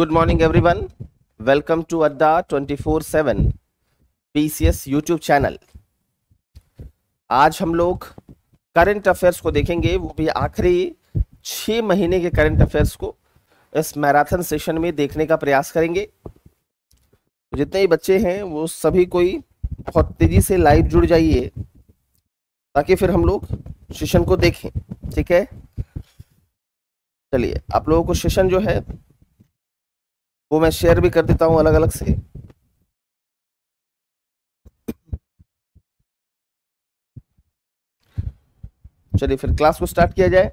Good morning everyone welcome to Adda twenty four seven P C S YouTube channel आज हम लोग current affairs को देखेंगे वो भी आखिरी छः महीने के करंट अफेयर्स को इस मैराथन सेशन में देखने का प्रयास करेंगे जितने ही बच्चे हैं वो सभी कोई बहुत तेज़ी से लाइव जुड़ जाइए ताकि फिर हम लोग सेशन को देखें ठीक है चलिए आप लोगों को सेशन जो है वो मैं शेयर भी कर देता हूँ अलग अलग से चलिए फिर क्लास को स्टार्ट किया जाए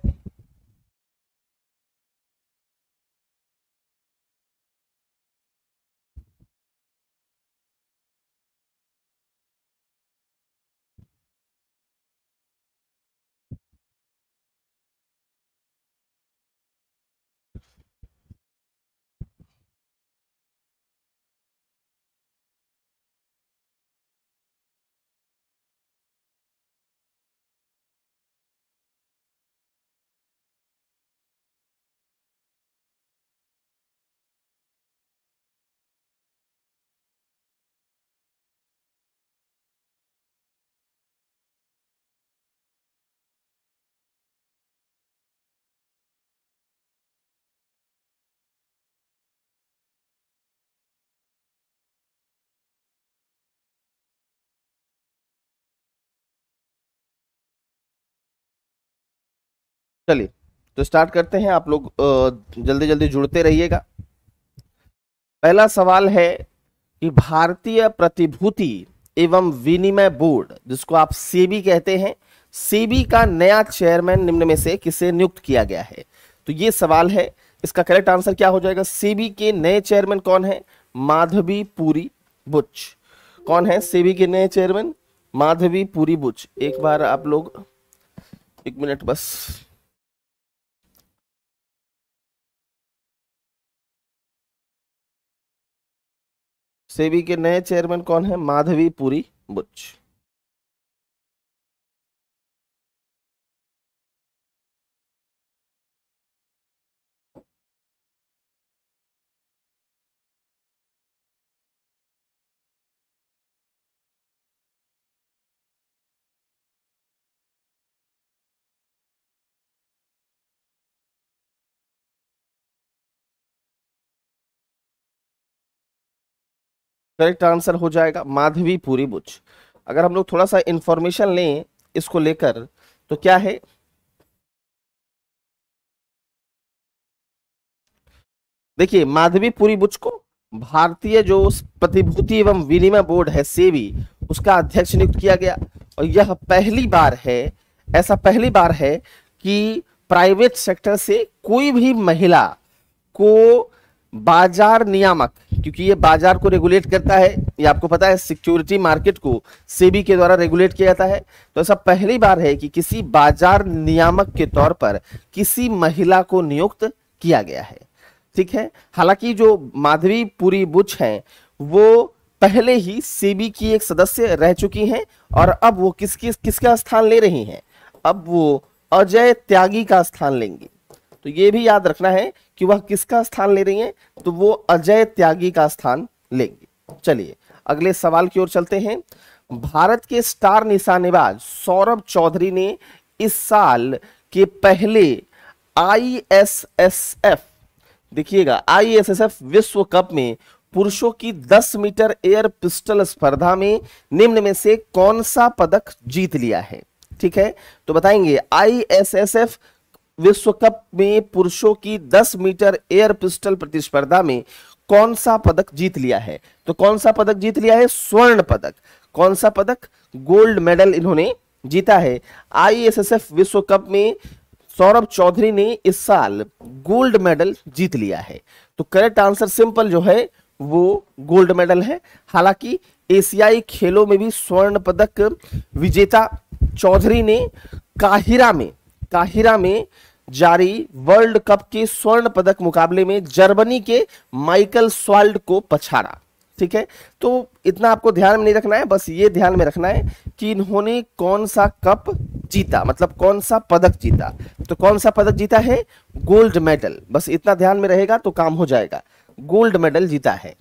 चलिए तो स्टार्ट करते हैं आप लोग जल्दी जल्दी जुड़ते रहिएगा पहला सवाल है कि भारतीय प्रतिभूति एवं विनिमय बोर्ड जिसको आप सेबी कहते हैं सेबी का नया चेयरमैन निम्न में से किसे नियुक्त किया गया है तो ये सवाल है इसका करेक्ट आंसर क्या हो जाएगा सेबी के नए चेयरमैन कौन है माधवी पुरी बुच कौन है सेबी के नए चेयरमैन माधवी पुरी बुच एक बार आप लोग एक मिनट बस सेबी के नए चेयरमैन कौन है माधवी पुरी बुच करेक्ट आंसर हो जाएगा माधवी पूरी बुच अगर हम लोग थोड़ा सा इंफॉर्मेशन लें इसको लेकर तो क्या है देखिए माधवी पूरी बुच को भारतीय जो प्रतिभूति एवं विनिमय बोर्ड है सेवी उसका अध्यक्ष नियुक्त किया गया और यह पहली बार है ऐसा पहली बार है कि प्राइवेट सेक्टर से कोई भी महिला को बाजार नियामक क्योंकि ये बाजार को रेगुलेट करता है ये आपको पता है सिक्योरिटी मार्केट को सेबी के द्वारा रेगुलेट किया जाता है तो ऐसा पहली बार है कि किसी बाजार नियामक के तौर पर किसी महिला को नियुक्त किया गया है ठीक है हालांकि जो माधवी पुरी बुच हैं वो पहले ही सेबी की एक सदस्य रह चुकी हैं और अब वो किस किस किसका स्थान ले रही हैं अब वो अजय त्यागी का स्थान लेंगी तो ये भी याद रखना है कि वह किसका स्थान ले रही हैं तो वो अजय त्यागी का स्थान लेंगी चलिए अगले सवाल की ओर चलते हैं भारत के स्टार निशानेबाज सौरभ चौधरी ने इस साल के पहले आईएसएसएफ देखिएगा आईएसएसएफ विश्व कप में पुरुषों की 10 मीटर एयर पिस्टल स्पर्धा में निम्न में से कौन सा पदक जीत लिया है ठीक है तो बताएंगे आईएसएसएफ विश्व कप में पुरुषों की 10 मीटर एयर पिस्टल प्रतिस्पर्धा में कौन सा पदक जीत लिया है तो कौन सा पदक जीत लिया है स्वर्ण पदक कौन सा पदक गोल्ड मेडल इन्होंने जीता है आईएसएसएफ विश्व कप में सौरभ चौधरी ने इस साल गोल्ड मेडल जीत लिया है तो करेक्ट आंसर सिंपल जो है वो गोल्ड मेडल है हालांकि एशियाई खेलों में भी स्वर्ण पदक विजेता चौधरी ने काहिरा में काहिरा में जारी वर्ल्ड कप के स्वर्ण पदक मुकाबले में जर्मनी के माइकल स्वाल्ड को पछाड़ा ठीक है तो इतना आपको ध्यान में नहीं रखना है बस ये ध्यान में रखना है कि इन्होंने कौन सा कप जीता मतलब कौन सा पदक जीता तो कौन सा पदक जीता है गोल्ड मेडल बस इतना ध्यान में रहेगा तो काम हो जाएगा गोल्ड मेडल जीता है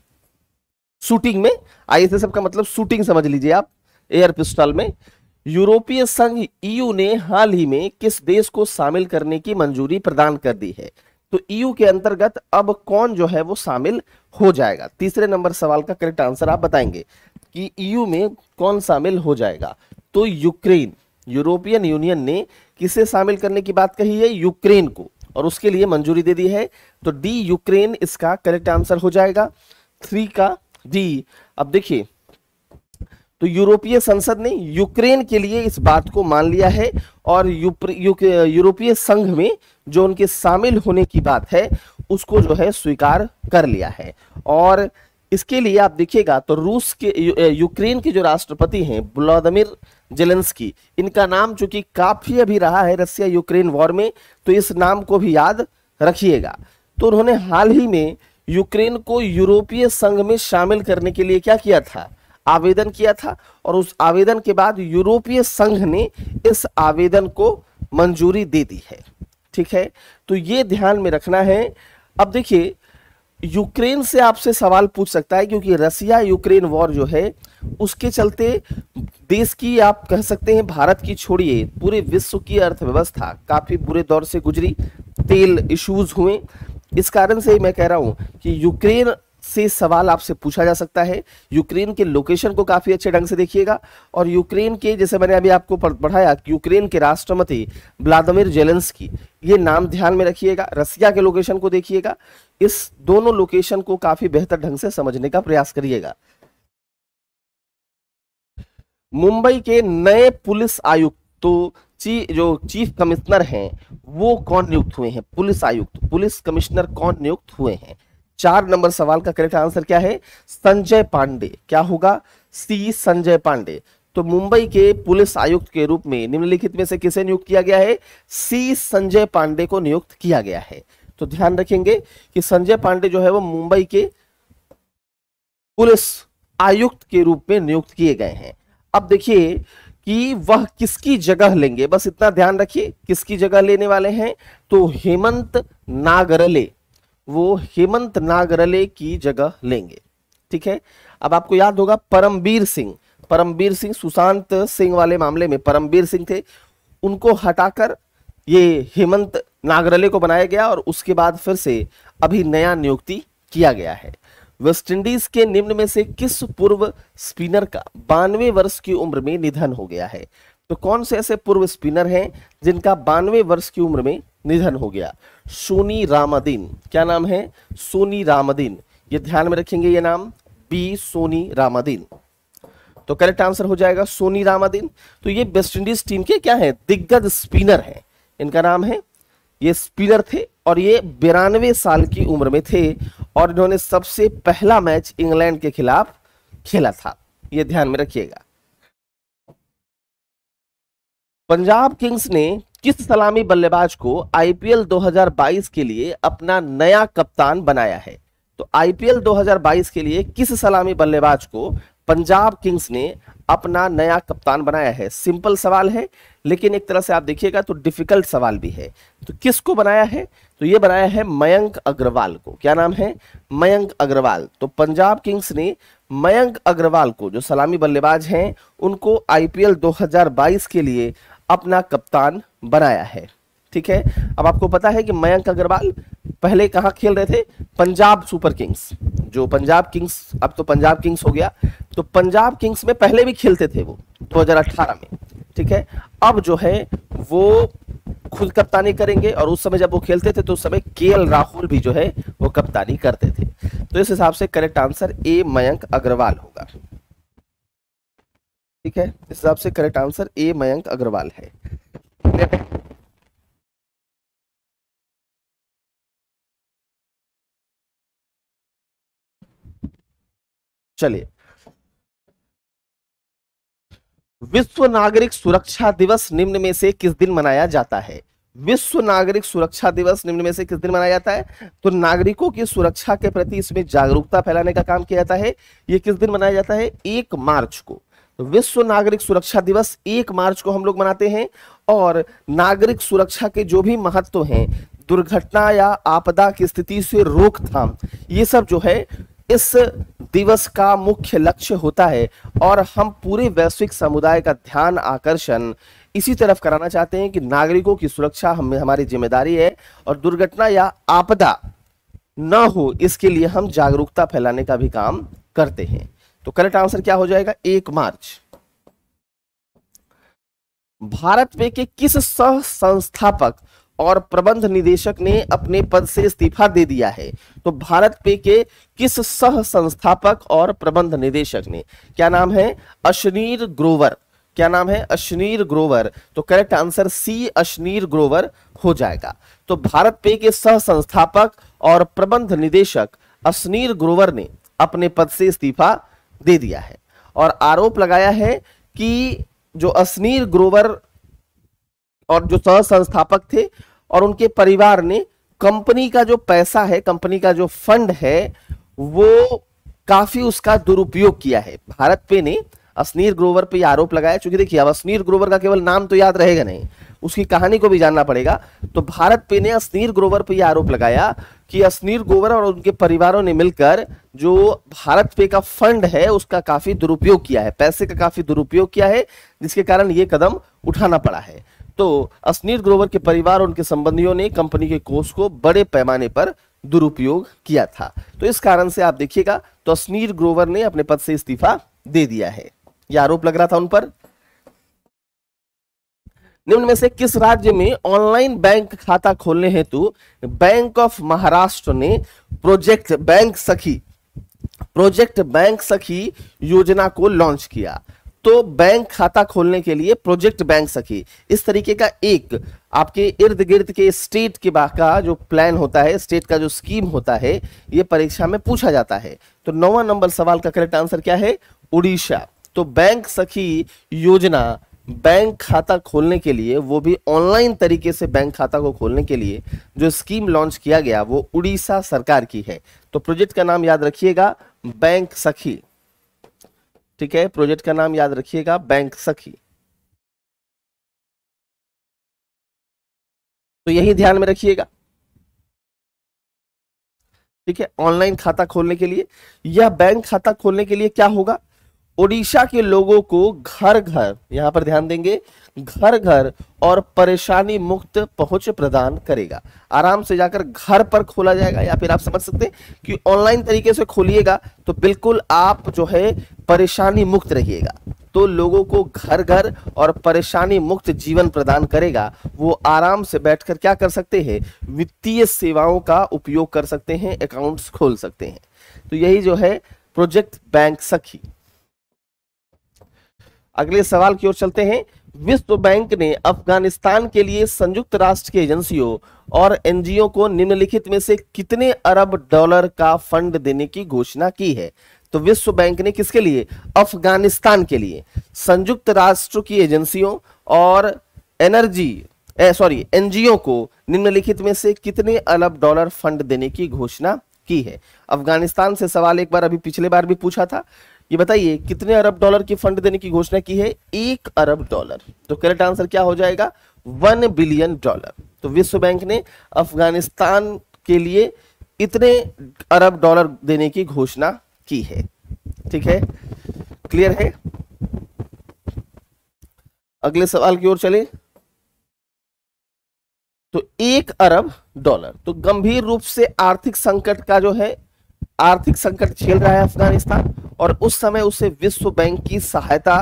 शूटिंग में आई एस एस एफ का मतलब शूटिंग समझ लीजिए आप एयर पिस्टल में यूरोपीय संघ ईयू ने हाल ही में किस देश को शामिल करने की मंजूरी प्रदान कर दी है तो ईयू के अंतर्गत अब कौन जो है वो शामिल हो जाएगा तीसरे नंबर सवाल का करेक्ट आंसर आप बताएंगे कि ईयू में कौन शामिल हो जाएगा तो यूक्रेन यूरोपियन यूनियन ने किसे शामिल करने की बात कही है यूक्रेन को और उसके लिए मंजूरी दे दी है तो डी यूक्रेन इसका करेक्ट आंसर हो जाएगा थ्री का डी अब देखिए तो यूरोपीय संसद ने यूक्रेन के लिए इस बात को मान लिया है और यूरोपीय संघ में जो उनके शामिल होने की बात है उसको जो है स्वीकार कर लिया है और इसके लिए आप देखिएगा तो रूस के यूक्रेन के जो राष्ट्रपति हैं व्लादिमिर जेलेंस्की इनका नाम चूंकि काफी अभी रहा है रसिया यूक्रेन वॉर में तो इस नाम को भी याद रखिएगा तो उन्होंने हाल ही में यूक्रेन को यूरोपीय संघ में शामिल करने के लिए क्या किया था आवेदन किया था और उस आवेदन के बाद यूरोपीय संघ ने इस आवेदन को मंजूरी दे दी है ठीक है तो ये ध्यान में रखना है अब देखिए यूक्रेन से आपसे सवाल पूछ सकता है क्योंकि रसिया यूक्रेन वॉर जो है उसके चलते देश की आप कह सकते हैं भारत की छोड़िए पूरे विश्व की अर्थव्यवस्था काफ़ी बुरे दौर से गुजरी तेल इश्यूज हुए इस कारण से मैं कह रहा हूँ कि यूक्रेन से सवाल आपसे पूछा जा सकता है यूक्रेन के लोकेशन को काफ़ी अच्छे ढंग से देखिएगा और यूक्रेन के जैसे मैंने अभी आपको पढ़ाया यूक्रेन के राष्ट्रपति व्लादिमिर जेलेंस्की ये नाम ध्यान में रखिएगा रसिया के लोकेशन को देखिएगा इस दोनों लोकेशन को काफ़ी बेहतर ढंग से समझने का प्रयास करिएगा मुंबई के नए पुलिस आयुक्त तो ची, जो चीफ कमिश्नर हैं वो कौन नियुक्त हुए हैं पुलिस आयुक्त पुलिस कमिश्नर कौन नियुक्त हुए हैं चार नंबर सवाल का करेक्ट आंसर क्या है संजय पांडे क्या होगा सी संजय पांडे तो मुंबई के पुलिस आयुक्त के रूप में निम्नलिखित में से किसे नियुक्त किया गया है सी संजय पांडे को नियुक्त किया गया है तो ध्यान रखेंगे कि संजय पांडे जो है वो मुंबई के पुलिस आयुक्त के रूप में नियुक्त किए गए हैं अब देखिए कि वह किसकी जगह लेंगे बस इतना ध्यान रखिए किसकी जगह लेने वाले हैं तो हेमंत नागरले वो हेमंत नागरले की जगह लेंगे ठीक है अब आपको याद होगा परमबीर सिंह परमबीर सिंह सुशांत सिंह वाले मामले में परमबीर सिंह थे उनको हटाकर ये हेमंत नागरले को बनाया गया और उसके बाद फिर से अभी नया नियुक्ति किया गया है वेस्टइंडीज के निम्न में से किस पूर्व स्पिनर का बानवे वर्ष की उम्र में निधन हो गया है तो कौन से ऐसे पूर्व स्पिनर हैं जिनका बानवे वर्ष की उम्र में निधन हो गया सोनी रामादीन क्या नाम है सोनी रामादीन ये ध्यान में रखेंगे ये नाम बी सोनी रामादीन तो करेक्ट आंसर हो जाएगा सोनी रामादीन तो ये वेस्ट इंडीज टीम के क्या है दिग्गज स्पिनर हैं इनका नाम है ये स्पिनर थे और ये बिरानवे साल की उम्र में थे और इन्होंने सबसे पहला मैच इंग्लैंड के खिलाफ खेला था ये ध्यान में रखिएगा पंजाब किंग्स ने किस सलामी बल्लेबाज को आईपीएल 2022 के लिए अपना नया कप्तान बनाया है तो आईपीएल 2022 के लिए किस सलामी बल्लेबाज को पंजाब किंग्स ने अपना नया कप्तान बनाया है सिंपल सवाल है लेकिन एक तरह से आप देखिएगा तो डिफिकल्ट सवाल भी है तो किसको बनाया है तो ये बनाया है मयंक अग्रवाल को क्या नाम है मयंक अग्रवाल तो पंजाब किंग्स ने मयंक अग्रवाल को जो सलामी बल्लेबाज हैं उनको आईपीएल 2022 के लिए अपना कप्तान बनाया है ठीक है अब आपको पता है कि मयंक अग्रवाल पहले कहां खेल रहे थे पंजाब सुपर किंग्स जो पंजाब किंग्स अब तो पंजाब किंग्स हो गया तो पंजाब किंग्स में पहले भी खेलते थे वो 2018 में ठीक है अब जो है वो खुद कप्तानी करेंगे और उस समय जब वो खेलते थे तो उस समय के राहुल भी जो है वो कप्तानी करते थे तो इस हिसाब से correct answer A Mayank Agarwal होगा ठीक है इस हिसाब से correct answer A Mayank Agarwal है चलिए विश्व नागरिक सुरक्षा दिवस निम्न में से किस दिन मनाया जाता है विश्व नागरिक सुरक्षा दिवस निम्न में से किस दिन मनाया जाता है तो नागरिकों की सुरक्षा के प्रति इसमें जागरूकता फैलाने का काम किया जाता है यह किस दिन मनाया जाता है एक मार्च को विश्व नागरिक सुरक्षा दिवस एक मार्च को हम लोग मनाते हैं और नागरिक सुरक्षा के जो भी महत्व हैं दुर्घटना या आपदा की स्थिति से रोकथाम ये सब जो है इस दिवस का मुख्य लक्ष्य होता है और हम पूरे वैश्विक समुदाय का ध्यान आकर्षण इसी तरफ कराना चाहते हैं कि नागरिकों की सुरक्षा हम हमारी जिम्मेदारी है और दुर्घटना या आपदा न हो इसके लिए हम जागरूकता फैलाने का भी काम करते हैं तो करेक्ट आंसर क्या हो जाएगा एक मार्च भारत पे के किस सह संस्थापक और प्रबंध निदेशक ने अपने पद से इस्तीफा दे दिया है तो भारत पे के किस सह संस्थापक और प्रबंध निदेशक ने क्या नाम है अश्नीर ग्रोवर क्या नाम है अश्नीर ग्रोवर तो correct answer C Ashneer Grover हो जाएगा तो भारत पे के सह संस्थापक और प्रबंध निदेशक अश्नीर ग्रोवर ने अपने पद से इस्तीफा दे दिया है और आरोप लगाया है कि जो असनीर ग्रोवर और जो सह संस्थापक थे और उनके परिवार ने कंपनी का जो पैसा है कंपनी का जो फंड है वो काफी उसका दुरुपयोग किया है भारत पे ने असनीर ग्रोवर पे आरोप लगाया चूंकि देखिए अब असनीर ग्रोवर का केवल नाम तो याद रहेगा नहीं उसकी कहानी को भी जानना पड़ेगा तो भारत पे ने असनीर ग्रोवर पे आरोप लगाया कि असनीर गोवर और उनके परिवारों ने मिलकर जो भारत पे का फंड है उसका काफी दुरुपयोग किया है पैसे का काफी दुरुपयोग किया है जिसके कारण ये कदम उठाना पड़ा है तो असनीर ग्रोवर के परिवार और उनके संबंधियों ने कंपनी के कोष को बड़े पैमाने पर दुरुपयोग किया था तो इस कारण से आप देखिएगा तो असनीर ग्रोवर ने अपने पद से इस्तीफा दे दिया है यह आरोप लग रहा था उन पर निम्न में से किस राज्य में ऑनलाइन बैंक खाता खोलने हेतु बैंक ऑफ महाराष्ट्र ने project bank Sakhi project bank Sakhi योजना को लॉन्च किया तो बैंक खाता खोलने के लिए प्रोजेक्ट बैंक सखी इस तरीके का एक आपके इर्द गिर्द के स्टेट के का जो प्लान होता है स्टेट का जो स्कीम होता है ये परीक्षा में पूछा जाता है तो नौवा नंबर सवाल का करेक्ट आंसर क्या है उड़ीसा तो बैंक सखी योजना बैंक खाता खोलने के लिए वो भी ऑनलाइन तरीके से बैंक खाता को खोलने के लिए जो स्कीम लॉन्च किया गया वो उड़ीसा सरकार की है तो प्रोजेक्ट का नाम याद रखिएगा बैंक सखी ठीक है प्रोजेक्ट का नाम याद रखिएगा बैंक सखी तो यही ध्यान में रखिएगा ठीक है ऑनलाइन खाता खोलने के लिए यह बैंक खाता खोलने के लिए क्या होगा ओडिशा के लोगों को घर घर यहां पर ध्यान देंगे घर घर और परेशानी मुक्त पहुंच प्रदान करेगा आराम से जाकर घर पर खोला जाएगा या फिर आप समझ सकते हैं कि ऑनलाइन तरीके से खोलिएगा तो बिल्कुल आप जो है परेशानी मुक्त रहिएगा तो लोगों को घर घर और परेशानी मुक्त जीवन प्रदान करेगा वो आराम से बैठकर क्या कर सकते हैं वित्तीय सेवाओं का उपयोग कर सकते हैं अकाउंट्स खोल सकते हैं तो यही जो है प्रोजेक्ट बैंक सखी अगले सवाल की ओर चलते हैं विश्व बैंक ने अफगानिस्तान के लिए संयुक्त राष्ट्र की एजेंसियों और एनजीओ को निम्नलिखित में से कितने अरब डॉलर का फंड देने की घोषणा की है तो विश्व बैंक ने किसके लिए अफगानिस्तान के लिए संयुक्त राष्ट्र की एजेंसियों और एनर्जी सॉरी एनजीओ को निम्नलिखित में से कितने अरब डॉलर फंड देने की घोषणा की है अफगानिस्तान से सवाल एक बार अभी पिछले बार भी पूछा था ये बताइए कितने अरब डॉलर की फंड देने की घोषणा की है एक अरब डॉलर तो करेक्ट आंसर क्या हो जाएगा वन बिलियन डॉलर तो विश्व बैंक ने अफगानिस्तान के लिए इतने अरब डॉलर देने की घोषणा की है ठीक है क्लियर है अगले सवाल की ओर चले तो एक अरब डॉलर तो गंभीर रूप से आर्थिक संकट का जो है आर्थिक संकट झेल रहा है अफगानिस्तान और उस समय उसे विश्व बैंक की सहायता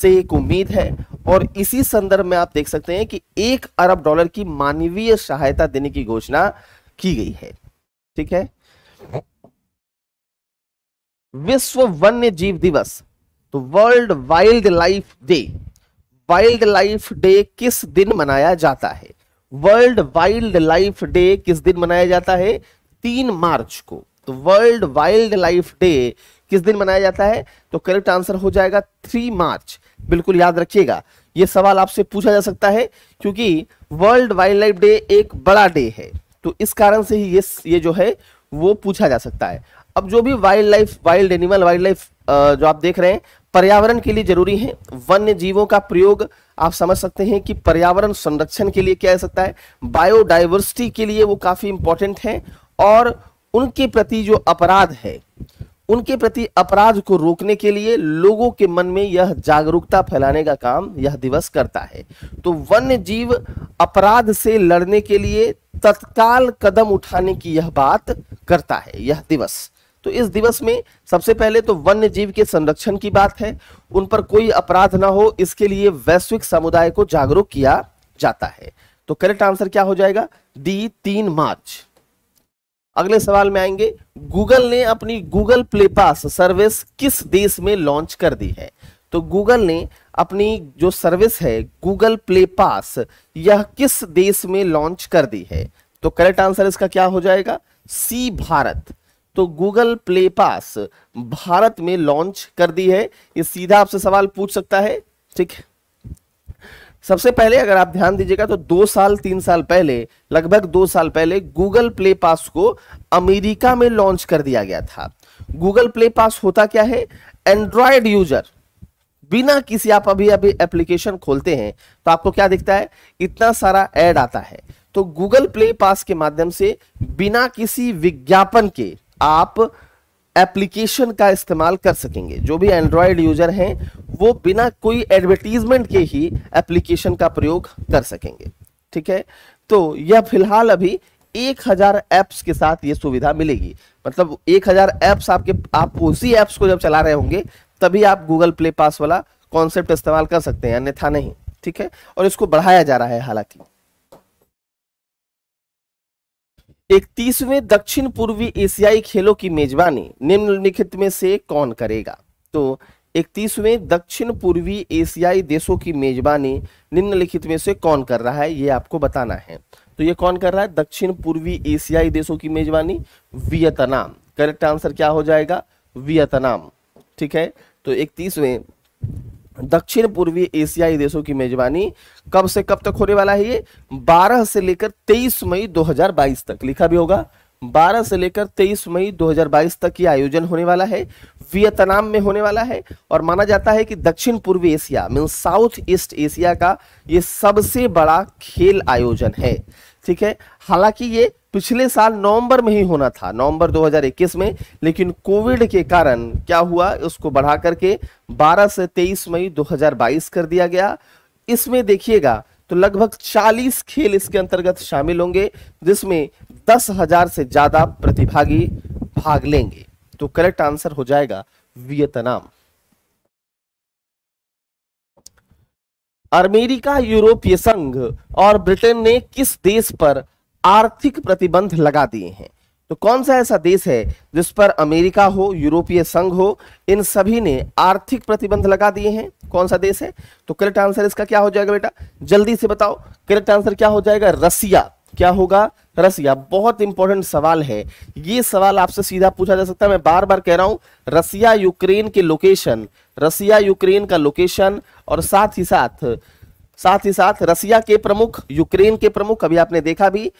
से एक उम्मीद है और इसी संदर्भ में आप देख सकते हैं कि एक अरब डॉलर की मानवीय सहायता देने की घोषणा की गई है ठीक है विश्व वन्य जीव दिवस तो world wildlife day wildlife day किस दिन मनाया जाता है वर्ल्ड वाइल्ड लाइफ डे किस दिन मनाया जाता है तीन मार्च को तो वर्ल्ड वाइल्ड लाइफ डे किस दिन मनाया जाता है तो करेक्ट आंसर हो जाएगा थ्री मार्च बिल्कुल याद रखिएगा यह सवाल आपसे पूछा जा सकता है क्योंकि वर्ल्ड वाइल्ड लाइफ डे एक बड़ा डे है तो इस कारण से ही ये ये जो है वो पूछा जा सकता है अब जो भी wildlife wild animal wildlife जो आप देख रहे हैं पर्यावरण के लिए जरूरी है वन्य जीवों का प्रयोग आप समझ सकते हैं कि पर्यावरण संरक्षण के लिए किया जा सकता है बायोडाइवर्सिटी के लिए वो काफ़ी इंपॉर्टेंट है और उनके प्रति जो अपराध है उनके प्रति अपराध को रोकने के लिए लोगों के मन में यह जागरूकता फैलाने का काम यह दिवस करता है तो वन्य जीव अपराध से लड़ने के लिए तत्काल कदम उठाने की यह बात करता है यह दिवस तो इस दिवस में सबसे पहले तो वन्य जीव के संरक्षण की बात है उन पर कोई अपराध ना हो इसके लिए वैश्विक समुदाय को जागरूक किया जाता है तो करेक्ट आंसर क्या हो जाएगा डी तीन मार्च अगले सवाल में आएंगे गूगल ने अपनी गूगल प्ले पास सर्विस किस देश में लॉन्च कर दी है तो गूगल ने अपनी जो सर्विस है गूगल प्ले पास यह किस देश में लॉन्च कर दी है तो करेक्ट आंसर इसका क्या हो जाएगा सी भारत तो गूगल प्ले पास भारत में लॉन्च कर दी है ये सीधा आपसे सवाल पूछ सकता है ठीक है सबसे पहले अगर आप ध्यान दीजिएगा तो दो साल तीन साल पहले लगभग दो साल पहले गूगल प्ले पास को अमेरिका में लॉन्च कर दिया गया था गूगल प्ले पास होता क्या है एंड्रॉयड यूजर बिना किसी आप अभी अभी एप्लीकेशन खोलते हैं तो आपको क्या दिखता है इतना सारा एड आता है तो गूगल प्ले पास के माध्यम से बिना किसी विज्ञापन के आप एप्लीकेशन का इस्तेमाल कर सकेंगे जो भी एंड्रॉयड यूजर हैं वो बिना कोई एडवर्टीजमेंट के ही एप्लीकेशन का प्रयोग कर सकेंगे ठीक है तो यह फिलहाल अभी 1000 एप्स के साथ ये सुविधा मिलेगी मतलब 1000 एप्स आपके आप उसी एप्स को जब चला रहे होंगे तभी आप गूगल प्ले पास वाला कॉन्सेप्ट इस्तेमाल कर सकते हैं अन्यथा नहीं ठीक है और इसको बढ़ाया जा रहा है हालांकि इकतीसवें दक्षिण पूर्वी एशियाई खेलों की मेजबानी निम्नलिखित में से कौन करेगा तो इकतीसवें दक्षिण पूर्वी एशियाई देशों की मेजबानी निम्नलिखित में से कौन कर रहा है ये आपको बताना है तो ये कौन कर रहा है दक्षिण पूर्वी एशियाई देशों की मेजबानी वियतनाम करेक्ट आंसर क्या हो जाएगा वियतनाम ठीक है तो इकतीसवें दक्षिण पूर्वी एशियाई देशों की मेजबानी कब से कब तक होने वाला है ये 12 से लेकर 23 मई 2022 तक लिखा भी होगा 12 से लेकर 23 मई 2022 तक ये आयोजन होने वाला है वियतनाम में होने वाला है और माना जाता है कि दक्षिण पूर्वी Asia mean south east Asia का ये सबसे बड़ा खेल आयोजन है ठीक है हालांकि ये पिछले साल नवंबर में ही होना था नवंबर 2021 में लेकिन कोविड के कारण क्या हुआ उसको बढ़ा करके 12 से 23 मई 2022 कर दिया गया इसमें देखिएगा तो लगभग 40 खेल इसके अंतर्गत शामिल होंगे जिसमें दस हजार से ज्यादा प्रतिभागी भाग लेंगे तो करेक्ट आंसर हो जाएगा वियतनाम अमेरिका यूरोपीय संघ और ब्रिटेन ने किस देश पर आर्थिक प्रतिबंध लगा दिए हैं तो कौन सा ऐसा देश है जिस पर अमेरिका हो यूरोपीय संघ हो इन सभी ने आर्थिक प्रतिबंध लगा दिए हैं कौन सा देश है तो करेक्ट आंसर इसका क्या हो जाएगा बेटा जल्दी से बताओ करेक्ट आंसर क्या हो जाएगा रसिया क्या होगा रसिया बहुत इंपॉर्टेंट सवाल है ये सवाल आपसे सीधा पूछा जा सकता है मैं बार बार कह रहा हूं रसिया यूक्रेन के लोकेशन रसिया यूक्रेन का लोकेशन और साथ ही साथ साथ ही साथ रसिया के प्रमुख यूक्रेन के प्रमुख अभी आपने देखा भी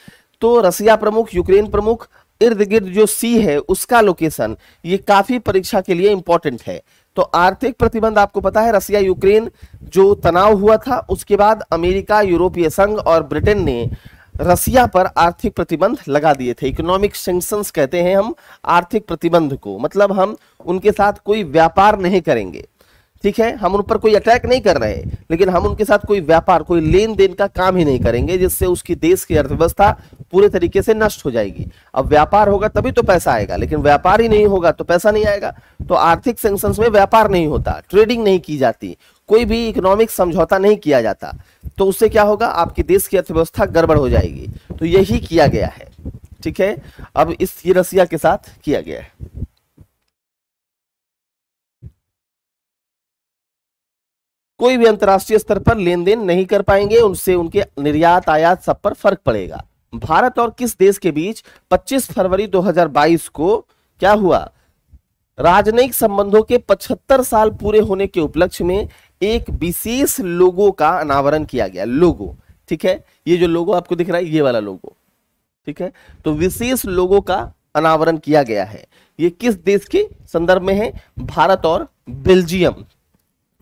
तो रसिया प्रमुख यूक्रेन प्रमुख इर्द गिर्द जो सी है उसका लोकेशन ये काफी परीक्षा के लिए इंपॉर्टेंट है तो आर्थिक प्रतिबंध आपको पता है रसिया यूक्रेन जो तनाव हुआ था उसके बाद अमेरिका यूरोपीय संघ और ब्रिटेन ने रसिया पर आर्थिक प्रतिबंध लगा दिए थे इकोनॉमिक सेंशन कहते हैं हम आर्थिक प्रतिबंध को मतलब हम उनके साथ कोई व्यापार नहीं करेंगे ठीक है हम उन पर कोई अटैक नहीं कर रहे लेकिन हम उनके साथ कोई व्यापार कोई लेन देन का काम ही नहीं करेंगे जिससे उसकी देश की अर्थव्यवस्था पूरे तरीके से नष्ट हो जाएगी अब व्यापार होगा तभी तो पैसा आएगा लेकिन व्यापार ही नहीं होगा तो पैसा नहीं आएगा तो आर्थिक सेंक्शन में व्यापार नहीं होता ट्रेडिंग नहीं की जाती कोई भी इकोनॉमिक समझौता नहीं किया जाता तो उससे क्या होगा आपकी देश की अर्थव्यवस्था गड़बड़ हो जाएगी तो यही किया गया है ठीक है अब इस रसिया के साथ किया गया है कोई भी अंतर्राष्ट्रीय स्तर पर लेन देन नहीं कर पाएंगे उनसे उनके निर्यात आयात सब पर फर्क पड़ेगा भारत और किस देश के बीच 25 फरवरी 2022 को क्या हुआ राजनयिक संबंधों के 75 साल पूरे होने के उपलक्ष्य में एक विशेष लोगो का अनावरण किया गया लोगो ठीक है ये जो लोगो आपको दिख रहा है ये वाला लोगो ठीक है तो विशेष लोगो का अनावरण किया गया है ये किस देश के संदर्भ में है भारत और बेल्जियम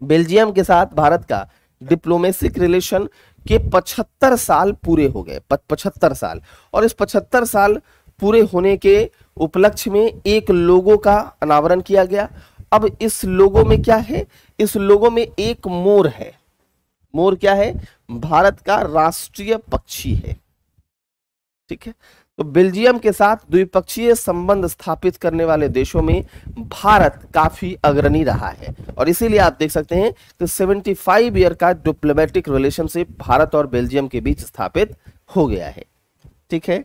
बेल्जियम के साथ भारत का डिप्लोमेसिक रिलेशन के 75 साल पूरे हो गए पचहत्तर साल और इस 75 साल पूरे होने के उपलक्ष्य में एक लोगो का अनावरण किया गया अब इस लोगो में क्या है इस लोगो में एक मोर है मोर क्या है भारत का राष्ट्रीय पक्षी है ठीक है तो बेल्जियम के साथ द्विपक्षीय संबंध स्थापित करने वाले देशों में भारत काफी अग्रणी रहा है और इसीलिए आप देख सकते हैं कि 75 ईयर का डिप्लोमेटिक रिलेशनशिप भारत और बेल्जियम के बीच स्थापित हो गया है ठीक है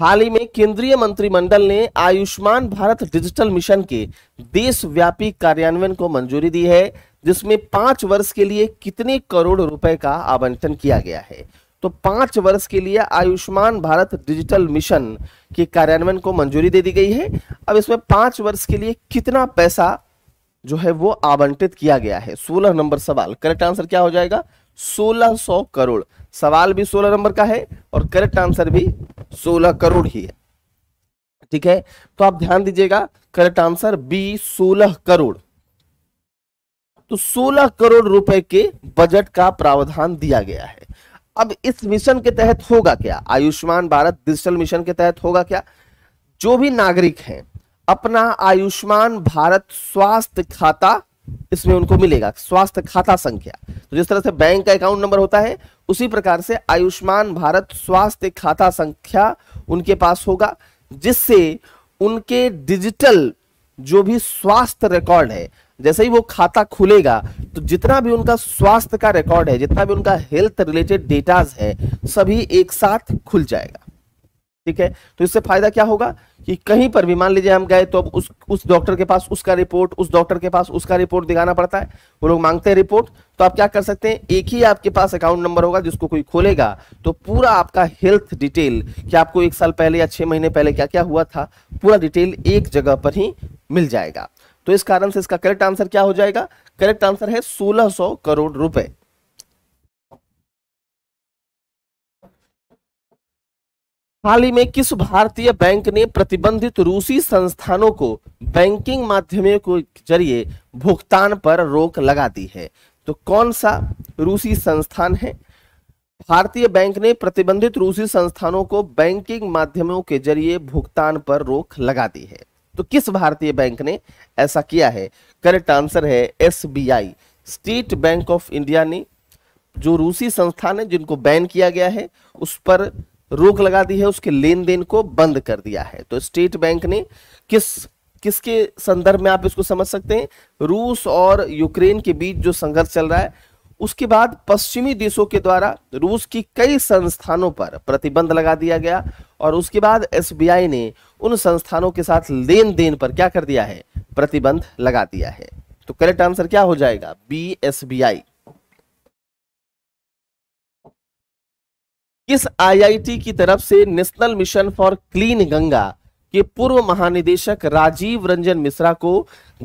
हाल ही में केंद्रीय मंत्रिमंडल ने आयुष्मान भारत डिजिटल मिशन के देशव्यापी कार्यान्वयन को मंजूरी दी है जिसमें पांच वर्ष के लिए कितने करोड़ रुपए का आवंटन किया गया है तो पांच वर्ष के लिए आयुष्मान भारत डिजिटल मिशन के कार्यान्वयन को मंजूरी दे दी गई है अब इसमें पांच वर्ष के लिए कितना पैसा जो है वो आवंटित किया गया है सोलह नंबर सवाल करेक्ट आंसर क्या हो जाएगा सोलह सौ करोड़ सवाल भी सोलह नंबर का है और करेक्ट आंसर भी सोलह करोड़ ही है ठीक है तो आप ध्यान दीजिएगा करेक्ट आंसर बी सोलह करोड़ तो सोलह करोड़ रुपए के बजट का प्रावधान दिया गया है अब इस मिशन के तहत होगा क्या आयुष्मान भारत डिजिटल मिशन के तहत होगा क्या जो भी नागरिक हैं अपना आयुष्मान भारत स्वास्थ्य खाता इसमें उनको मिलेगा स्वास्थ्य खाता संख्या तो जिस तरह से बैंक का अकाउंट नंबर होता है उसी प्रकार से आयुष्मान भारत स्वास्थ्य खाता संख्या उनके पास होगा जिससे उनके डिजिटल जो भी स्वास्थ्य रिकॉर्ड है जैसे ही वो खाता खुलेगा तो जितना भी उनका स्वास्थ्य का रिकॉर्ड है जितना भी उनका हेल्थ रिलेटेड डेटाज है सभी एक साथ खुल जाएगा ठीक है तो इससे फायदा क्या होगा कि कहीं पर भी मान लीजिए हम गए तो अब उस उस डॉक्टर के पास उसका रिपोर्ट उस डॉक्टर के पास उसका रिपोर्ट दिखाना पड़ता है वो लोग मांगते हैं रिपोर्ट तो आप क्या कर सकते हैं एक ही आपके पास अकाउंट नंबर होगा जिसको कोई खोलेगा तो पूरा आपका हेल्थ डिटेल कि आपको एक साल पहले या छह महीने पहले क्या क्या हुआ था पूरा डिटेल एक जगह पर ही मिल जाएगा तो इस कारण से इसका करेक्ट आंसर क्या हो जाएगा करेक्ट आंसर है 1600 करोड़ रुपए हाल ही में किस भारतीय बैंक ने प्रतिबंधित रूसी संस्थानों को बैंकिंग माध्यमों के जरिए भुगतान पर रोक लगा दी है तो कौन सा रूसी संस्थान है भारतीय बैंक ने प्रतिबंधित रूसी संस्थानों को बैंकिंग माध्यमों के जरिए भुगतान पर रोक लगा दी है तो किस भारतीय बैंक ने ऐसा किया है करेक्ट आंसर है SBI state bank of India ने जो रूसी संस्थान है जिनको बैन किया गया है उस पर रोक लगा दी है उसके लेन देन को बंद कर दिया है तो स्टेट बैंक ने किस किसके संदर्भ में आप इसको समझ सकते हैं रूस और यूक्रेन के बीच जो संघर्ष चल रहा है उसके बाद पश्चिमी देशों के द्वारा रूस की कई संस्थानों पर प्रतिबंध लगा दिया गया और उसके बाद एसबीआई ने उन संस्थानों के साथ लेन देन पर क्या कर दिया है प्रतिबंध लगा दिया है तो करेक्ट आंसर क्या हो जाएगा बी एस बी आई किस आईआईटी की तरफ से national mission for clean Ganga कि पूर्व महानिदेशक राजीव रंजन मिश्रा को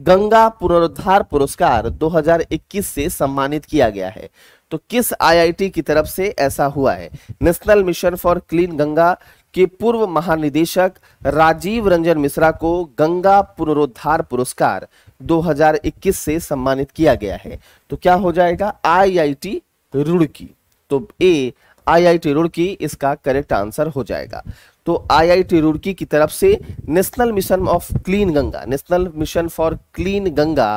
गंगा पुनरुद्धार पुरस्कार 2021 से सम्मानित किया गया है तो किस आईआईटी की तरफ से ऐसा हुआ है national mission for clean Ganga के पूर्व महानिदेशक राजीव रंजन मिश्रा को गंगा पुनरुद्धार पुरस्कार 2021 से सम्मानित किया गया है तो क्या हो जाएगा आईआईटी रुड़की तो ए आईआईटी रुड़की इसका करेक्ट आंसर हो जाएगा तो आईआईटी रुड़की की तरफ से national mission of clean Ganga national mission for clean Ganga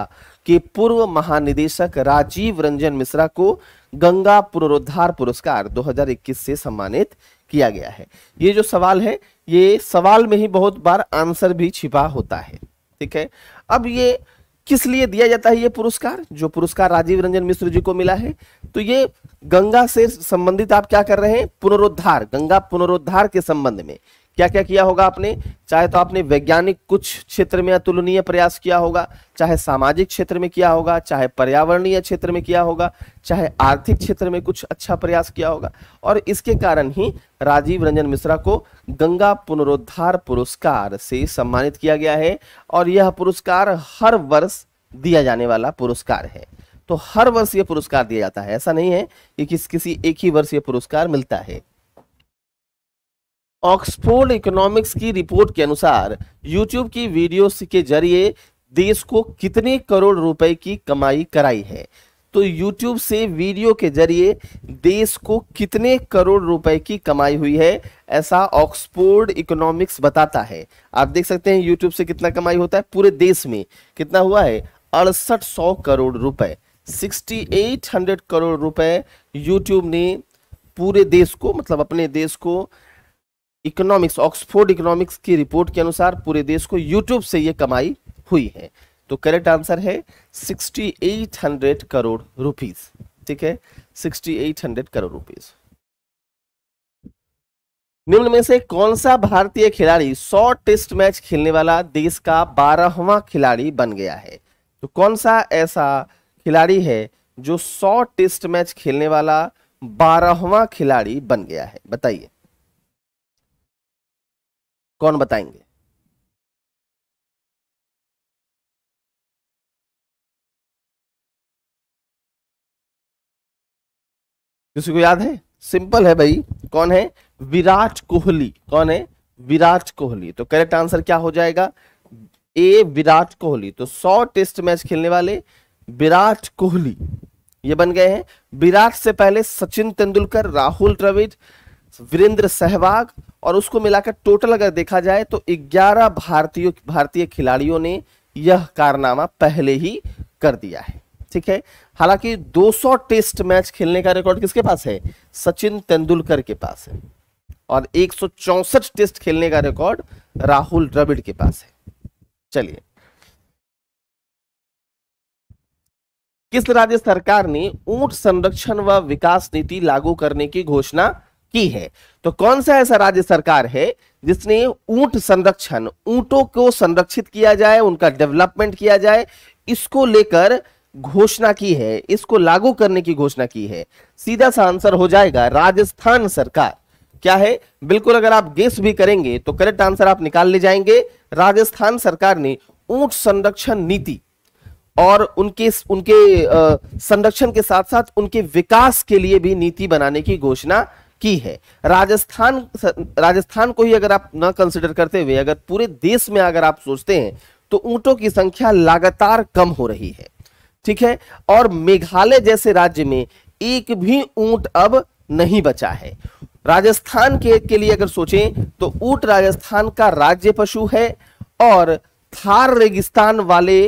के पूर्व महानिदेशक राजीव रंजन मिश्रा को गंगा पुनरुद्धार पुरस्कार 2021 से सम्मानित किया गया है ये जो सवाल है ये सवाल में ही बहुत बार आंसर भी छिपा होता है ठीक है अब ये किस लिए दिया जाता है ये पुरस्कार जो पुरस्कार राजीव रंजन मिश्र जी को मिला है तो ये गंगा से संबंधित आप क्या कर रहे हैं पुनरुद्धार गंगा पुनरुद्धार के संबंध में क्या क्या किया होगा आपने चाहे तो आपने वैज्ञानिक कुछ क्षेत्र में अतुलनीय प्रयास किया होगा चाहे सामाजिक क्षेत्र में किया होगा चाहे पर्यावरणीय क्षेत्र में किया होगा चाहे आर्थिक क्षेत्र में कुछ अच्छा प्रयास किया होगा और इसके कारण ही राजीव रंजन मिश्रा को गंगा पुनरुद्धार पुरस्कार से सम्मानित किया गया है और यह पुरस्कार हर वर्ष दिया जाने वाला पुरस्कार है तो हर वर्ष यह पुरस्कार दिया जाता है ऐसा नहीं है कि किस किसी एक ही वर्ष यह पुरस्कार मिलता है ऑक्सफोर्ड इकोनॉमिक्स की रिपोर्ट के अनुसार यूट्यूब की वीडियो के जरिए देश को कितने करोड़ रुपए की कमाई कराई है तो यूट्यूब से वीडियो के जरिए देश को कितने करोड़ रुपए की कमाई हुई है ऐसा ऑक्सफोर्ड इकोनॉमिक्स बताता है आप देख सकते हैं यूट्यूब से कितना कमाई होता है पूरे देश में कितना हुआ है अड़सठ सौ करोड़ रुपए 6800 करोड़ रुपए यूट्यूब ने पूरे देश को मतलब अपने देश को इकोनॉमिक्स ऑक्सफोर्ड इकोनॉमिक्स की रिपोर्ट के अनुसार पूरे देश को यूट्यूब से ये कमाई हुई है तो करेक्ट आंसर है 6800 करोड़ रुपीस ठीक है 6800 करोड़ रुपीस निम्न में से कौन सा भारतीय खिलाड़ी 100 टेस्ट मैच खेलने वाला देश का बारहवा खिलाड़ी बन गया है तो कौन सा ऐसा खिलाड़ी है जो 100 टेस्ट मैच खेलने वाला बारहवा खिलाड़ी बन गया है बताइए कौन बताएंगे किसी को याद है सिंपल है भाई कौन है विराट कोहली कौन है विराट कोहली तो करेक्ट आंसर क्या हो जाएगा ए विराट कोहली तो 100 टेस्ट मैच खेलने वाले विराट कोहली ये बन गए हैं विराट से पहले सचिन तेंदुलकर राहुल द्रविड़ वीरेंद्र सहवाग और उसको मिलाकर टोटल अगर देखा जाए तो 11 भारतीयों भारतीय खिलाड़ियों ने यह कारनामा पहले ही कर दिया है ठीक है हालांकि 200 टेस्ट मैच खेलने का रिकॉर्ड किसके पास है सचिन तेंदुलकर के पास है और एक टेस्ट खेलने का रिकॉर्ड राहुल द्रविड़ के पास है चलिए किस राज्य सरकार ने ऊंट संरक्षण व विकास नीति लागू करने की घोषणा की है तो कौन सा ऐसा राज्य सरकार है जिसने ऊंट संरक्षण ऊंटों को संरक्षित किया जाए उनका डेवलपमेंट किया जाए इसको लेकर घोषणा की है इसको लागू करने की घोषणा की है सीधा सा आंसर हो जाएगा राजस्थान सरकार क्या है बिल्कुल अगर आप गेस भी करेंगे तो करेक्ट आंसर आप निकाल ले जाएंगे राजस्थान सरकार ने ऊंट संरक्षण नीति और उनके उनके संरक्षण के साथ साथ उनके विकास के लिए भी नीति बनाने की घोषणा की है राजस्थान राजस्थान को ही अगर आप न कंसिडर करते हुए अगर पूरे देश में अगर आप सोचते हैं तो ऊंटों की संख्या लगातार कम हो रही है ठीक है और मेघालय जैसे राज्य में एक भी ऊंट अब नहीं बचा है राजस्थान के के लिए अगर सोचें तो ऊंट राजस्थान का राज्य पशु है और थार रेगिस्तान वाले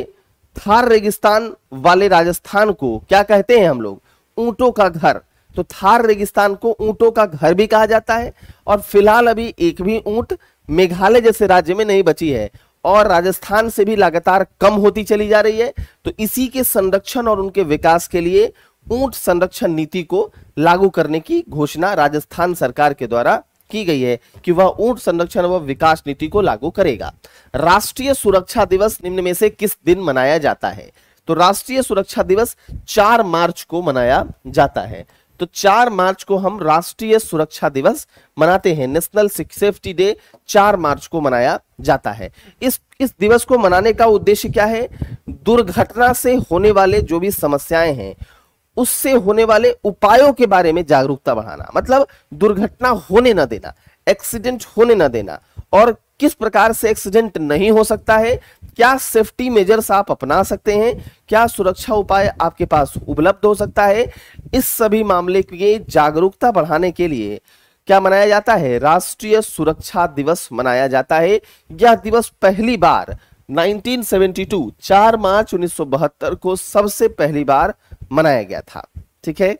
थार रेगिस्तान वाले राजस्थान को क्या कहते हैं हम लोग ऊंटों का घर तो थार रेगिस्तान को ऊंटों का घर भी कहा जाता है और फिलहाल अभी एक भी ऊंट मेघालय जैसे राज्य में नहीं बची है और राजस्थान से भी लगातार कम होती चली जा रही है तो इसी के संरक्षण और उनके विकास के लिए ऊंट संरक्षण नीति को लागू करने की घोषणा राजस्थान सरकार के द्वारा की गई है कि वह ऊंट संरक्षण व विकास नीति को लागू करेगा राष्ट्रीय सुरक्षा दिवस निम्न में से किस दिन मनाया जाता है तो राष्ट्रीय सुरक्षा दिवस 4 मार्च को मनाया जाता है तो 4 मार्च को हम राष्ट्रीय सुरक्षा दिवस मनाते हैं नेशनल सेफ्टी डे 4 मार्च को मनाया जाता है इस इस दिवस को मनाने का उद्देश्य क्या है दुर्घटना से होने वाले जो भी समस्याएं हैं उससे होने वाले उपायों के बारे में जागरूकता बढ़ाना मतलब दुर्घटना होने न देना एक्सीडेंट होने न देना और किस प्रकार से एक्सीडेंट नहीं हो सकता है क्या सेफ्टी मेजर्स आप अपना सकते हैं क्या सुरक्षा उपाय आपके पास उपलब्ध हो सकता है इस सभी मामले के जागरूकता बढ़ाने के लिए क्या मनाया जाता है राष्ट्रीय सुरक्षा दिवस मनाया जाता है यह दिवस पहली बार 1972 4 मार्च उन्नीस को सबसे पहली बार मनाया गया था ठीक है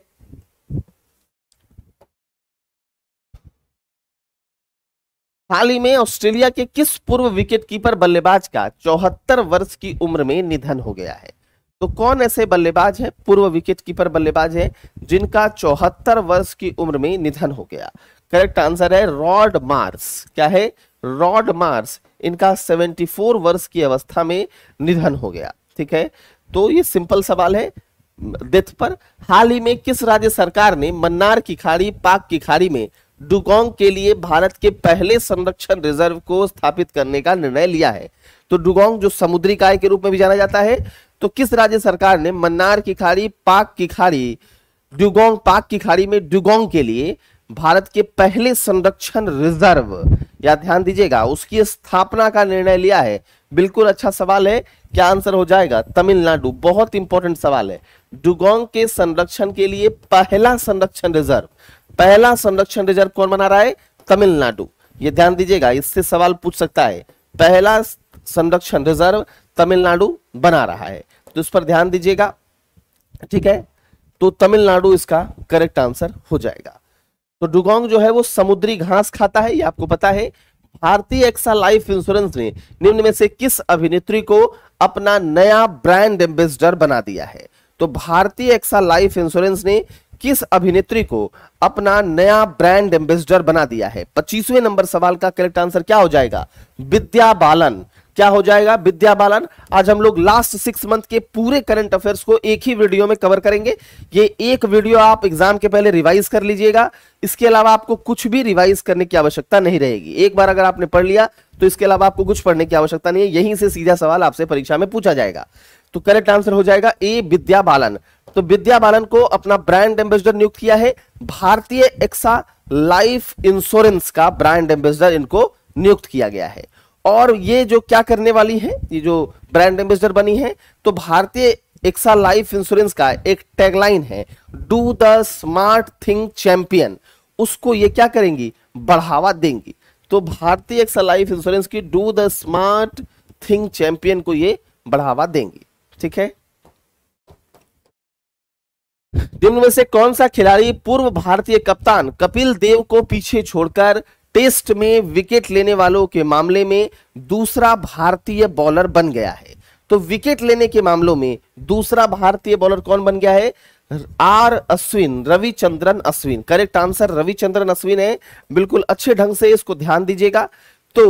हाल ही में ऑस्ट्रेलिया के किस पूर्व विकेटकीपर बल्लेबाज का चौहत्तर वर्ष की उम्र में निधन हो गया है तो कौन ऐसे बल्लेबाज हैं पूर्व विकेटकीपर बल्लेबाज हैं जिनका चौहत्तर वर्ष की उम्र में निधन हो गया करेक्ट आंसर है रॉड मार्स क्या है रॉड मार्स इनका 74 वर्ष की अवस्था में निधन हो गया ठीक है तो ये सिंपल सवाल है डेथ पर हाल ही में किस राज्य सरकार ने मन्नार की खाड़ी पाक की खाड़ी में डुगोंग के लिए भारत के पहले संरक्षण रिजर्व को स्थापित करने का निर्णय लिया है तो डुगोंग जो समुद्री काय के रूप में भी जाना जाता है तो किस राज्य सरकार ने मन्नार की खाड़ी पाक की खाड़ी डुगोंग पाक की खाड़ी में डुगोंग के लिए भारत के पहले संरक्षण रिजर्व या ध्यान दीजिएगा उसकी स्थापना का निर्णय लिया है बिल्कुल अच्छा सवाल है क्या आंसर हो जाएगा तमिलनाडु बहुत इंपॉर्टेंट सवाल है डुगोंग के संरक्षण के लिए पहला संरक्षण रिजर्व पहला संरक्षण रिजर्व कौन बना रहा है तमिलनाडु ये ध्यान दीजिएगा इससे सवाल पूछ सकता है पहला संरक्षण रिजर्व तमिलनाडु बना रहा है तो इस पर ध्यान दीजिएगा ठीक है तो तमिलनाडु इसका करेक्ट आंसर हो जाएगा तो डुगोंग जो है वो समुद्री घास खाता है ये आपको पता है भारतीय एक्सा लाइफ इंश्योरेंस ने निम्न में से किस अभिनेत्री को अपना नया ब्रांड एम्बेसडर बना दिया है तो भारतीय एक्सा लाइफ इंश्योरेंस ने किस अभिनेत्री को अपना नया ब्रांड एम्बेसडर बना दिया है पच्चीसवें नंबर सवाल का करेक्ट आंसर क्या हो जाएगा विद्या बालन क्या हो जाएगा विद्या बालन आज हम लोग लास्ट सिक्स मंथ के पूरे करंट अफेयर्स को एक ही वीडियो में कवर करेंगे ये एक वीडियो आप एग्जाम के पहले रिवाइज कर लीजिएगा इसके अलावा आपको कुछ भी रिवाइज करने की आवश्यकता नहीं रहेगी एक बार अगर आपने पढ़ लिया तो इसके अलावा आपको कुछ पढ़ने की आवश्यकता नहीं है यहीं से सीधा सवाल आपसे परीक्षा में पूछा जाएगा तो करेक्ट आंसर हो जाएगा ए विद्या बालन तो विद्या बालन को अपना ब्रांड एम्बेसडर नियुक्त किया है भारतीय एक्सा लाइफ इंश्योरेंस का ब्रांड एम्बेसडर इनको नियुक्त किया गया है और ये जो क्या करने वाली है ये जो ब्रांड एम्बेसडर बनी है तो भारतीय एक्सा लाइफ इंश्योरेंस का एक टैगलाइन है do the smart thing champion उसको ये क्या करेंगी बढ़ावा देंगी तो भारतीय एक्सा लाइफ इंश्योरेंस की do the smart thing champion को ये बढ़ावा देंगी ठीक है निम्न में से कौन सा खिलाड़ी पूर्व भारतीय कप्तान कपिल देव को पीछे छोड़कर टेस्ट में विकेट लेने वालों के मामले में दूसरा भारतीय बॉलर बन गया है तो विकेट लेने के मामलों में दूसरा भारतीय बॉलर कौन बन गया है R Ashwin Ravichandran Ashwin correct answer Ravichandran Ashwin है बिल्कुल अच्छे ढंग से इसको ध्यान दीजिएगा तो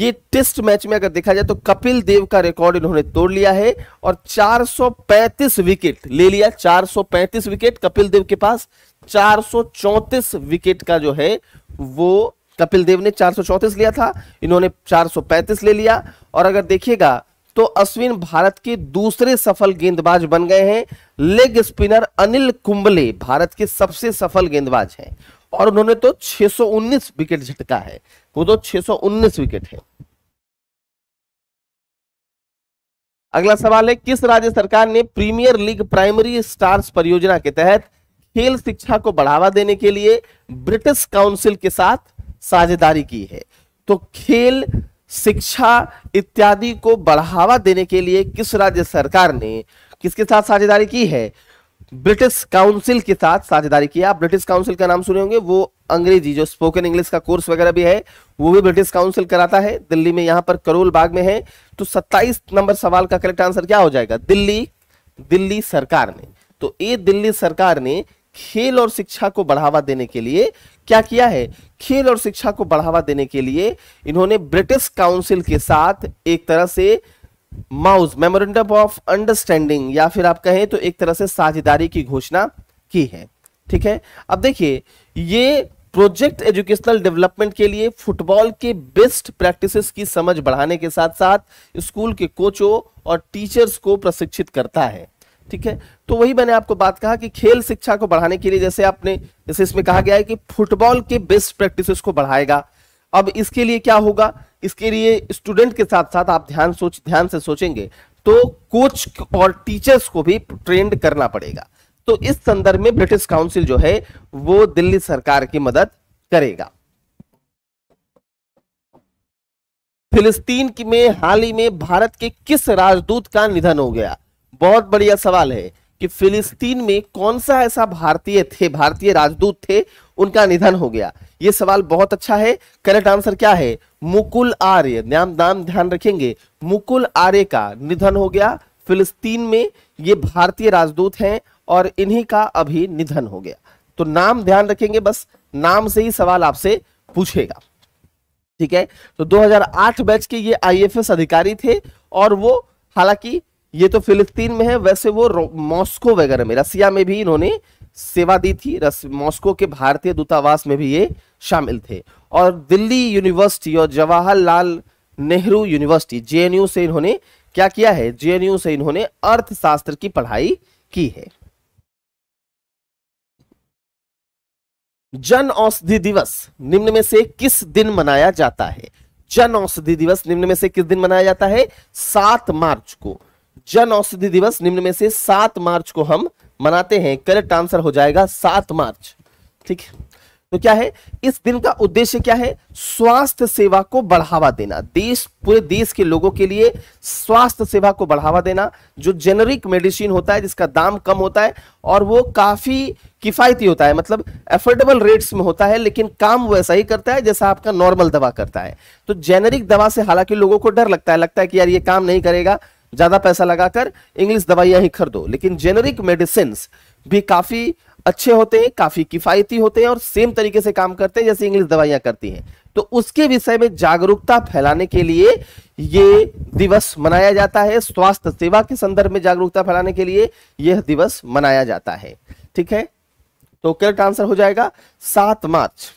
ये टेस्ट मैच में अगर देखा जाए तो कपिल देव का रिकॉर्ड इन्होंने तोड़ लिया है और 435 विकेट ले लिया 435 विकेट कपिल देव के पास 434 विकेट का जो है वो कपिल देव ने चार लिया था इन्होंने चार ले लिया और अगर देखिएगा तो अश्विन भारत के दूसरे सफल गेंदबाज बन गए हैं लेग स्पिनर अनिल कुंबले भारत के सबसे सफल गेंदबाज हैं और उन्होंने तो 619 विकेट झटका है वो तो 619 विकेट है अगला सवाल है किस राज्य सरकार ने प्रीमियर लीग प्राइमरी स्टार्स परियोजना के तहत खेल शिक्षा को बढ़ावा देने के लिए ब्रिटिश काउंसिल के साथ साझेदारी की है तो खेल शिक्षा इत्यादि को बढ़ावा देने के लिए किस राज्य सरकार ने किसके साथ साझेदारी की है ब्रिटिश काउंसिल के साथ साझेदारी की आप ब्रिटिश काउंसिल का नाम सुने होंगे वो अंग्रेजी जो स्पोकन इंग्लिश का कोर्स वगैरह भी है वो भी ब्रिटिश काउंसिल कराता है दिल्ली में यहां पर करोल बाग में है तो 27 नंबर सवाल का करेक्ट आंसर क्या हो जाएगा दिल्ली दिल्ली सरकार ने तो ये दिल्ली सरकार ने खेल और शिक्षा को बढ़ावा देने के लिए क्या किया है खेल और शिक्षा को बढ़ावा देने के लिए इन्होंने ब्रिटिश काउंसिल के साथ एक तरह से माउस मेमोरेंडम ऑफ अंडरस्टैंडिंग या फिर आप कहें तो एक तरह से साझेदारी की घोषणा की है ठीक है अब देखिए ये प्रोजेक्ट एजुकेशनल डेवलपमेंट के लिए फुटबॉल के बेस्ट प्रैक्टिसेस की समझ बढ़ाने के साथ साथ स्कूल के कोचों और टीचर्स को प्रशिक्षित करता है ठीक है तो वही मैंने आपको बात कहा कि खेल शिक्षा को बढ़ाने के लिए जैसे आपने जैसे इसमें कहा गया है कि फुटबॉल के बेस्ट प्रैक्टिस को बढ़ाएगा अब इसके लिए क्या होगा इसके लिए स्टूडेंट के साथ साथ आप ध्यान सोच ध्यान से सोचेंगे तो कोच और टीचर्स को भी ट्रेंड करना पड़ेगा तो इस संदर्भ में ब्रिटिश काउंसिल जो है वो दिल्ली सरकार की मदद करेगा फिलिस्तीन में हाल ही में भारत के किस राजदूत का निधन हो गया बहुत बढ़िया सवाल है कि फिलिस्तीन में कौन सा ऐसा भारतीय थे भारतीय राजदूत थे उनका निधन हो गया ये सवाल बहुत अच्छा है करेक्ट आंसर क्या है मुकुल आर्य नाम नाम ध्यान रखेंगे मुकुल आर्य का निधन हो गया फिलिस्तीन में ये भारतीय राजदूत हैं और इन्हीं का अभी निधन हो गया तो नाम ध्यान रखेंगे बस नाम से ही सवाल आपसे पूछेगा ठीक है तो 2008 बैच के ये आईएफएस अधिकारी थे और वो हालांकि ये तो फिलिस्तीन में है वैसे वो मॉस्को वगैरह में रसिया में भी इन्होंने सेवा दी थी मॉस्को के भारतीय दूतावास में भी ये शामिल थे और दिल्ली यूनिवर्सिटी और जवाहरलाल नेहरू यूनिवर्सिटी जे से इन्होंने क्या किया है जे से इन्होंने अर्थशास्त्र की पढ़ाई की है जन औषधि दिवस निम्न में से किस दिन मनाया जाता है जन औषधि दिवस निम्न में से किस दिन मनाया जाता है सात मार्च को जन औषधि दिवस निम्न में से सात मार्च को हम मनाते हैं करेक्ट आंसर हो जाएगा सात मार्च ठीक है तो क्या है इस दिन का उद्देश्य क्या है स्वास्थ्य सेवा को बढ़ावा देना देश पूरे देश के लोगों के लिए स्वास्थ्य सेवा को बढ़ावा देना जो जेनरिक मेडिसिन होता है जिसका दाम कम होता है और वो काफी किफायती होता है मतलब एफोर्डेबल रेट्स में होता है लेकिन काम वैसा ही करता है जैसा आपका नॉर्मल दवा करता है तो जेनरिक दवा से हालांकि लोगों को डर लगता है लगता है कि यार ये काम नहीं करेगा ज्यादा पैसा लगाकर इंग्लिश दवाइयां ही खरीदो लेकिन जेनरिक मेडिसिन भी काफी अच्छे होते हैं काफी किफायती होते हैं और सेम तरीके से काम करते हैं जैसे इंग्लिश दवाइयां करती हैं तो उसके विषय में जागरूकता फैलाने के लिए यह दिवस मनाया जाता है स्वास्थ्य सेवा के संदर्भ में जागरूकता फैलाने के लिए यह दिवस मनाया जाता है ठीक है तो करेक्ट आंसर हो जाएगा सात मार्च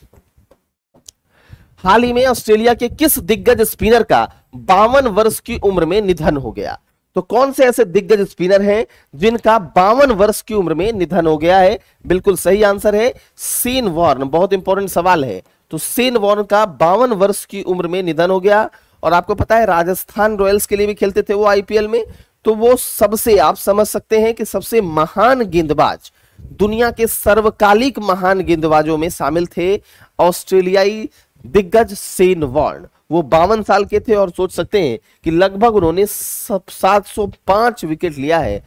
हाल ही में ऑस्ट्रेलिया के किस दिग्गज स्पिनर का बावन वर्ष की उम्र में निधन हो गया तो कौन से ऐसे दिग्गज स्पिनर हैं जिनका बावन वर्ष की उम्र में निधन हो गया है बिल्कुल सही आंसर है सीन वॉर्न बहुत इंपॉर्टेंट सवाल है तो सीन वॉर्न का बावन वर्ष की उम्र में निधन हो गया और आपको पता है राजस्थान रॉयल्स के लिए भी खेलते थे वो आईपीएल में तो वो सबसे आप समझ सकते हैं कि सबसे महान गेंदबाज दुनिया के सर्वकालिक महान गेंदबाजों में शामिल थे ऑस्ट्रेलियाई दिग्गज सेन वॉर्न वो बावन साल के थे और सोच सकते हैं कि लगभग उन्होंने सात सौ पांच विकेट लिया है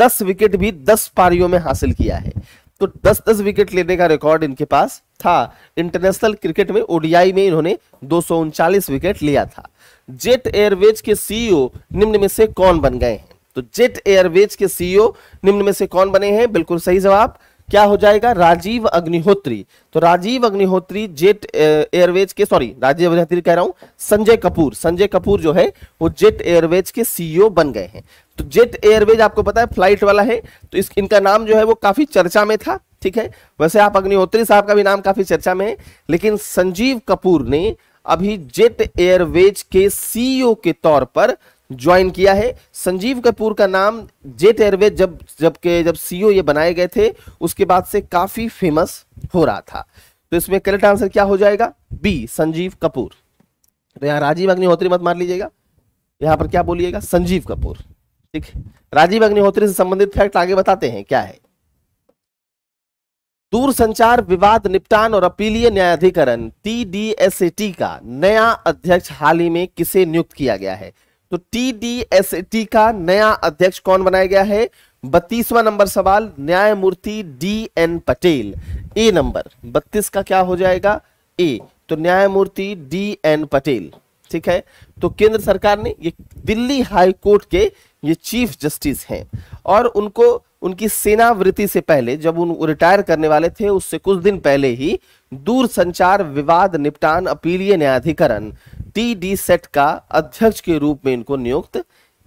दस विकेट भी दस पारियों में हासिल किया है तो दस दस विकेट लेने का रिकॉर्ड इनके पास था इंटरनेशनल क्रिकेट में ओडीआई में इन्होंने दो विकेट लिया था जेट एयरवेज के सीईओ निम्न में से कौन बन गए हैं तो जेट एयरवेज के सीईओ निम्न में से कौन बने हैं बिल्कुल सही जवाब क्या हो जाएगा राजीव अग्निहोत्री तो राजीव अग्निहोत्री जेट एयरवेज के सॉरी राजीव अग्निहोत्री कह रहा हूं संजय कपूर संजय कपूर जो है वो जेट एयरवेज के सीईओ e बन गए हैं तो जेट एयरवेज आपको पता है फ्लाइट वाला है तो इस इनका नाम जो है वो काफी चर्चा में था ठीक है वैसे आप अग्निहोत्री साहब का भी नाम काफी चर्चा में है लेकिन संजीव कपूर ने अभी जेट एयरवेज के सीईओ e के तौर पर ज्वाइन किया है संजीव कपूर का नाम जेट एयरवेज जब जबकि जब सीईओ e ये बनाए गए थे उसके बाद से काफी फेमस हो रहा था तो इसमें करेक्ट आंसर क्या हो जाएगा बी संजीव कपूर तो यहां राजीव अग्निहोत्री मत मार लीजिएगा यहां पर क्या बोलिएगा संजीव कपूर ठीक राजीव अग्निहोत्री से संबंधित फैक्ट आगे बताते हैं क्या है दूरसंचार विवाद निपटान और अपीलीय न्यायाधिकरण टी का नया अध्यक्ष हाल ही में किसे नियुक्त किया गया है तो टी का नया अध्यक्ष कौन बनाया गया है बत्तीसवा नंबर सवाल न्यायमूर्ति D N Patel A number बत्तीस का क्या हो जाएगा ए तो न्यायमूर्ति डी एन पटेल ठीक है तो केंद्र सरकार ने ये दिल्ली हाई कोर्ट के ये चीफ जस्टिस हैं और उनको उनकी सेनावृत्ति से पहले जब उन रिटायर करने वाले थे उससे कुछ दिन पहले ही दूर संचार विवाद निपटान अपीलीय न्यायाधिकरण डी डी सेट का अध्यक्ष के रूप में इनको नियुक्त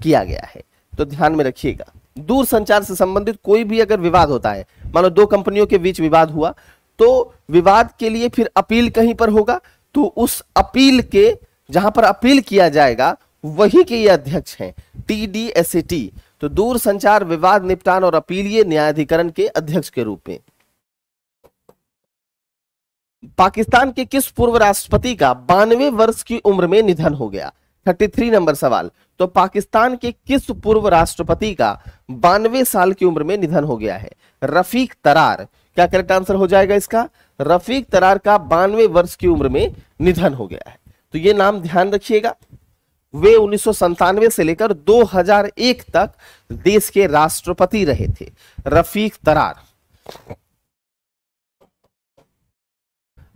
किया गया है तो ध्यान में रखिएगा दूर संचार से संबंधित कोई भी अगर विवाद होता है मानो दो कंपनियों के बीच विवाद हुआ तो विवाद के लिए फिर अपील कहीं पर होगा तो उस अपील के जहां पर अपील किया जाएगा वही के ये अध्यक्ष हैं T D S A T तो दूर संचार विवाद निपटान और अपीलीय न्यायाधिकरण के अध्यक्ष के रूप में पाकिस्तान के किस पूर्व राष्ट्रपति का बानवे वर्ष की उम्र में निधन हो गया 33 नंबर सवाल तो पाकिस्तान के किस पूर्व राष्ट्रपति का बानवे साल की उम्र में निधन हो गया है रफीक तरार क्या करेक्ट आंसर हो जाएगा इसका रफीक तरार का बानवे वर्ष की उम्र में निधन हो गया है तो ये नाम ध्यान रखिएगा वे उन्नीस से लेकर 2001 तक देश के राष्ट्रपति रहे थे रफीक तरार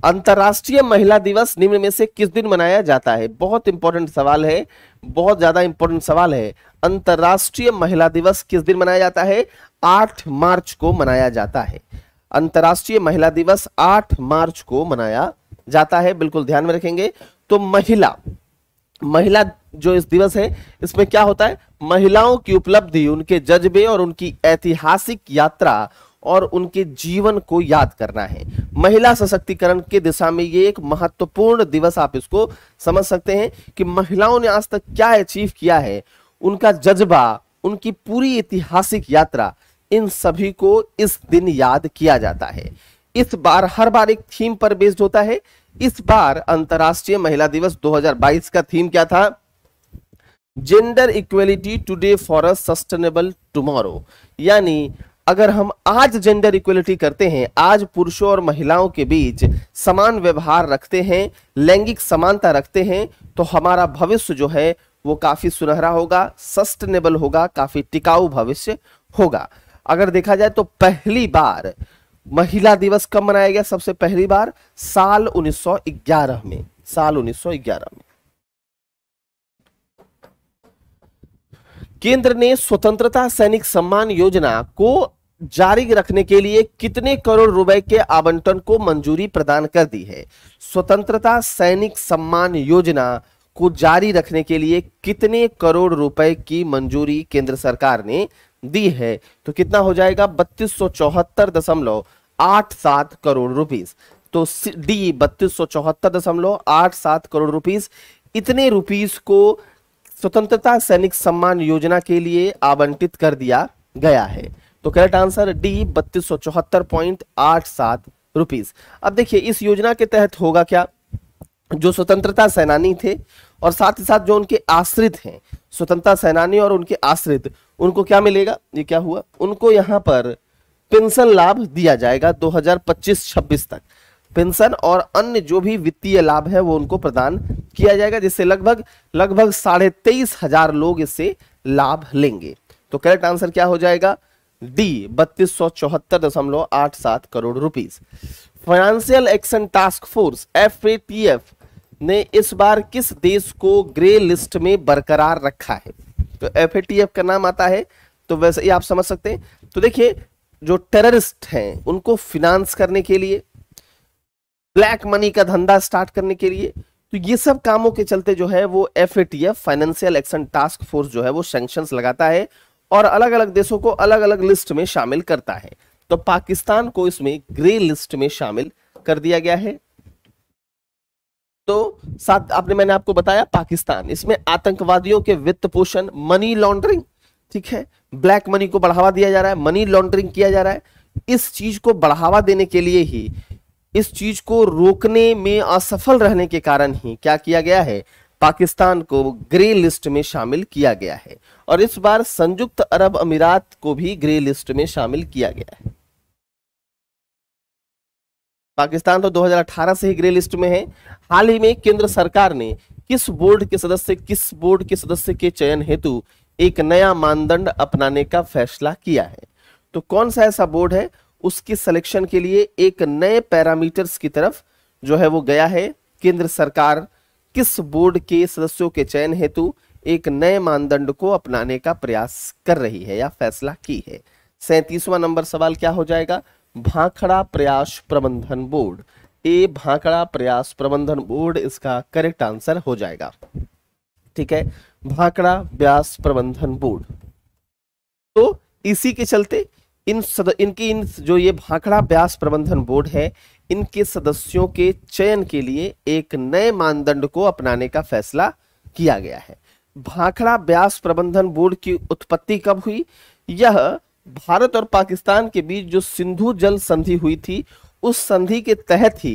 अंतर्राष्ट्रीय महिला दिवस निम्न में से किस दिन मनाया जाता है बहुत इंपॉर्टेंट सवाल है बहुत ज्यादा इंपॉर्टेंट सवाल है अंतर्राष्ट्रीय महिला दिवस किस दिन मनाया जाता है आठ मार्च को मनाया जाता है अंतर्राष्ट्रीय महिला दिवस आठ मार्च को मनाया जाता है बिल्कुल ध्यान में रखेंगे तो महिला महिला जो इस दिवस है इसमें क्या होता है महिलाओं की उपलब्धि उनके जज्बे और उनकी ऐतिहासिक यात्रा और उनके जीवन को याद करना है महिला सशक्तिकरण के दिशा में ये एक महत्वपूर्ण दिवस आप इसको समझ सकते हैं कि महिलाओं ने आज तक क्या अचीव किया है उनका जज्बा उनकी पूरी ऐतिहासिक यात्रा इन सभी को इस दिन याद किया जाता है इस बार हर बार एक थीम पर बेस्ड होता है इस बार अंतर्राष्ट्रीय महिला दिवस 2022 का थीम क्या था gender equality today for a sustainable tomorrow यानी अगर हम आज जेंडर इक्वलिटी करते हैं आज पुरुषों और महिलाओं के बीच समान व्यवहार रखते हैं लैंगिक समानता रखते हैं तो हमारा भविष्य जो है वो काफी सुनहरा होगा सस्टेनेबल होगा काफी टिकाऊ भविष्य होगा अगर देखा जाए तो पहली बार महिला दिवस कब मनाया गया सबसे पहली बार साल 1911 में साल 1911 में केंद्र ने स्वतंत्रता सैनिक सम्मान योजना को जारी रखने के लिए कितने करोड़ रुपए के आवंटन को मंजूरी प्रदान कर दी है स्वतंत्रता सैनिक सम्मान योजना को जारी रखने के लिए कितने करोड़ रुपए की मंजूरी केंद्र सरकार ने दी है तो कितना हो जाएगा बत्तीस सौ चौहत्तर दशमलव आठ सात करोड़ रुपीस तो डी बत्तीस सौ चौहत्तर दशमलव आठ सात करोड़ रुपीस इतने रुपीस को स्वतंत्रता सैनिक सम्मान योजना के लिए आवंटित कर दिया गया है तो करेक्ट आंसर डी बत्तीस सौ चौहत्तर पॉइंट आठ सात रुपीज अब देखिए इस योजना के तहत होगा क्या जो स्वतंत्रता सेनानी थे और साथ ही साथ जो उनके आश्रित हैं स्वतंत्रता सेनानी और उनके आश्रित उनको क्या मिलेगा ये क्या हुआ उनको यहाँ पर पेंशन लाभ दिया जाएगा 2025-26 तक पेंशन और अन्य जो भी वित्तीय लाभ है वो उनको प्रदान किया जाएगा जिससे लगभग लगभग साढ़े तेईस हजार लोग इससे लाभ लेंगे तो करेक्ट आंसर क्या हो जाएगा डी बत्तीस सौ चौहत्तर दशमलव आठ सात crore rupees financial action task force F ने इस बार किस देश को ग्रे लिस्ट में बरकरार रखा है तो एफ का नाम आता है तो वैसे ही आप समझ सकते हैं तो देखिए जो टेररिस्ट हैं उनको फिनांस करने के लिए ब्लैक मनी का धंधा स्टार्ट करने के लिए तो ये सब कामों के चलते जो है वो F financial action task force जो है वो सेंक्शन लगाता है और अलग अलग देशों को अलग अलग लिस्ट में शामिल करता है तो पाकिस्तान को इसमें ग्रे लिस्ट में शामिल कर दिया गया है तो साथ आपने मैंने आपको बताया पाकिस्तान इसमें आतंकवादियों के वित्त पोषण मनी लॉन्ड्रिंग ठीक है ब्लैक मनी को बढ़ावा दिया जा रहा है मनी लॉन्ड्रिंग किया जा रहा है इस चीज को बढ़ावा देने के लिए ही इस चीज को रोकने में असफल रहने के कारण ही क्या किया गया है पाकिस्तान को ग्रे लिस्ट में शामिल किया गया है और इस बार संयुक्त अरब अमीरात को भी ग्रे लिस्ट में शामिल किया गया है पाकिस्तान तो 2018 से ही ग्रे लिस्ट में है हाल ही में केंद्र सरकार ने किस बोर्ड के सदस्य किस बोर्ड के सदस्य के चयन हेतु एक नया मानदंड अपनाने का फैसला किया है तो कौन सा ऐसा बोर्ड है उसकी सिलेक्शन के लिए एक नए पैरामीटर्स की तरफ जो है वो गया है केंद्र सरकार किस बोर्ड के सदस्यों के चयन हेतु एक नए मानदंड को अपनाने का प्रयास कर रही है या फैसला की है सैतीसवां नंबर सवाल क्या हो जाएगा भाखड़ा प्रयास प्रबंधन बोर्ड ए भाखड़ा प्रयास प्रबंधन बोर्ड इसका करेक्ट आंसर हो जाएगा ठीक है भाखड़ा ब्यास प्रबंधन बोर्ड तो इसी के चलते इन सद, इनकी इन जो ये भाखड़ा ब्यास प्रबंधन बोर्ड है इनके सदस्यों के चयन के लिए एक नए मानदंड को अपनाने का फैसला किया गया है भाखड़ा ब्यास प्रबंधन बोर्ड की उत्पत्ति कब हुई यह भारत और पाकिस्तान के बीच जो सिंधु जल संधि हुई थी उस संधि के तहत ही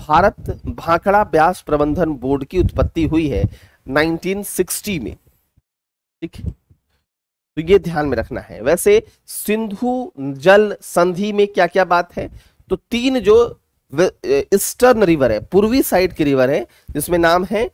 भारत भाखड़ा ब्यास प्रबंधन बोर्ड की उत्पत्ति हुई है 1960 में ठीक तो ये ध्यान में रखना है वैसे सिंधु जल संधि में क्या क्या बात है तो तीन जो ईस्टर्न रिवर है पूर्वी साइड की रिवर है जिसमें नाम है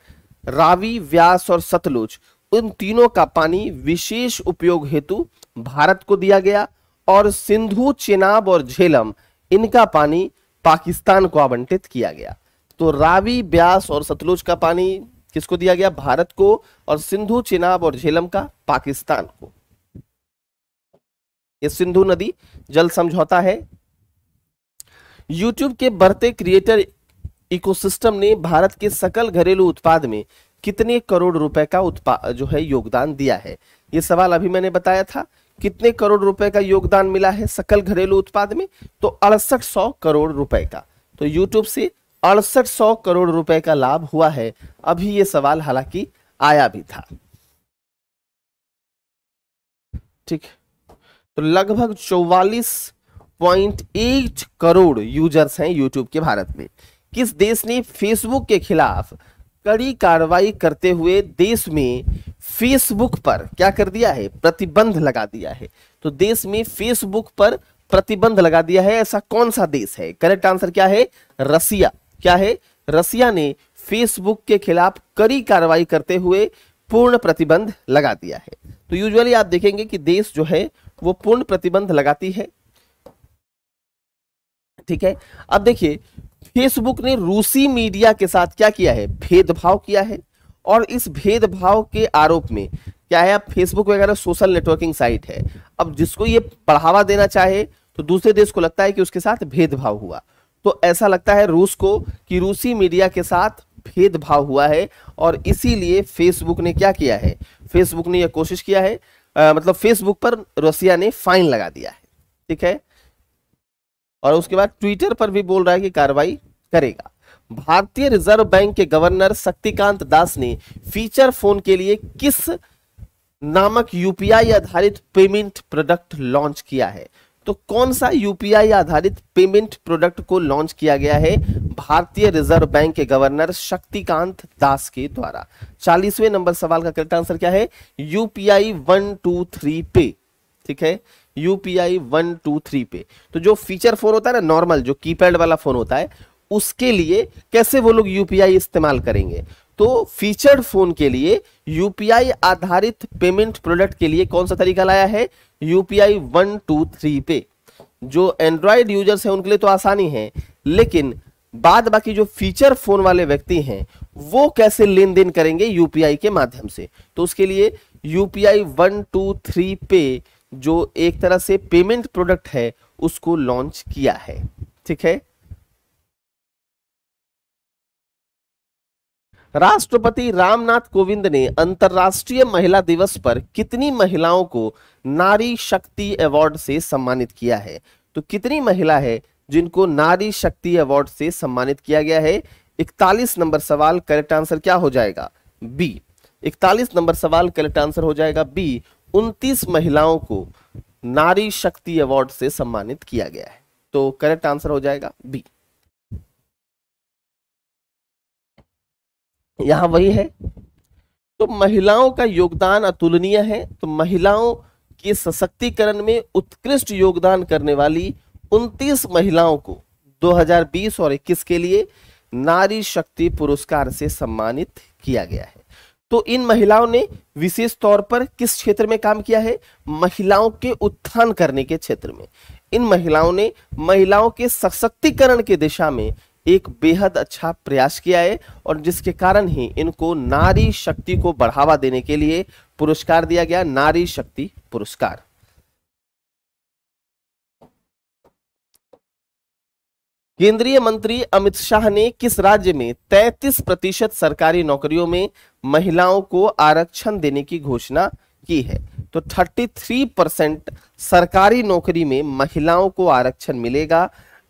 रावी व्यास और सतलुज उन तीनों का पानी विशेष उपयोग हेतु भारत को दिया गया और सिंधु चेनाब और झेलम इनका पानी पाकिस्तान को आवंटित किया गया तो रावी ब्यास और सतलुज का पानी किसको दिया गया भारत को और सिंधु चिनाब और झेलम का पाकिस्तान को यह सिंधु नदी जल समझौता है यूट्यूब के बढ़ते क्रिएटर इकोसिस्टम ने भारत के सकल घरेलू उत्पाद में कितने करोड़ रुपए का उत्पाद जो है योगदान दिया है ये सवाल अभी मैंने बताया था कितने करोड़ रुपए का योगदान मिला है सकल घरेलू उत्पाद में तो अड़सठ सौ करोड़ रुपए का तो यूट्यूब से अड़सठ सौ करोड़ रुपए का लाभ हुआ है अभी ये सवाल हालांकि आया भी था ठीक तो लगभग चौवालीस 1.8 करोड़ यूजर्स हैं यूट्यूब के भारत में किस देश ने फेसबुक के खिलाफ कड़ी कार्रवाई करते हुए देश में फेसबुक पर क्या कर दिया है प्रतिबंध लगा दिया है तो देश में फेसबुक पर प्रतिबंध लगा दिया है ऐसा कौन सा देश है करेक्ट आंसर क्या है रसिया क्या है रसिया ने फेसबुक के खिलाफ कड़ी कार्रवाई करते हुए पूर्ण प्रतिबंध लगा दिया है तो यूजुअली आप देखेंगे कि देश जो है वो पूर्ण प्रतिबंध लगाती है ठीक है अब देखिए फेसबुक ने रूसी मीडिया के साथ क्या किया है भेदभाव किया है और इस भेदभाव के आरोप में क्या है अब फेसबुक वगैरह सोशल नेटवर्किंग साइट है अब जिसको ये बढ़ावा देना चाहे तो दूसरे देश को लगता है कि उसके साथ भेदभाव हुआ तो ऐसा लगता है रूस को कि रूसी मीडिया के साथ भेदभाव हुआ है और इसीलिए फेसबुक ने क्या किया है फेसबुक ने यह कोशिश किया है आ, मतलब फेसबुक पर रसिया ने फाइन लगा दिया है ठीक है और उसके बाद ट्विटर पर भी बोल रहा है कि कार्रवाई करेगा भारतीय रिजर्व बैंक के गवर्नर शक्तिकांत दास ने फीचर फोन के लिए किस नामक यूपीआई आधारित पेमेंट प्रोडक्ट लॉन्च किया है तो कौन सा यूपीआई आधारित पेमेंट प्रोडक्ट को लॉन्च किया गया है भारतीय रिजर्व बैंक के गवर्नर शक्तिकांत दास के द्वारा चालीसवें नंबर सवाल का करेक्ट आंसर क्या है UPI one two three pay ठीक है U P I one two three pay तो जो फीचर फोन होता है ना नॉर्मल जो कीपैड वाला फोन होता है उसके लिए कैसे वो लोग यूपीआई इस्तेमाल करेंगे तो फीचर्ड फोन के लिए यूपीआई आधारित पेमेंट प्रोडक्ट के लिए कौन सा तरीका लाया है यूपीआई वन टू थ्री पे जो एंड्रॉयड यूजर्स हैं उनके लिए तो आसानी है लेकिन बाद बाकी जो फीचर फोन वाले व्यक्ति हैं वो कैसे लेन देन करेंगे यूपीआई के माध्यम से तो उसके लिए यूपीआई वन टू थ्री पे जो एक तरह से पेमेंट प्रोडक्ट है उसको लॉन्च किया है ठीक है राष्ट्रपति रामनाथ कोविंद ने अंतर्राष्ट्रीय महिला दिवस पर कितनी महिलाओं को नारी शक्ति अवार्ड से सम्मानित किया है तो कितनी महिला है जिनको नारी शक्ति अवार्ड से सम्मानित किया गया है इकतालीस नंबर सवाल करेक्ट आंसर क्या हो जाएगा बी इकतालीस नंबर सवाल करेक्ट आंसर हो जाएगा बी उनतीस महिलाओं को नारी शक्ति अवार्ड से सम्मानित किया गया है तो करेक्ट आंसर हो जाएगा बी यहां वही है तो महिलाओं का योगदान अतुलनीय है तो महिलाओं के सशक्तिकरण में उत्कृष्ट योगदान करने वाली 29 महिलाओं को 2020 और 21 के लिए नारी शक्ति पुरस्कार से सम्मानित किया गया है तो इन महिलाओं ने विशेष तौर पर किस क्षेत्र में काम किया है महिलाओं के उत्थान करने के क्षेत्र में इन महिलाओं ने महिलाओं के सशक्तिकरण की दिशा में एक बेहद अच्छा प्रयास किया है और जिसके कारण ही इनको नारी शक्ति को बढ़ावा देने के लिए पुरस्कार दिया गया नारी शक्ति पुरस्कार केंद्रीय मंत्री अमित शाह ने किस राज्य में 33 प्रतिशत सरकारी नौकरियों में महिलाओं को आरक्षण देने की घोषणा की है तो 33 परसेंट सरकारी नौकरी में महिलाओं को आरक्षण मिलेगा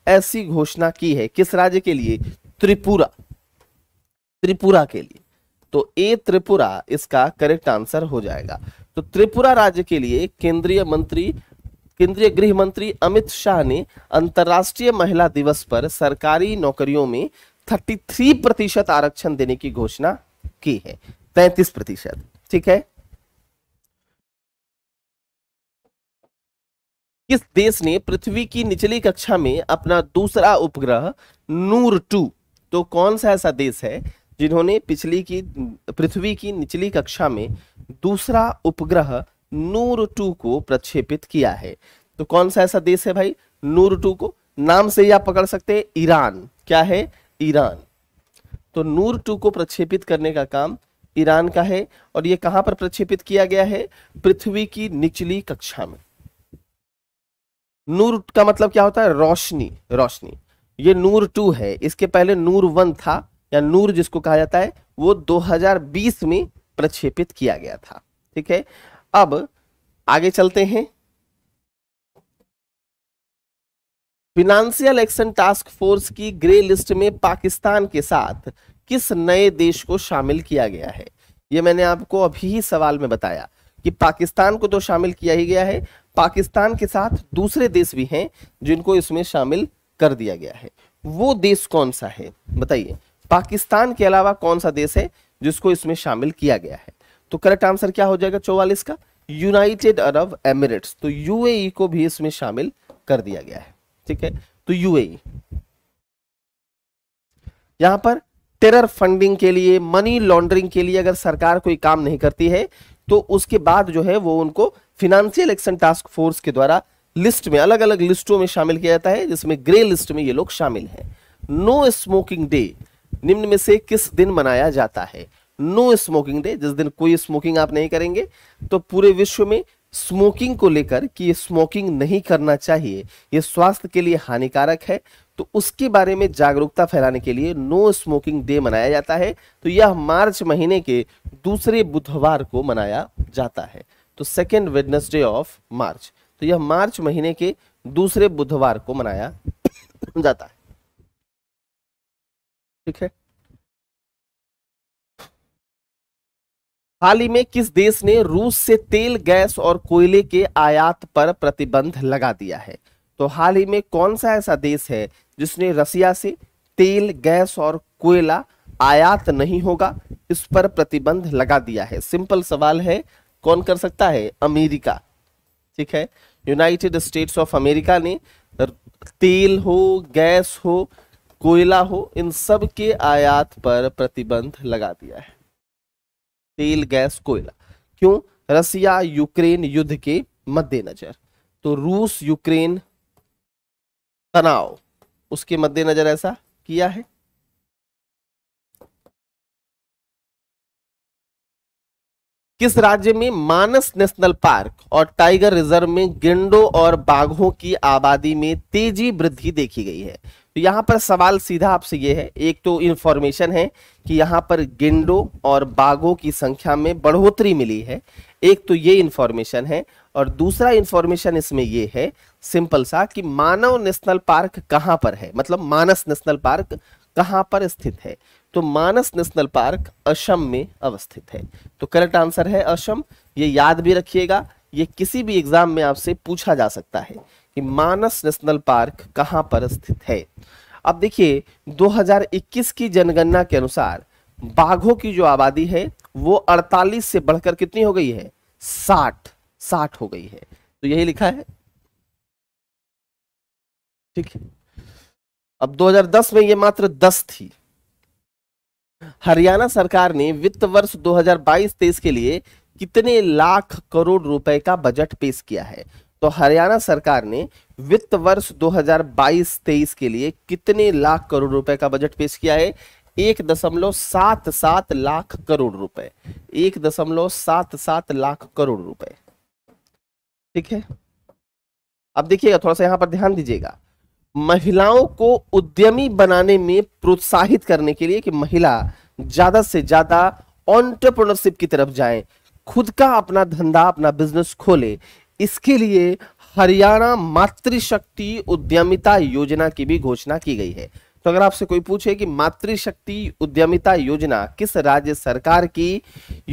ऐसी घोषणा की है किस राज्य के लिए त्रिपुरा त्रिपुरा के लिए तो ए त्रिपुरा इसका करेक्ट आंसर हो जाएगा तो त्रिपुरा राज्य के लिए केंद्रीय मंत्री केंद्रीय गृह मंत्री अमित शाह ने अंतर्राष्ट्रीय महिला दिवस पर सरकारी नौकरियों में 33 प्रतिशत आरक्षण देने की घोषणा की है 33 प्रतिशत ठीक है किस देश ने पृथ्वी की निचली कक्षा में अपना दूसरा उपग्रह नूर टू तो कौन सा ऐसा देश है जिन्होंने पिछली की पृथ्वी की निचली कक्षा में दूसरा उपग्रह नूर टू को प्रक्षेपित किया है तो कौन सा ऐसा देश है भाई नूर टू को नाम से ही आप पकड़ सकते हैं ईरान क्या है ईरान तो नूर टू को प्रक्षेपित करने का काम ईरान का है और यह कहां पर प्रक्षेपित किया गया है पृथ्वी की निचली कक्षा में नूर का मतलब क्या होता है रोशनी रोशनी ये नूर टू है इसके पहले नूर वन था या नूर जिसको कहा जाता है वो 2020 में प्रक्षेपित किया गया था ठीक है अब आगे चलते हैं फिनेंशियल एक्शन टास्क फोर्स की ग्रे लिस्ट में पाकिस्तान के साथ किस नए देश को शामिल किया गया है ये मैंने आपको अभी ही सवाल में बताया कि पाकिस्तान को तो शामिल किया ही गया है पाकिस्तान के साथ दूसरे देश भी हैं जिनको इसमें शामिल कर दिया गया है वो देश कौन सा है बताइए पाकिस्तान के अलावा कौन सा देश है जिसको इसमें शामिल किया गया है तो करेक्ट आंसर क्या हो जाएगा चौवालीस का यूनाइटेड अरब एमिरेट्स तो यूएई e को भी इसमें शामिल कर दिया गया है ठीक है तो यूएई e। यहां पर टेरर फंडिंग के लिए मनी लॉन्ड्रिंग के लिए अगर सरकार कोई काम नहीं करती है तो उसके बाद जो है वो उनको फिनेंशियल एक्शन टास्क फोर्स के द्वारा लिस्ट में अलग अलग लिस्टों में शामिल किया जाता है जिसमें ग्रे लिस्ट में ये लोग शामिल हैं नो स्मोकिंग डे निम्न में से किस दिन मनाया जाता है नो स्मोकिंग डे जिस दिन कोई स्मोकिंग आप नहीं करेंगे तो पूरे विश्व में स्मोकिंग को लेकर कि ये स्मोकिंग नहीं करना चाहिए ये स्वास्थ्य के लिए हानिकारक है तो उसके बारे में जागरूकता फैलाने के लिए नो स्मोकिंग डे मनाया जाता है तो यह मार्च महीने के दूसरे बुधवार को मनाया जाता है तो सेकेंड वेडनेसडे ऑफ मार्च तो यह मार्च महीने के दूसरे बुधवार को मनाया जाता है ठीक है हाल ही में किस देश ने रूस से तेल गैस और कोयले के आयात पर प्रतिबंध लगा दिया है तो हाल ही में कौन सा ऐसा देश है जिसने रसिया से तेल गैस और कोयला आयात नहीं होगा इस पर प्रतिबंध लगा दिया है सिंपल सवाल है कौन कर सकता है अमेरिका ठीक है यूनाइटेड स्टेट्स ऑफ अमेरिका ने तेल हो गैस हो कोयला हो इन सब के आयात पर प्रतिबंध लगा दिया है तेल गैस कोयला क्यों रसिया यूक्रेन युद्ध के मद्देनजर तो रूस यूक्रेन तनाव उसके मद्देनजर ऐसा किया है किस राज्य में मानस नेशनल पार्क और टाइगर रिजर्व में गेंडो और बाघों की आबादी में तेजी वृद्धि देखी गई है तो यहाँ पर सवाल सीधा आपसे ये है एक तो इन्फॉर्मेशन है कि यहाँ पर गेंडों और बाघों की संख्या में बढ़ोतरी मिली है एक तो ये इन्फॉर्मेशन है और दूसरा इन्फॉर्मेशन इसमें ये है सिंपल सा कि मानव नेशनल पार्क कहाँ पर है मतलब मानस नेशनल पार्क कहाँ पर स्थित है तो मानस नेशनल पार्क असम में अवस्थित है तो करेक्ट आंसर है असम ये याद भी रखिएगा ये किसी भी एग्जाम में आपसे पूछा जा सकता है कि मानस नेशनल पार्क कहाँ पर स्थित है अब देखिए 2021 की जनगणना के अनुसार बाघों की जो आबादी है वो 48 से बढ़कर कितनी हो गई है 60 60 हो गई है तो यही लिखा है ठीक है अब 2010 में ये मात्र 10 थी हरियाणा सरकार ने वित्त वर्ष 2022-23 के लिए कितने लाख करोड़ रुपए का बजट पेश किया है तो हरियाणा सरकार ने वित्त वर्ष 2022-23 के लिए कितने लाख करोड़ रुपए का बजट पेश किया है एक दशमलव सात सात लाख करोड़ रुपए एक दशमलव सात सात लाख करोड़ रुपए ठीक है अब देखिएगा थोड़ा सा यहां पर ध्यान दीजिएगा महिलाओं को उद्यमी बनाने में प्रोत्साहित करने के लिए कि महिला ज्यादा से ज्यादा ऑन्टरप्रोनरशिप की तरफ जाए खुद का अपना धंधा अपना बिजनेस खोले इसके लिए हरियाणा मातृशक्ति उद्यमिता योजना की भी घोषणा की गई है तो अगर आपसे कोई पूछे कि मातृशक्ति उद्यमिता योजना किस राज्य सरकार की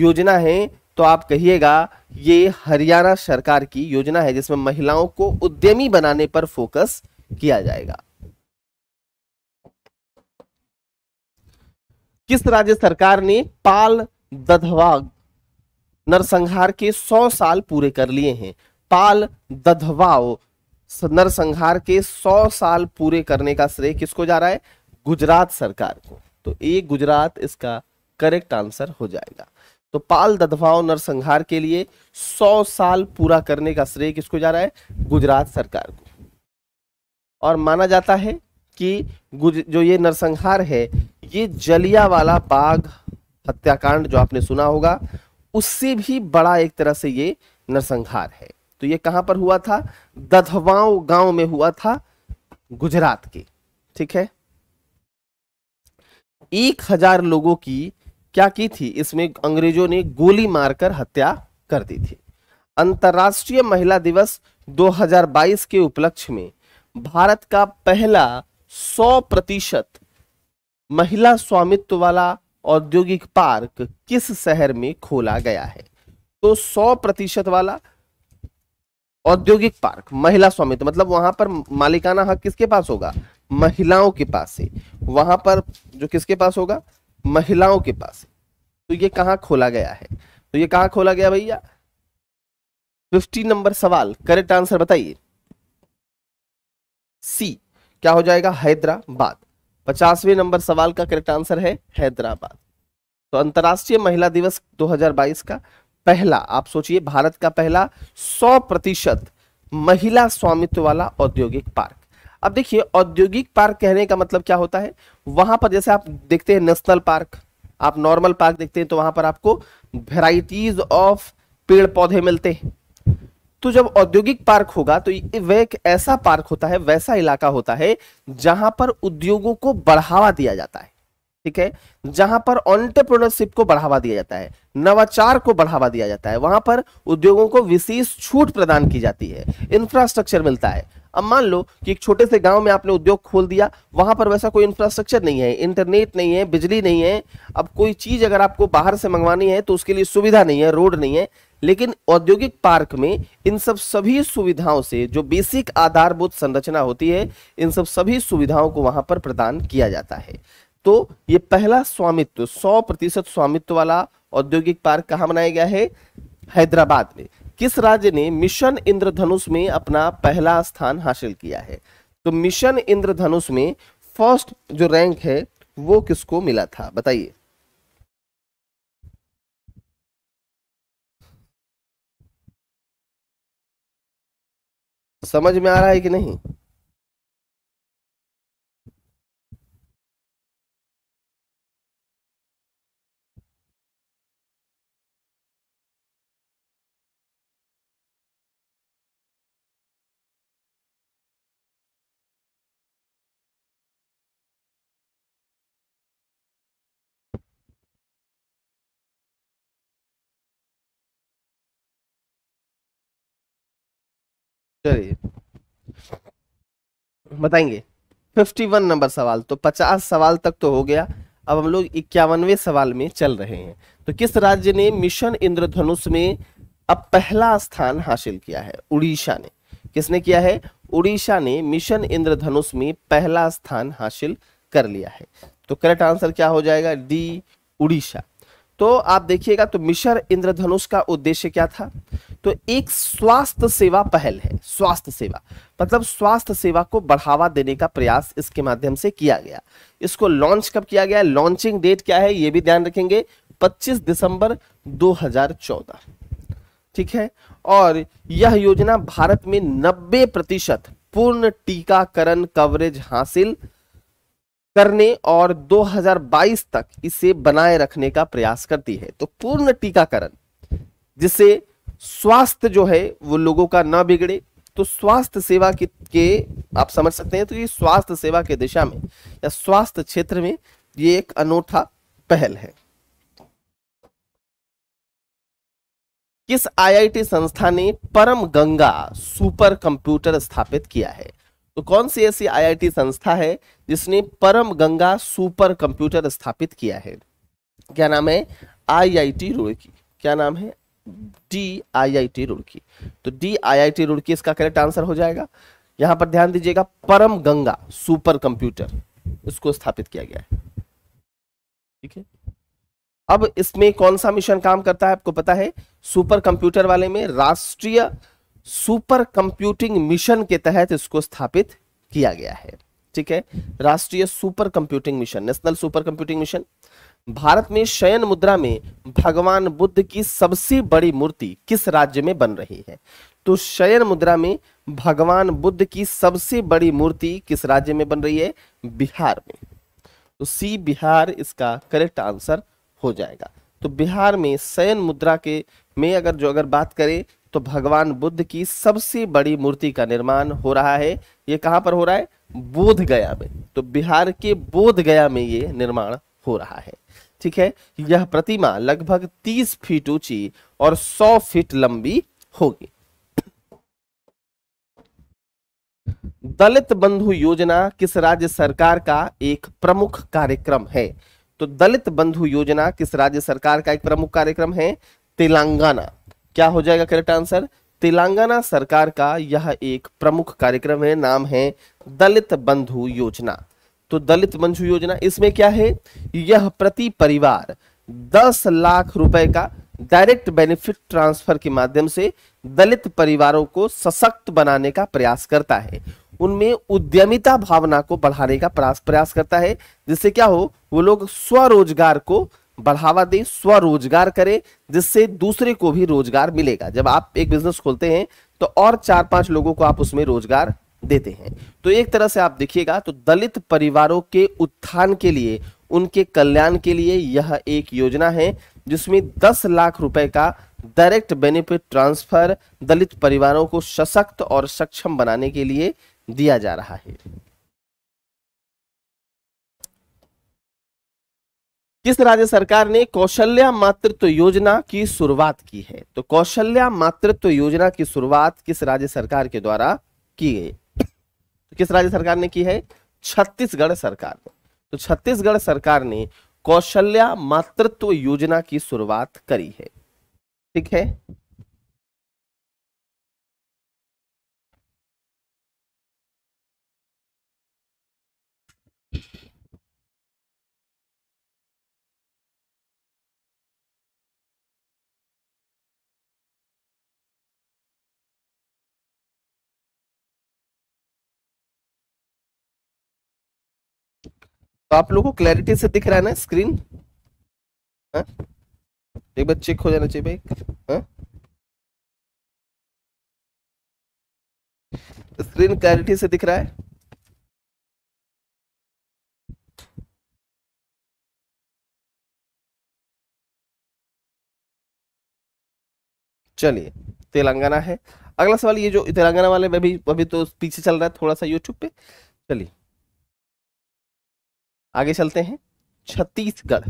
योजना है तो आप कहिएगा ये हरियाणा सरकार की योजना है जिसमें महिलाओं को उद्यमी बनाने पर फोकस किया जाएगा किस राज्य सरकार ने पाल दधवा नरसंहार के 100 साल पूरे कर लिए हैं पाल दधवाओ नरसंहार के 100 साल पूरे करने का श्रेय किसको जा रहा है गुजरात सरकार को तो ए गुजरात इसका करेक्ट आंसर हो जाएगा तो पाल दधवाओ नरसंहार के लिए 100 साल पूरा करने का श्रेय किसको जा रहा है गुजरात सरकार को और माना जाता है कि जो ये नरसंहार है ये जलिया वाला बाघ हत्याकांड जो आपने सुना होगा उससे भी बड़ा एक तरह से ये नरसंहार है तो ये कहां पर हुआ था दधवाओ गांव में हुआ था गुजरात के ठीक है एक हजार लोगों की क्या की थी इसमें अंग्रेजों ने गोली मारकर हत्या कर दी थी अंतर्राष्ट्रीय महिला दिवस 2022 के उपलक्ष्य में भारत का पहला 100 प्रतिशत महिला स्वामित्व वाला औद्योगिक पार्क किस शहर में खोला गया है तो 100 प्रतिशत वाला औद्योगिक पार्क महिला स्वामित्व मतलब वहां पर मालिकाना हक किसके पास होगा महिलाओं के पास है वहां पर जो किसके पास होगा महिलाओं के पास है तो ये कहाँ खोला गया है तो ये कहाँ खोला गया भैया फिफ्टी नंबर सवाल करेक्ट आंसर बताइए सी क्या हो जाएगा हैदराबाद पचासवें नंबर सवाल का करेक्ट आंसर है हैदराबाद तो अंतर्राष्ट्रीय महिला दिवस 2022 का पहला आप सोचिए भारत का पहला 100 प्रतिशत महिला स्वामित्व वाला औद्योगिक पार्क अब देखिए औद्योगिक पार्क कहने का मतलब क्या होता है वहां पर जैसे आप देखते हैं नेशनल पार्क आप नॉर्मल पार्क देखते हैं तो वहां पर आपको वेराइटीज ऑफ पेड़ पौधे मिलते हैं तो जब औद्योगिक पार्क होगा तो वह एक ऐसा पार्क होता है वैसा इलाका होता है जहां पर उद्योगों को बढ़ावा दिया जाता है ठीक है जहां पर ऑन्टरप्रोनरशिप को बढ़ावा दिया जाता है नवाचार को बढ़ावा दिया जाता है वहां पर उद्योगों को विशेष छूट प्रदान की जाती है इंफ्रास्ट्रक्चर मिलता है अब मान लो कि एक छोटे से गांव में आपने उद्योग खोल दिया वहां पर वैसा कोई इंफ्रास्ट्रक्चर नहीं है इंटरनेट नहीं है बिजली नहीं है अब कोई चीज अगर आपको बाहर से मंगवानी है तो उसके लिए सुविधा नहीं है रोड नहीं है लेकिन औद्योगिक पार्क में इन सब सभी सुविधाओं से जो बेसिक आधारभूत संरचना होती है इन सब सभी सुविधाओं को वहां पर प्रदान किया जाता है तो ये पहला स्वामित्व 100 प्रतिशत स्वामित्व वाला औद्योगिक पार्क कहा बनाया गया है हैदराबाद में किस राज्य ने मिशन इंद्रधनुष में अपना पहला स्थान हासिल किया है तो मिशन इंद्रधनुष में फर्स्ट जो रैंक है वो किसको मिला था बताइए समझ में आ रहा है कि नहीं चलिए बताएंगे 51 नंबर सवाल तो 50 सवाल तक तो हो गया अब हम लोग इक्यावनवे सवाल में चल रहे हैं तो किस राज्य ने मिशन इंद्रधनुष में अब पहला स्थान हासिल किया है उड़ीसा ने किसने किया है उड़ीसा ने मिशन इंद्रधनुष में पहला स्थान हासिल कर लिया है तो करेक्ट आंसर क्या हो जाएगा डी उड़ीसा तो आप देखिएगा तो मिशन इंद्रधनुष का उद्देश्य क्या था तो एक स्वास्थ्य सेवा पहल है स्वास्थ्य सेवा मतलब स्वास्थ्य सेवा को बढ़ावा देने का प्रयास इसके माध्यम से किया गया इसको लॉन्च कब किया गया लॉन्चिंग डेट क्या है यह भी ध्यान रखेंगे 25 दिसंबर 2014 ठीक है और यह योजना भारत में 90 प्रतिशत पूर्ण टीकाकरण कवरेज हासिल करने और 2022 तक इसे बनाए रखने का प्रयास करती है तो पूर्ण टीकाकरण जिससे स्वास्थ्य जो है वो लोगों का ना बिगड़े तो स्वास्थ्य सेवा के, के आप समझ सकते हैं तो ये स्वास्थ्य सेवा के दिशा में या स्वास्थ्य क्षेत्र में ये एक अनोखा पहल है किस आईआईटी संस्था ने परम गंगा सुपर कंप्यूटर स्थापित किया है तो कौन सी ऐसी आईआईटी संस्था है जिसने परम गंगा सुपर कंप्यूटर स्थापित किया है क्या नाम है आईआईटी रुड़की क्या नाम है डी आईआईटी रुड़की तो डी आईआईटी रुड़की इसका करेक्ट आंसर हो जाएगा यहां पर ध्यान दीजिएगा परम गंगा सुपर कंप्यूटर इसको स्थापित किया गया है ठीक है अब इसमें कौन सा मिशन काम करता है आपको पता है सुपर कंप्यूटर वाले में राष्ट्रीय सुपर कंप्यूटिंग मिशन के तहत इसको स्थापित किया गया है ठीक है राष्ट्रीय super computing mission national super computing mission Bharat में शयन मुद्रा में भगवान बुद्ध की सबसे बड़ी मूर्ति किस राज्य में बन रही है तो शयन मुद्रा में भगवान बुद्ध की सबसे बड़ी मूर्ति किस राज्य में बन रही है बिहार में तो सी बिहार इसका करेक्ट आंसर हो जाएगा तो बिहार में शयन मुद्रा के में अगर जो अगर बात करें तो भगवान बुद्ध की सबसे बड़ी मूर्ति का निर्माण हो रहा है ये कहां पर हो रहा है बोध गया में तो बिहार के बोध गया में ये निर्माण हो रहा है ठीक है यह प्रतिमा लगभग 30 फीट ऊंची और 100 फीट लंबी होगी दलित बंधु योजना किस राज्य सरकार का एक प्रमुख कार्यक्रम है तो दलित बंधु योजना किस राज्य सरकार का एक प्रमुख कार्यक्रम है तेलंगाना क्या हो जाएगा करेक्ट आंसर तेलंगाना सरकार का यह एक प्रमुख कार्यक्रम है नाम है दलित बंधु योजना तो दलित बंधु योजना इसमें क्या है यह प्रति परिवार 10 लाख रुपए का डायरेक्ट बेनिफिट ट्रांसफर के माध्यम से दलित परिवारों को सशक्त बनाने का प्रयास करता है उनमें उद्यमिता भावना को बढ़ाने का प्रयास प्रयास करता है जिससे क्या हो वो लोग स्वरोजगार को बढ़ावा दें स्वरोजगार करें जिससे दूसरे को भी रोजगार मिलेगा जब आप एक बिजनेस खोलते हैं तो और चार पांच लोगों को आप उसमें रोजगार देते हैं तो एक तरह से आप देखिएगा तो दलित परिवारों के उत्थान के लिए उनके कल्याण के लिए यह एक योजना है जिसमें 10 लाख रुपए का डायरेक्ट बेनिफिट ट्रांसफर दलित परिवारों को सशक्त और सक्षम बनाने के लिए दिया जा रहा है किस राज्य सरकार ने कौशल्या मातृत्व योजना की शुरुआत की है तो कौशल्या मातृत्व योजना की शुरुआत किस राज्य सरकार के द्वारा की गई तो किस राज्य सरकार ने की है छत्तीसगढ़ सरकार ने तो छत्तीसगढ़ सरकार ने कौशल्या मातृत्व योजना की शुरुआत करी है ठीक है तो आप लोगों को क्लैरिटी से दिख रहा है ना स्क्रीन हाँ? एक बार चेक हो जाना चाहिए भाई स्क्रीन हाँ? क्लैरिटी तो से दिख रहा है चलिए तेलंगाना है अगला सवाल ये जो तेलंगाना वाले में भी अभी तो पीछे चल रहा है थोड़ा सा यूट्यूब पे चलिए आगे चलते हैं छत्तीसगढ़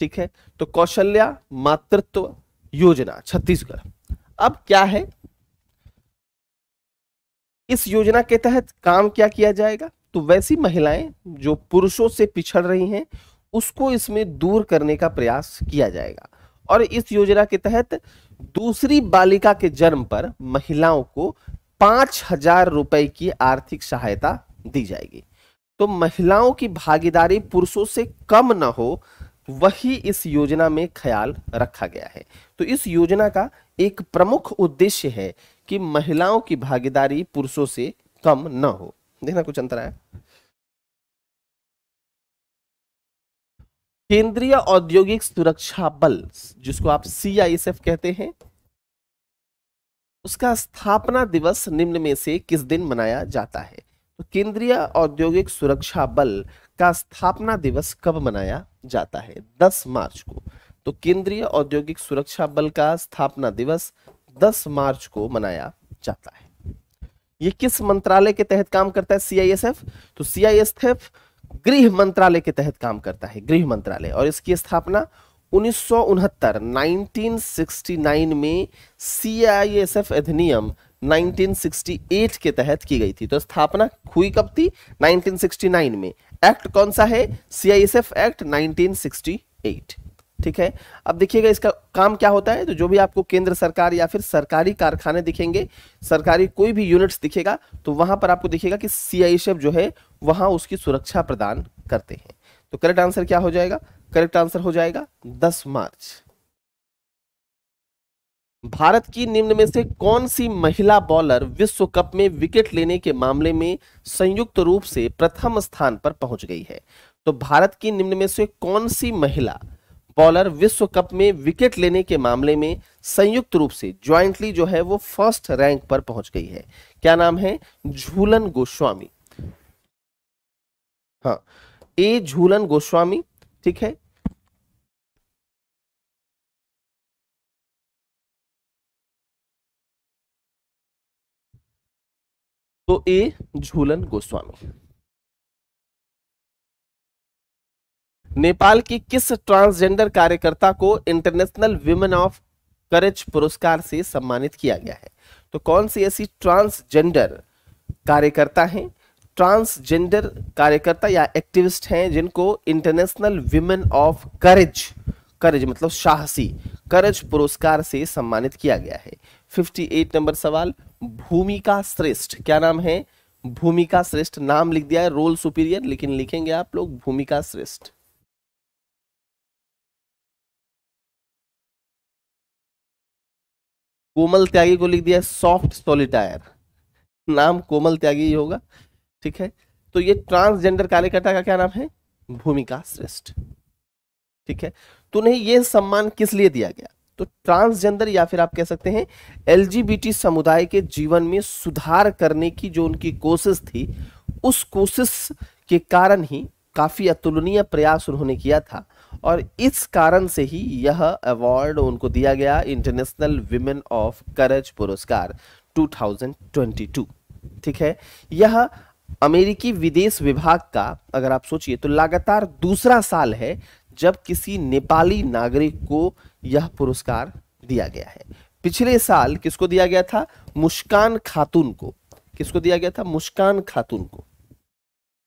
ठीक है तो कौशल्या मातृत्व योजना छत्तीसगढ़ अब क्या है इस योजना के तहत काम क्या किया जाएगा तो वैसी महिलाएं जो पुरुषों से पिछड़ रही हैं उसको इसमें दूर करने का प्रयास किया जाएगा और इस योजना के तहत दूसरी बालिका के जन्म पर महिलाओं को पांच हजार रुपए की आर्थिक सहायता दी जाएगी तो महिलाओं की भागीदारी पुरुषों से कम न हो वही इस योजना में ख्याल रखा गया है तो इस योजना का एक प्रमुख उद्देश्य है कि महिलाओं की भागीदारी पुरुषों से कम न हो देखना कुछ अंतर आया केंद्रीय औद्योगिक सुरक्षा बल जिसको आप सीआईएसएफ कहते हैं उसका स्थापना दिवस निम्न में से किस दिन मनाया जाता है तो केंद्रीय औद्योगिक सुरक्षा बल का स्थापना दिवस कब मनाया जाता है 10 मार्च को तो केंद्रीय औद्योगिक सुरक्षा बल का स्थापना दिवस 10 मार्च को मनाया जाता है ये किस मंत्रालय के तहत काम करता है सीआईएसएफ तो सीआईएसएफ गृह मंत्रालय के तहत काम करता है गृह मंत्रालय और इसकी स्थापना उन्नीस 1969 में सीआईएसएफ अधिनियम 1968 के तहत की गई थी तो स्थापना हुई कब थी 1969 में एक्ट कौन सा है सीआईएसएफ एक्ट 1968 ठीक है अब देखिएगा इसका काम क्या होता है तो जो भी आपको केंद्र सरकार या फिर सरकारी कारखाने दिखेंगे सरकारी कोई भी यूनिट्स दिखेगा तो वहां पर आपको दिखेगा कि सीआईएसएफ जो है वहां उसकी सुरक्षा प्रदान करते हैं तो करेक्ट आंसर क्या हो जाएगा करेक्ट आंसर हो जाएगा दस मार्च भारत की निम्न में से कौन सी महिला बॉलर विश्व कप में विकेट लेने के मामले में संयुक्त रूप से प्रथम स्थान पर पहुंच गई है तो भारत की निम्न में से कौन सी महिला बॉलर विश्व कप में विकेट लेने के मामले में संयुक्त रूप से ज्वाइंटली जो है वो फर्स्ट रैंक पर पहुंच गई है क्या नाम है झूलन गोस्वामी हाँ ए झूलन गोस्वामी ठीक है तो ए झूलन गोस्वामी नेपाल की किस ट्रांसजेंडर कार्यकर्ता को इंटरनेशनल विमेन ऑफ करेज पुरस्कार से सम्मानित किया गया है तो कौन सी ऐसी ट्रांसजेंडर कार्यकर्ता हैं ट्रांसजेंडर कार्यकर्ता या एक्टिविस्ट हैं जिनको international women of courage courage मतलब साहसी करेज पुरस्कार से सम्मानित किया गया है 58 नंबर सवाल भूमिका श्रेष्ठ क्या नाम है भूमिका श्रेष्ठ नाम लिख दिया है रोल सुपीरियर लेकिन लिखेंगे आप लोग भूमिका श्रेष्ठ कोमल त्यागी को लिख दिया है सॉफ्ट सोलिटायर नाम कोमल त्यागी ही होगा ठीक है तो ये ट्रांसजेंडर कार्यकर्ता का क्या नाम है भूमिका श्रेष्ठ ठीक है तो नहीं यह सम्मान किस लिए दिया गया तो ट्रांसजेंडर या फिर आप कह सकते हैं एलजीबीटी समुदाय के जीवन में सुधार करने की जो उनकी कोशिश थी उस कोशिश के कारण ही काफ़ी अतुलनीय प्रयास उन्होंने किया था और इस कारण से ही यह अवार्ड उनको दिया गया इंटरनेशनल विमेन ऑफ करज पुरस्कार 2022 ठीक है यह अमेरिकी विदेश विभाग का अगर आप सोचिए तो लगातार दूसरा साल है जब किसी नेपाली नागरिक को यह पुरस्कार दिया गया है पिछले साल किसको दिया गया था मुस्कान खातून को किसको दिया गया था मुस्कान खातून को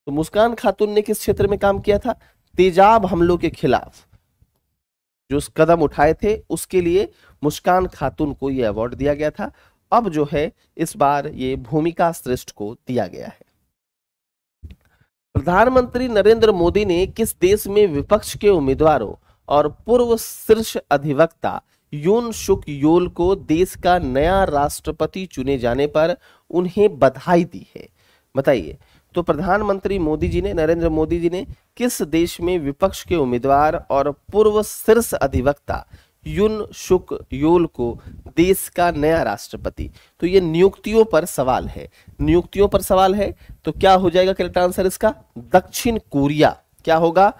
तो मुस्कान खातून ने किस क्षेत्र में काम किया था तेजाब हमलों के खिलाफ जो कदम उठाए थे उसके लिए मुस्कान खातून को यह अवार्ड दिया गया था अब जो है इस बार ये भूमिका श्रेष्ठ को दिया गया है प्रधानमंत्री नरेंद्र मोदी ने किस देश में विपक्ष के उम्मीदवारों और पूर्व शीर्ष अधिवक्ता यून शुक योल को देश का नया राष्ट्रपति चुने जाने पर उन्हें बधाई दी है बताइए तो प्रधानमंत्री मोदी जी ने नरेंद्र मोदी जी ने किस देश में विपक्ष के उम्मीदवार और पूर्व शीर्ष अधिवक्ता युन शुक योल को देश का नया राष्ट्रपति तो ये नियुक्तियों पर सवाल है नियुक्तियों पर सवाल है तो क्या हो जाएगा करेक्ट आंसर इसका दक्षिण कोरिया क्या होगा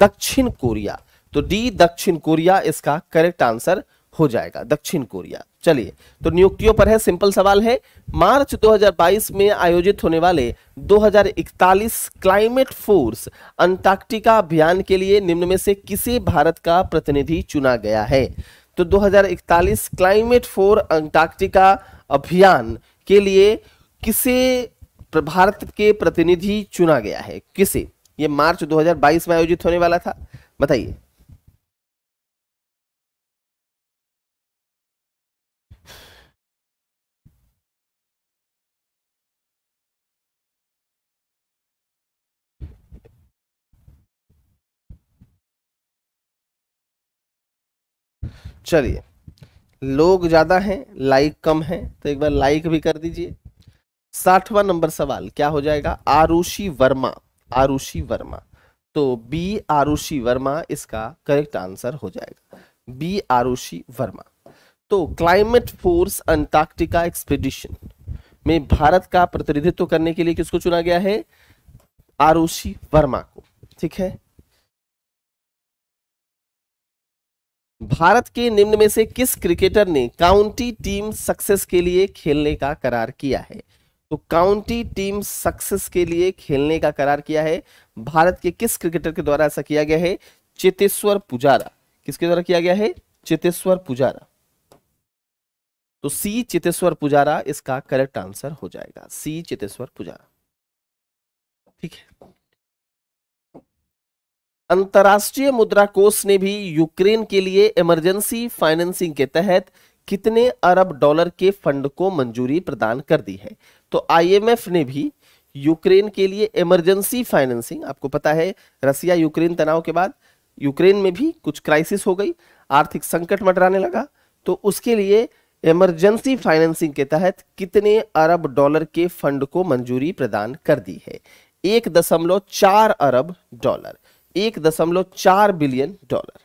दक्षिण कोरिया तो डी दक्षिण कोरिया इसका करेक्ट आंसर हो जाएगा दक्षिण कोरिया चलिए तो नियुक्तियों पर है सिंपल सवाल है मार्च 2022 में आयोजित होने वाले 2041 क्लाइमेट फोर्स अंटार्कटिका अभियान के लिए निम्न में से किसे भारत का प्रतिनिधि चुना गया है तो 2041 क्लाइमेट फोर अंटार्कटिका अभियान के लिए किसे भारत के प्रतिनिधि चुना गया है किसे ये मार्च 2022 में आयोजित होने वाला था बताइए चलिए लोग ज़्यादा हैं लाइक कम है तो एक बार लाइक भी कर दीजिए साठवा नंबर सवाल क्या हो जाएगा आरुषि वर्मा आरुषि वर्मा तो बी आरुषि वर्मा इसका करेक्ट आंसर हो जाएगा बी आरुषि वर्मा तो क्लाइमेट फोर्स अंटार्कटिका एक्सपीडिशन में भारत का प्रतिनिधित्व करने के लिए किसको चुना गया है आरुषि वर्मा को ठीक है भारत के निम्न में से किस क्रिकेटर ने काउंटी टीम सक्सेस के लिए खेलने का करार किया है तो काउंटी टीम सक्सेस के लिए खेलने का करार किया है भारत के किस क्रिकेटर के द्वारा ऐसा किया गया है चेतेश्वर पुजारा किसके द्वारा किया गया है चेतेश्वर पुजारा तो सी चेतेश्वर पुजारा इसका करेक्ट आंसर हो जाएगा सी चेतेश्वर पुजारा ठीक है अंतर्राष्ट्रीय मुद्रा कोष ने भी यूक्रेन के लिए इमरजेंसी फाइनेंसिंग के तहत कितने अरब डॉलर के फंड को मंजूरी प्रदान कर दी है तो आईएमएफ ने भी यूक्रेन के लिए इमरजेंसी फाइनेंसिंग आपको पता है रसिया यूक्रेन तनाव के बाद यूक्रेन में भी कुछ क्राइसिस हो गई आर्थिक संकट मटराने लगा तो उसके लिए इमरजेंसी फाइनेंसिंग के तहत कितने अरब डॉलर के फंड को मंजूरी प्रदान कर दी है एक दशमलव चार अरब डॉलर एक दशमलव चार बिलियन डॉलर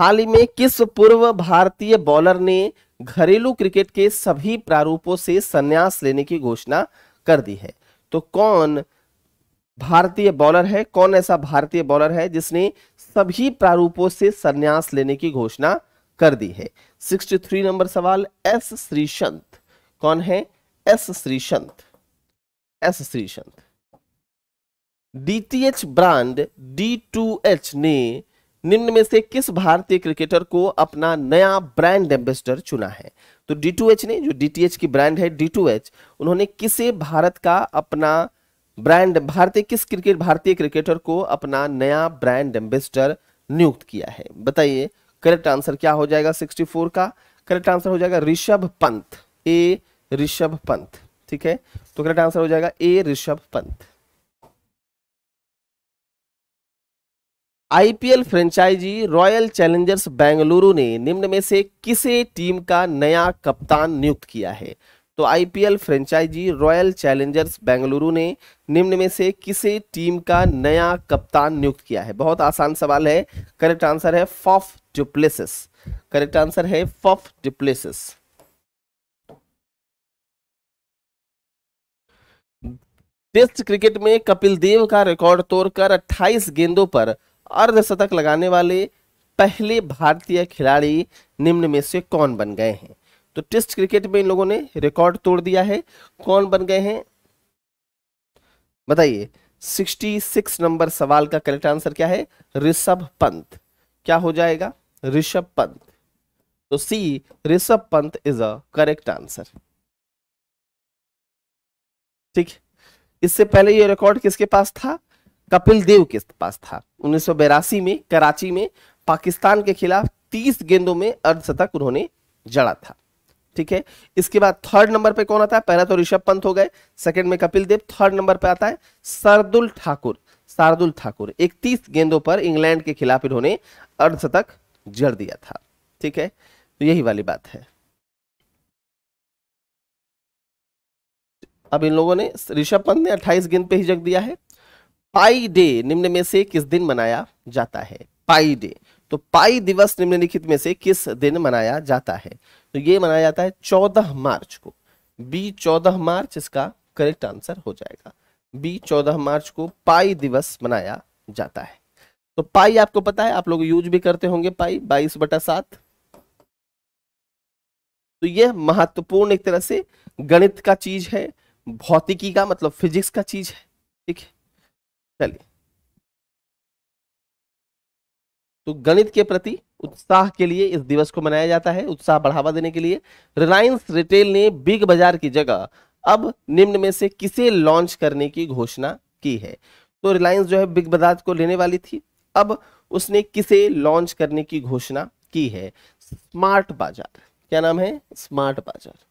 हाल ही में किस पूर्व भारतीय बॉलर ने घरेलू क्रिकेट के सभी प्रारूपों से संन्यास लेने की घोषणा कर दी है तो कौन भारतीय बॉलर है कौन ऐसा भारतीय बॉलर है जिसने सभी प्रारूपों से संन्यास लेने की घोषणा कर दी है 63 नंबर सवाल एस श्रीशंत कौन है S Sreesanth S Sreesanth DTH brand D ने निम्न में से किस भारतीय क्रिकेटर को अपना नया ब्रांड एम्बेसडर चुना है तो डी ने जो डी की ब्रांड है डी उन्होंने किसे भारत का अपना ब्रांड भारतीय किस क्रिकेट भारतीय क्रिकेटर को अपना नया ब्रांड एम्बेसडर नियुक्त किया है बताइए करेक्ट आंसर क्या हो जाएगा 64 का करेक्ट आंसर हो जाएगा ऋषभ पंत ए ऋषभ पंत ठीक है तो करेक्ट आंसर हो जाएगा A Rishabh Pant IPL franchisee Royal Challengers Bengaluru ने निम्न में से किसे टीम का नया कप्तान नियुक्त किया है तो IPL franchisee Royal Challengers Bengaluru ने निम्न में से किसे टीम का नया कप्तान नियुक्त किया है बहुत आसान सवाल है करेक्ट आंसर है फॉफ डुप्लेसिस करेक्ट आंसर है फॉफ डुप्लेसिस टेस्ट क्रिकेट में कपिल देव का रिकॉर्ड तोड़कर 28 गेंदों पर अर्धशतक लगाने वाले पहले भारतीय खिलाड़ी निम्न में से कौन बन गए हैं तो टेस्ट क्रिकेट में इन लोगों ने रिकॉर्ड तोड़ दिया है कौन बन गए हैं बताइए 66 नंबर सवाल का करेक्ट आंसर क्या है ऋषभ पंत क्या हो जाएगा ऋषभ पंत तो C Rishabh Pant is a correct answer ठीक इससे पहले ये रिकॉर्ड किसके पास था कपिल देव के पास था उन्नीस में कराची में पाकिस्तान के खिलाफ 30 गेंदों में अर्धशतक उन्होंने जड़ा था ठीक है इसके बाद थर्ड नंबर पे कौन आता है पहला तो ऋषभ पंत हो गए सेकंड में कपिल देव थर्ड नंबर पे आता है सरदुल ठाकुर शार्दुल ठाकुर 31 गेंदों पर इंग्लैंड के खिलाफ इन्होंने अर्धशतक जड़ दिया था ठीक है तो यही वाली बात है अब इन लोगों ने ऋषभ पंत ने 28 गेंद पे ही जग दिया है पाई डे निम्न में से किस दिन मनाया जाता है पाई डे तो पाई दिवस निम्नलिखित में से किस दिन मनाया जाता है तो ये मनाया जाता है चौदह मार्च को बी चौदह मार्च इसका करेक्ट आंसर हो जाएगा बी चौदह मार्च को पाई दिवस मनाया जाता है तो पाई आपको पता है आप लोग यूज भी करते होंगे पाई बाईस बटा सात तो यह महत्वपूर्ण एक तरह से गणित का चीज है भौतिकी का मतलब फिजिक्स का चीज है ठीक है चलिए तो गणित के प्रति उत्साह के लिए इस दिवस को मनाया जाता है उत्साह बढ़ावा देने के लिए रिलायंस रिटेल ने बिग बाजार की जगह अब निम्न में से किसे लॉन्च करने की घोषणा की है तो रिलायंस जो है बिग बाजार को लेने वाली थी अब उसने किसे लॉन्च करने की घोषणा की है स्मार्ट बाजार क्या नाम है स्मार्ट बाजार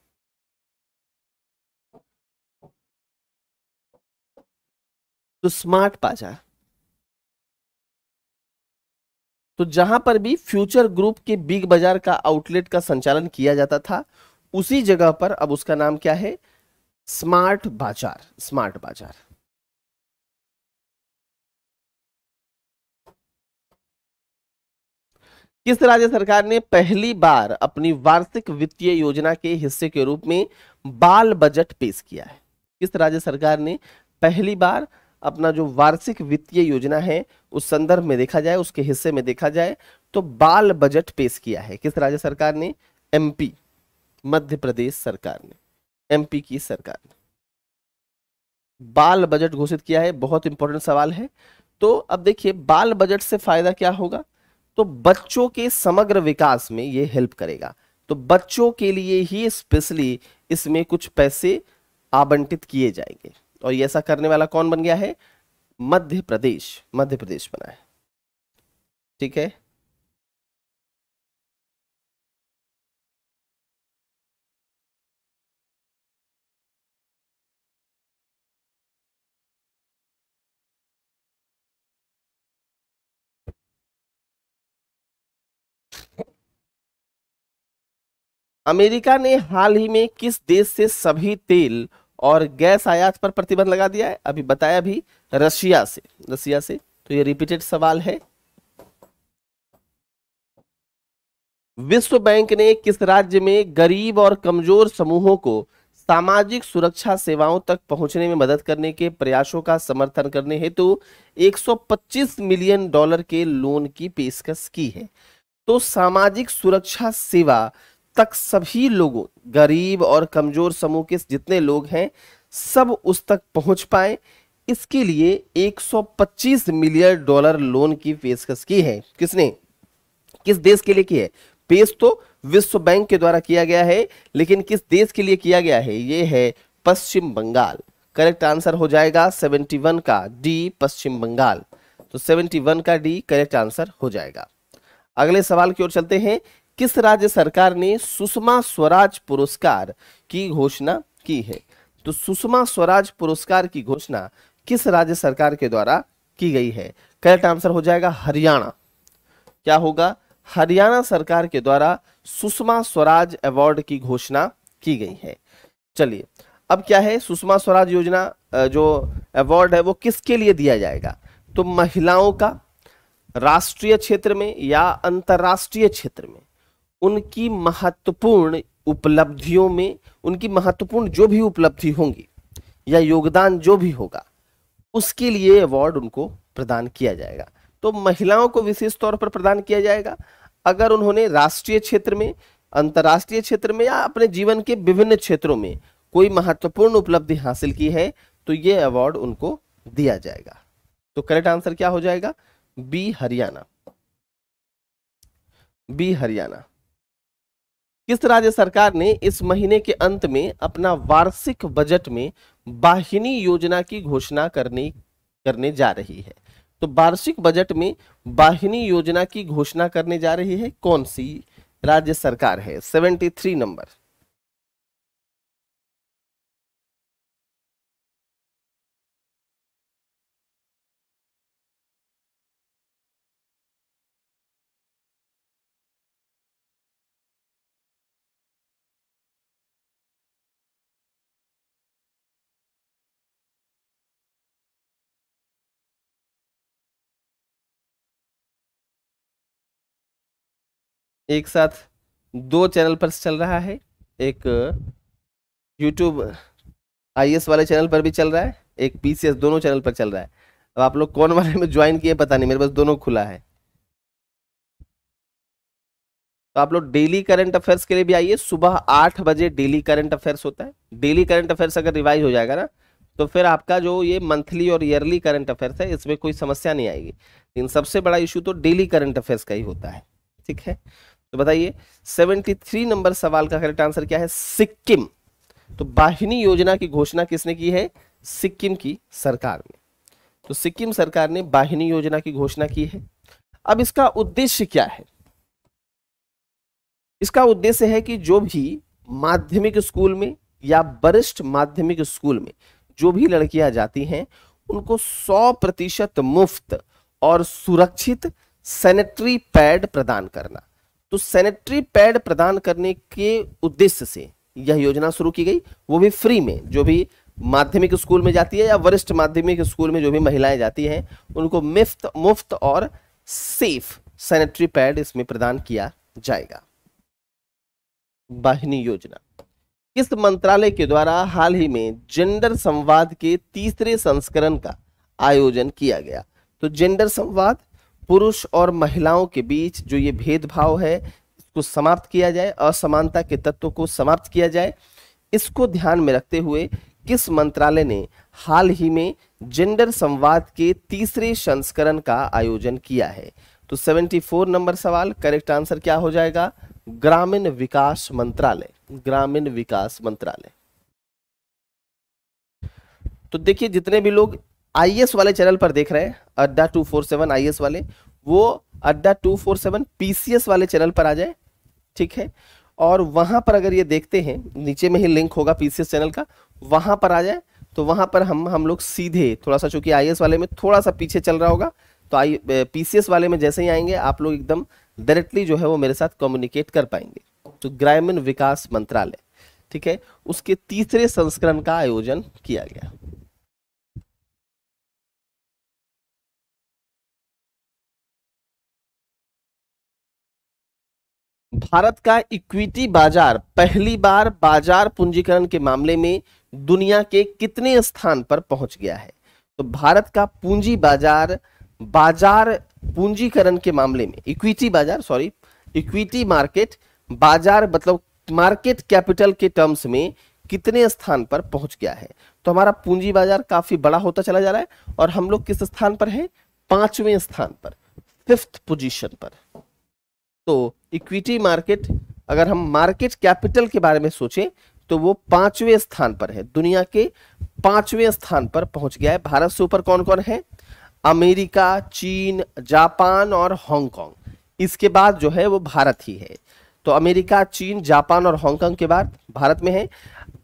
तो स्मार्ट बाजार तो जहां पर भी फ्यूचर ग्रुप के बिग बाजार का आउटलेट का संचालन किया जाता था उसी जगह पर अब उसका नाम क्या है स्मार्ट बाजार स्मार्ट बाजार किस राज्य सरकार ने पहली बार अपनी वार्षिक वित्तीय योजना के हिस्से के रूप में बाल बजट पेश किया है किस राज्य सरकार ने पहली बार अपना जो वार्षिक वित्तीय योजना है उस संदर्भ में देखा जाए उसके हिस्से में देखा जाए तो बाल बजट पेश किया है किस राज्य सरकार ने एमपी मध्य प्रदेश सरकार ने एमपी की सरकार ने बाल बजट घोषित किया है बहुत इंपॉर्टेंट सवाल है तो अब देखिए बाल बजट से फायदा क्या होगा तो बच्चों के समग्र विकास में ये हेल्प करेगा तो बच्चों के लिए ही स्पेशली इसमें कुछ पैसे आवंटित किए जाएंगे और ये ऐसा करने वाला कौन बन गया है मध्य प्रदेश मध्य प्रदेश बना है ठीक है अमेरिका ने हाल ही में किस देश से सभी तेल और गैस आयात पर प्रतिबंध लगा दिया है अभी बताया भी रशिया से रशिया से तो ये रिपीटेड सवाल है विश्व बैंक ने किस राज्य में गरीब और कमजोर समूहों को सामाजिक सुरक्षा सेवाओं तक पहुंचने में मदद करने के प्रयासों का समर्थन करने हेतु तो 125 मिलियन डॉलर के लोन की पेशकश की है तो सामाजिक सुरक्षा सेवा तक सभी लोगों गरीब और कमजोर समूह के जितने लोग हैं सब उस तक पहुंच पाए इसके लिए 125 मिलियन डॉलर लोन की पेशकश की है किसने किस देश के लिए की है पेश तो विश्व बैंक के द्वारा किया गया है लेकिन किस देश के लिए किया गया है यह है पश्चिम बंगाल करेक्ट आंसर हो जाएगा 71 का डी पश्चिम बंगाल तो 71 का डी करेक्ट आंसर हो जाएगा अगले सवाल की ओर चलते हैं किस राज्य सरकार ने सुषमा स्वराज पुरस्कार की घोषणा की है तो सुषमा स्वराज पुरस्कार की घोषणा किस राज्य सरकार के द्वारा की गई है करेक्ट आंसर हो जाएगा हरियाणा क्या होगा हरियाणा सरकार के द्वारा सुषमा स्वराज अवार्ड की घोषणा की गई है चलिए अब क्या है सुषमा स्वराज योजना जो अवार्ड है वो किसके लिए दिया जाएगा तो महिलाओं का राष्ट्रीय क्षेत्र में या अंतर्राष्ट्रीय क्षेत्र में उनकी महत्वपूर्ण उपलब्धियों में उनकी महत्वपूर्ण जो भी उपलब्धि होंगी या योगदान जो भी होगा उसके लिए अवार्ड उनको प्रदान किया जाएगा तो महिलाओं को विशेष तौर पर प्रदान किया जाएगा अगर उन्होंने राष्ट्रीय क्षेत्र में अंतर्राष्ट्रीय क्षेत्र में या अपने जीवन के विभिन्न क्षेत्रों में कोई महत्वपूर्ण उपलब्धि हासिल की है तो ये अवार्ड उनको दिया जाएगा तो करेक्ट आंसर क्या हो जाएगा बी हरियाणा बी हरियाणा किस राज्य सरकार ने इस महीने के अंत में अपना वार्षिक बजट में बाहिनी योजना की घोषणा करने करने जा रही है तो वार्षिक बजट में बाहिनी योजना की घोषणा करने जा रही है कौन सी राज्य सरकार है 73 नंबर एक साथ दो चैनल पर चल रहा है एक यूट्यूब आई वाले चैनल पर भी चल रहा है एक पी दोनों चैनल पर चल रहा है अब आप लोग कौन वाले में ज्वाइन किए पता नहीं मेरे पास दोनों खुला है तो आप लोग डेली करंट अफेयर्स के लिए भी आइए सुबह आठ बजे डेली करंट अफेयर्स होता है डेली करंट अफेयर्स अगर रिवाइज हो जाएगा ना तो फिर आपका जो ये मंथली और ईयरली करंट अफेयर्स है इसमें कोई समस्या नहीं आएगी लेकिन सबसे बड़ा इशू तो डेली करंट अफेयर्स का ही होता है ठीक है तो बताइए 73 नंबर सवाल का करेक्ट आंसर क्या है सिक्किम तो बाहिनी योजना की घोषणा किसने की है सिक्किम की सरकार ने तो सिक्किम सरकार ने बाहिनी योजना की घोषणा की है अब इसका उद्देश्य क्या है इसका उद्देश्य है कि जो भी माध्यमिक स्कूल में या वरिष्ठ माध्यमिक स्कूल में जो भी लड़कियां जाती हैं उनको 100 प्रतिशत मुफ्त और सुरक्षित सैनिटरी पैड प्रदान करना तो सैनिटरी पैड प्रदान करने के उद्देश्य से यह योजना शुरू की गई वो भी फ्री में जो भी माध्यमिक स्कूल में जाती है या वरिष्ठ माध्यमिक स्कूल में जो भी महिलाएं जाती हैं उनको मुफ्त मुफ्त और सेफ सैनिटरी पैड इसमें प्रदान किया जाएगा वाहिनी योजना किस मंत्रालय के द्वारा हाल ही में जेंडर संवाद के तीसरे संस्करण का आयोजन किया गया तो जेंडर संवाद पुरुष और महिलाओं के बीच जो ये भेदभाव है इसको समाप्त किया जाए असमानता के तत्व को समाप्त किया जाए इसको ध्यान में रखते हुए किस मंत्रालय ने हाल ही में जेंडर संवाद के तीसरे संस्करण का आयोजन किया है तो 74 नंबर सवाल करेक्ट आंसर क्या हो जाएगा ग्रामीण विकास मंत्रालय ग्रामीण विकास मंत्रालय तो देखिए जितने भी लोग आई वाले चैनल पर देख रहे हैं अड्डा टू फोर सेवन आई वाले वो Adda two four seven P वाले चैनल पर आ जाए ठीक है और वहाँ पर अगर ये देखते हैं नीचे में ही लिंक होगा पी चैनल का वहाँ पर आ जाए तो वहाँ पर हम हम लोग सीधे थोड़ा सा चूँकि आई वाले में थोड़ा सा पीछे चल रहा होगा तो आई पी वाले में जैसे ही आएंगे आप लोग एकदम डायरेक्टली जो है वो मेरे साथ कम्युनिकेट कर पाएंगे तो ग्रामीण विकास मंत्रालय ठीक है उसके तीसरे संस्करण का आयोजन किया गया भारत का इक्विटी बाजार पहली बार बाजार पूंजीकरण के मामले में दुनिया के कितने स्थान पर पहुंच गया है तो भारत का पूंजी बाजार बाजार पूंजीकरण के मामले में इक्विटी बाजार सॉरी इक्विटी मार्केट बाजार मतलब मार्केट कैपिटल के टर्म्स में कितने स्थान पर पहुंच गया है तो हमारा पूंजी बाजार काफी बड़ा होता चला जा रहा है और हम लोग किस स्थान पर है पांचवें स्थान पर फिफ्थ पोजिशन पर तो इक्विटी मार्केट अगर हम मार्केट कैपिटल के बारे में सोचें तो वो पांचवें स्थान पर है दुनिया के पांचवें स्थान पर पहुंच गया है भारत से ऊपर कौन कौन है अमेरिका चीन जापान और हांगकांग इसके बाद जो है वो भारत ही है तो अमेरिका चीन जापान और हांगकांग के बाद भारत में है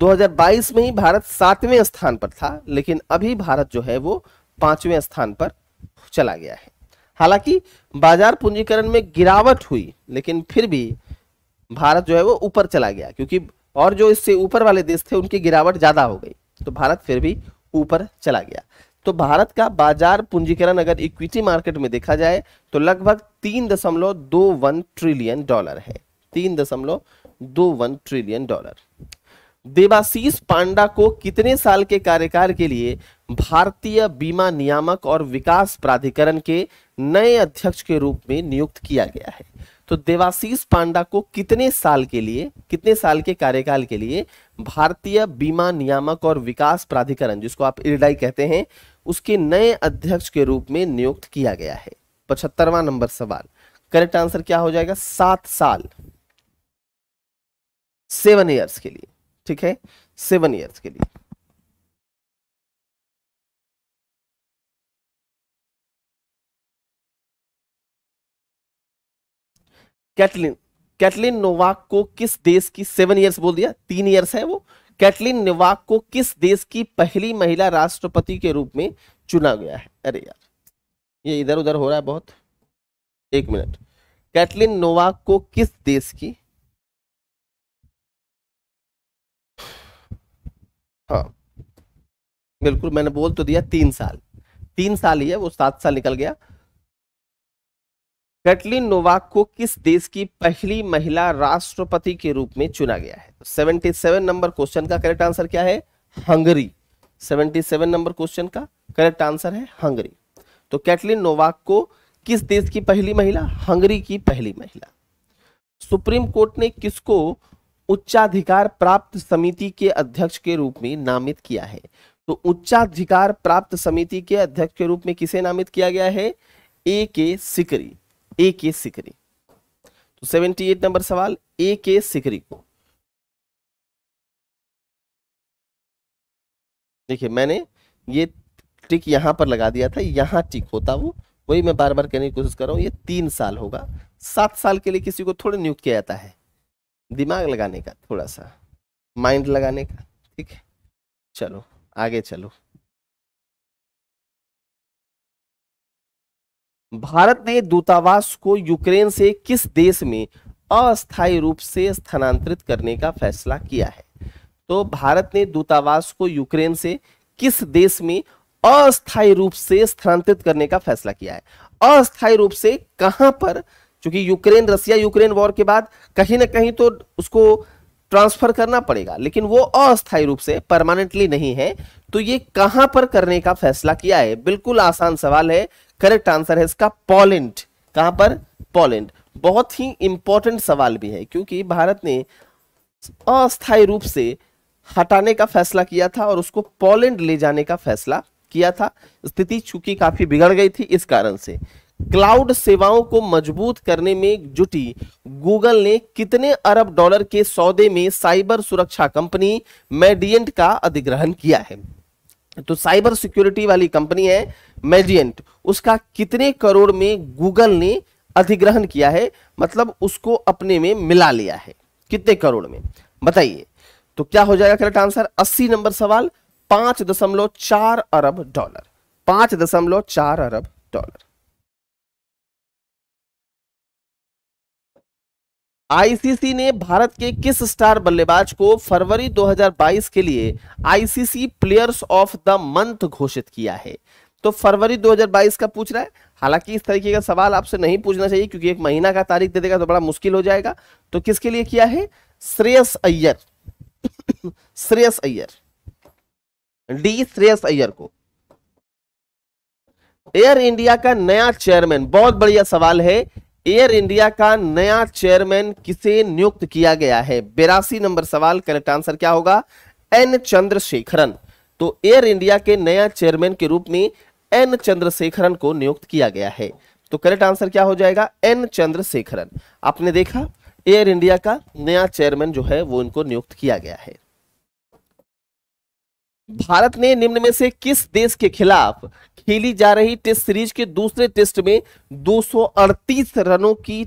2022 में ही भारत सातवें स्थान पर था लेकिन अभी भारत जो है वो पांचवें स्थान पर चला गया है हालांकि बाजार पूंजीकरण में गिरावट हुई लेकिन फिर भी भारत जो है वो ऊपर चला गया क्योंकि और जो इससे ऊपर वाले देश थे उनकी गिरावट ज़्यादा हो गई तो भारत फिर भी ऊपर चला गया तो भारत का बाजार पूंजीकरण अगर इक्विटी मार्केट में देखा जाए तो लगभग तीन दशमलव दो वन ट्रिलियन डॉलर है तीन दशमलव दो one trillion dollar Debashish Panda को कितने साल के कार्यकाल के लिए भारतीय बीमा नियामक और विकास प्राधिकरण के नए अध्यक्ष के रूप में नियुक्त किया गया है तो देवाशीष पांडा को कितने साल के लिए कितने साल के कार्यकाल के लिए भारतीय बीमा नियामक और विकास प्राधिकरण जिसको आप इडाई कहते हैं उसके नए अध्यक्ष के रूप में नियुक्त किया गया है पचहत्तरवा नंबर सवाल करेक्ट आंसर क्या हो जाएगा सात साल सेवन ईयर्स के लिए ठीक है सेवन ईयर्स के लिए कैटलिन कैटलिन नोवाक को किस देश की सेवन ईयर्स बोल दिया तीन ईयर्स है वो कैटलिन नोवाक को किस देश की पहली महिला राष्ट्रपति के रूप में चुना गया है अरे यार ये इधर उधर हो रहा है बहुत एक मिनट कैटलिन नोवाक को किस देश की हाँ बिल्कुल मैंने बोल तो दिया तीन साल तीन साल ही है वो सात साल निकल गया कैटलिन नोवाक को किस देश की पहली महिला राष्ट्रपति के रूप में चुना गया है तो सेवेंटी सेवन नंबर क्वेश्चन का करेक्ट आंसर क्या है हंगरी सेवेंटी सेवन नंबर क्वेश्चन का करेक्ट आंसर है हंगरी तो कैटलिन नोवाक को किस देश की पहली महिला हंगरी की पहली महिला सुप्रीम कोर्ट ने किसको उच्चाधिकार प्राप्त समिति के अध्यक्ष के रूप में नामित किया है तो उच्चाधिकार प्राप्त समिति के अध्यक्ष के रूप में किसे नामित किया गया है ए के सिकरी ए के सिकरी तो 78 नंबर सवाल ए के सिकरी को देखिए मैंने ये टिक यहां पर लगा दिया था यहां टिक होता वो वही मैं बार बार कहने की कोशिश कर रहा हूं ये तीन साल होगा सात साल के लिए किसी को थोड़ा नियुक्त किया जाता है दिमाग लगाने का थोड़ा सा माइंड लगाने का ठीक है चलो आगे चलो भारत ने दूतावास को यूक्रेन से किस देश में अस्थायी रूप से स्थानांतरित करने का फैसला किया है तो भारत ने दूतावास को यूक्रेन से किस देश में अस्थायी रूप से स्थानांतरित करने का फैसला किया है अस्थायी रूप से कहां पर क्योंकि यूक्रेन रसिया यूक्रेन वॉर के बाद कहीं ना कहीं तो उसको ट्रांसफर करना पड़ेगा लेकिन वो अस्थायी रूप से परमानेंटली नहीं है तो ये कहां पर करने का फैसला किया है बिल्कुल आसान सवाल है करेक्ट आंसर है इसका पोलैंड कहां पर पोलैंड बहुत ही इंपॉर्टेंट सवाल भी है क्योंकि भारत ने अस्थायी रूप से हटाने का फैसला किया था और उसको पोलैंड ले जाने का फैसला किया था स्थिति चूंकि काफी बिगड़ गई थी इस कारण से क्लाउड सेवाओं को मजबूत करने में जुटी गूगल ने कितने अरब डॉलर के सौदे में साइबर सुरक्षा कंपनी मेडियंट का अधिग्रहण किया है तो साइबर सिक्योरिटी वाली कंपनी है मेडियंट उसका कितने करोड़ में गूगल ने अधिग्रहण किया है मतलब उसको अपने में मिला लिया है कितने करोड़ में बताइए तो क्या हो जाएगा करेक्ट आंसर अस्सी नंबर सवाल पांच दशमलव चार अरब डॉलर पांच दशमलव चार अरब डॉलर आईसीसी ने भारत के किस स्टार बल्लेबाज को फरवरी 2022 के लिए ICC players of the month घोषित किया है तो फरवरी 2022 का पूछ रहा है हालांकि इस तरीके का सवाल आपसे नहीं पूछना चाहिए क्योंकि एक महीना का तारीख दे देगा तो बड़ा मुश्किल हो जाएगा तो किसके लिए किया है श्रेयस अय्यर श्रेयस अय्यर डी श्रेयस अय्यर को एयर इंडिया का नया चेयरमैन बहुत बढ़िया सवाल है एयर इंडिया का नया चेयरमैन किसे नियुक्त किया गया है बेरासी नंबर सवाल करेक्ट आंसर क्या होगा एन चंद्रशेखरन तो एयर इंडिया के नया चेयरमैन के रूप में एन चंद्रशेखरन को नियुक्त किया गया है तो करेक्ट आंसर क्या हो जाएगा एन चंद्रशेखरन आपने देखा एयर इंडिया का नया चेयरमैन जो है वो इनको नियुक्त किया गया है भारत ने निम्न में से किस देश के खिलाफ खेली जा रही टेस्ट सीरीज के दूसरे टेस्ट में 238 रनों की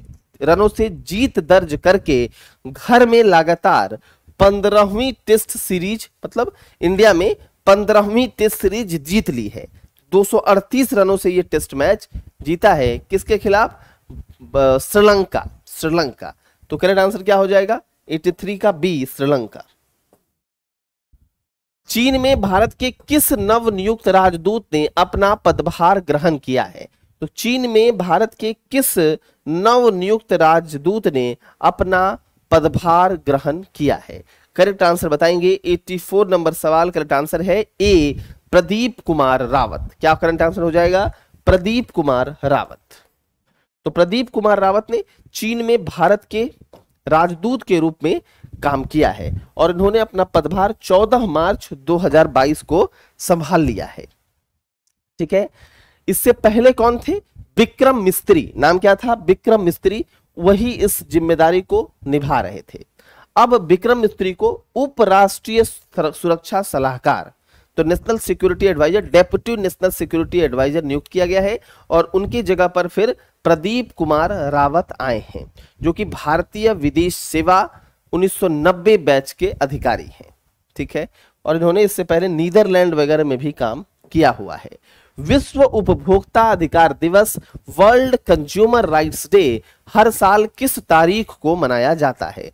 रनों से जीत दर्ज करके घर में लगातार पंद्रहवीं टेस्ट सीरीज मतलब इंडिया में पंद्रहवीं टेस्ट सीरीज जीत ली है 238 रनों से यह टेस्ट मैच जीता है किसके खिलाफ श्रीलंका श्रीलंका तो करेक्ट आंसर क्या हो जाएगा 83 का बी श्रीलंका चीन में भारत के किस नियुक्त राजदूत ने अपना पदभार ग्रहण किया है तो चीन में भारत के किस नियुक्त राजदूत ने अपना पदभार ग्रहण किया है करेक्ट आंसर बताएंगे 84 नंबर सवाल करेक्ट आंसर है ए प्रदीप कुमार रावत क्या करंट आंसर हो जाएगा प्रदीप कुमार रावत तो प्रदीप कुमार रावत ने चीन में भारत के राजदूत के रूप में काम किया है और इन्होंने अपना पदभार 14 मार्च 2022 को संभाल लिया है ठीक है इससे पहले कौन थे विक्रम मिस्त्री नाम क्या था विक्रम मिस्त्री वही इस जिम्मेदारी को निभा रहे थे अब विक्रम मिस्त्री को उपराष्ट्रीय सुरक्षा सलाहकार तो national security adviser deputy national security adviser नियुक्त किया गया है और उनकी जगह पर फिर प्रदीप कुमार रावत आए हैं जो कि भारतीय विदेश सेवा 1990 बैच के अधिकारी हैं ठीक है और इन्होंने इससे पहले नीदरलैंड वगैरह में भी काम किया हुआ है विश्व उपभोक्ता अधिकार दिवस वर्ल्ड कंज्यूमर राइट्स डे हर साल किस तारीख को मनाया जाता है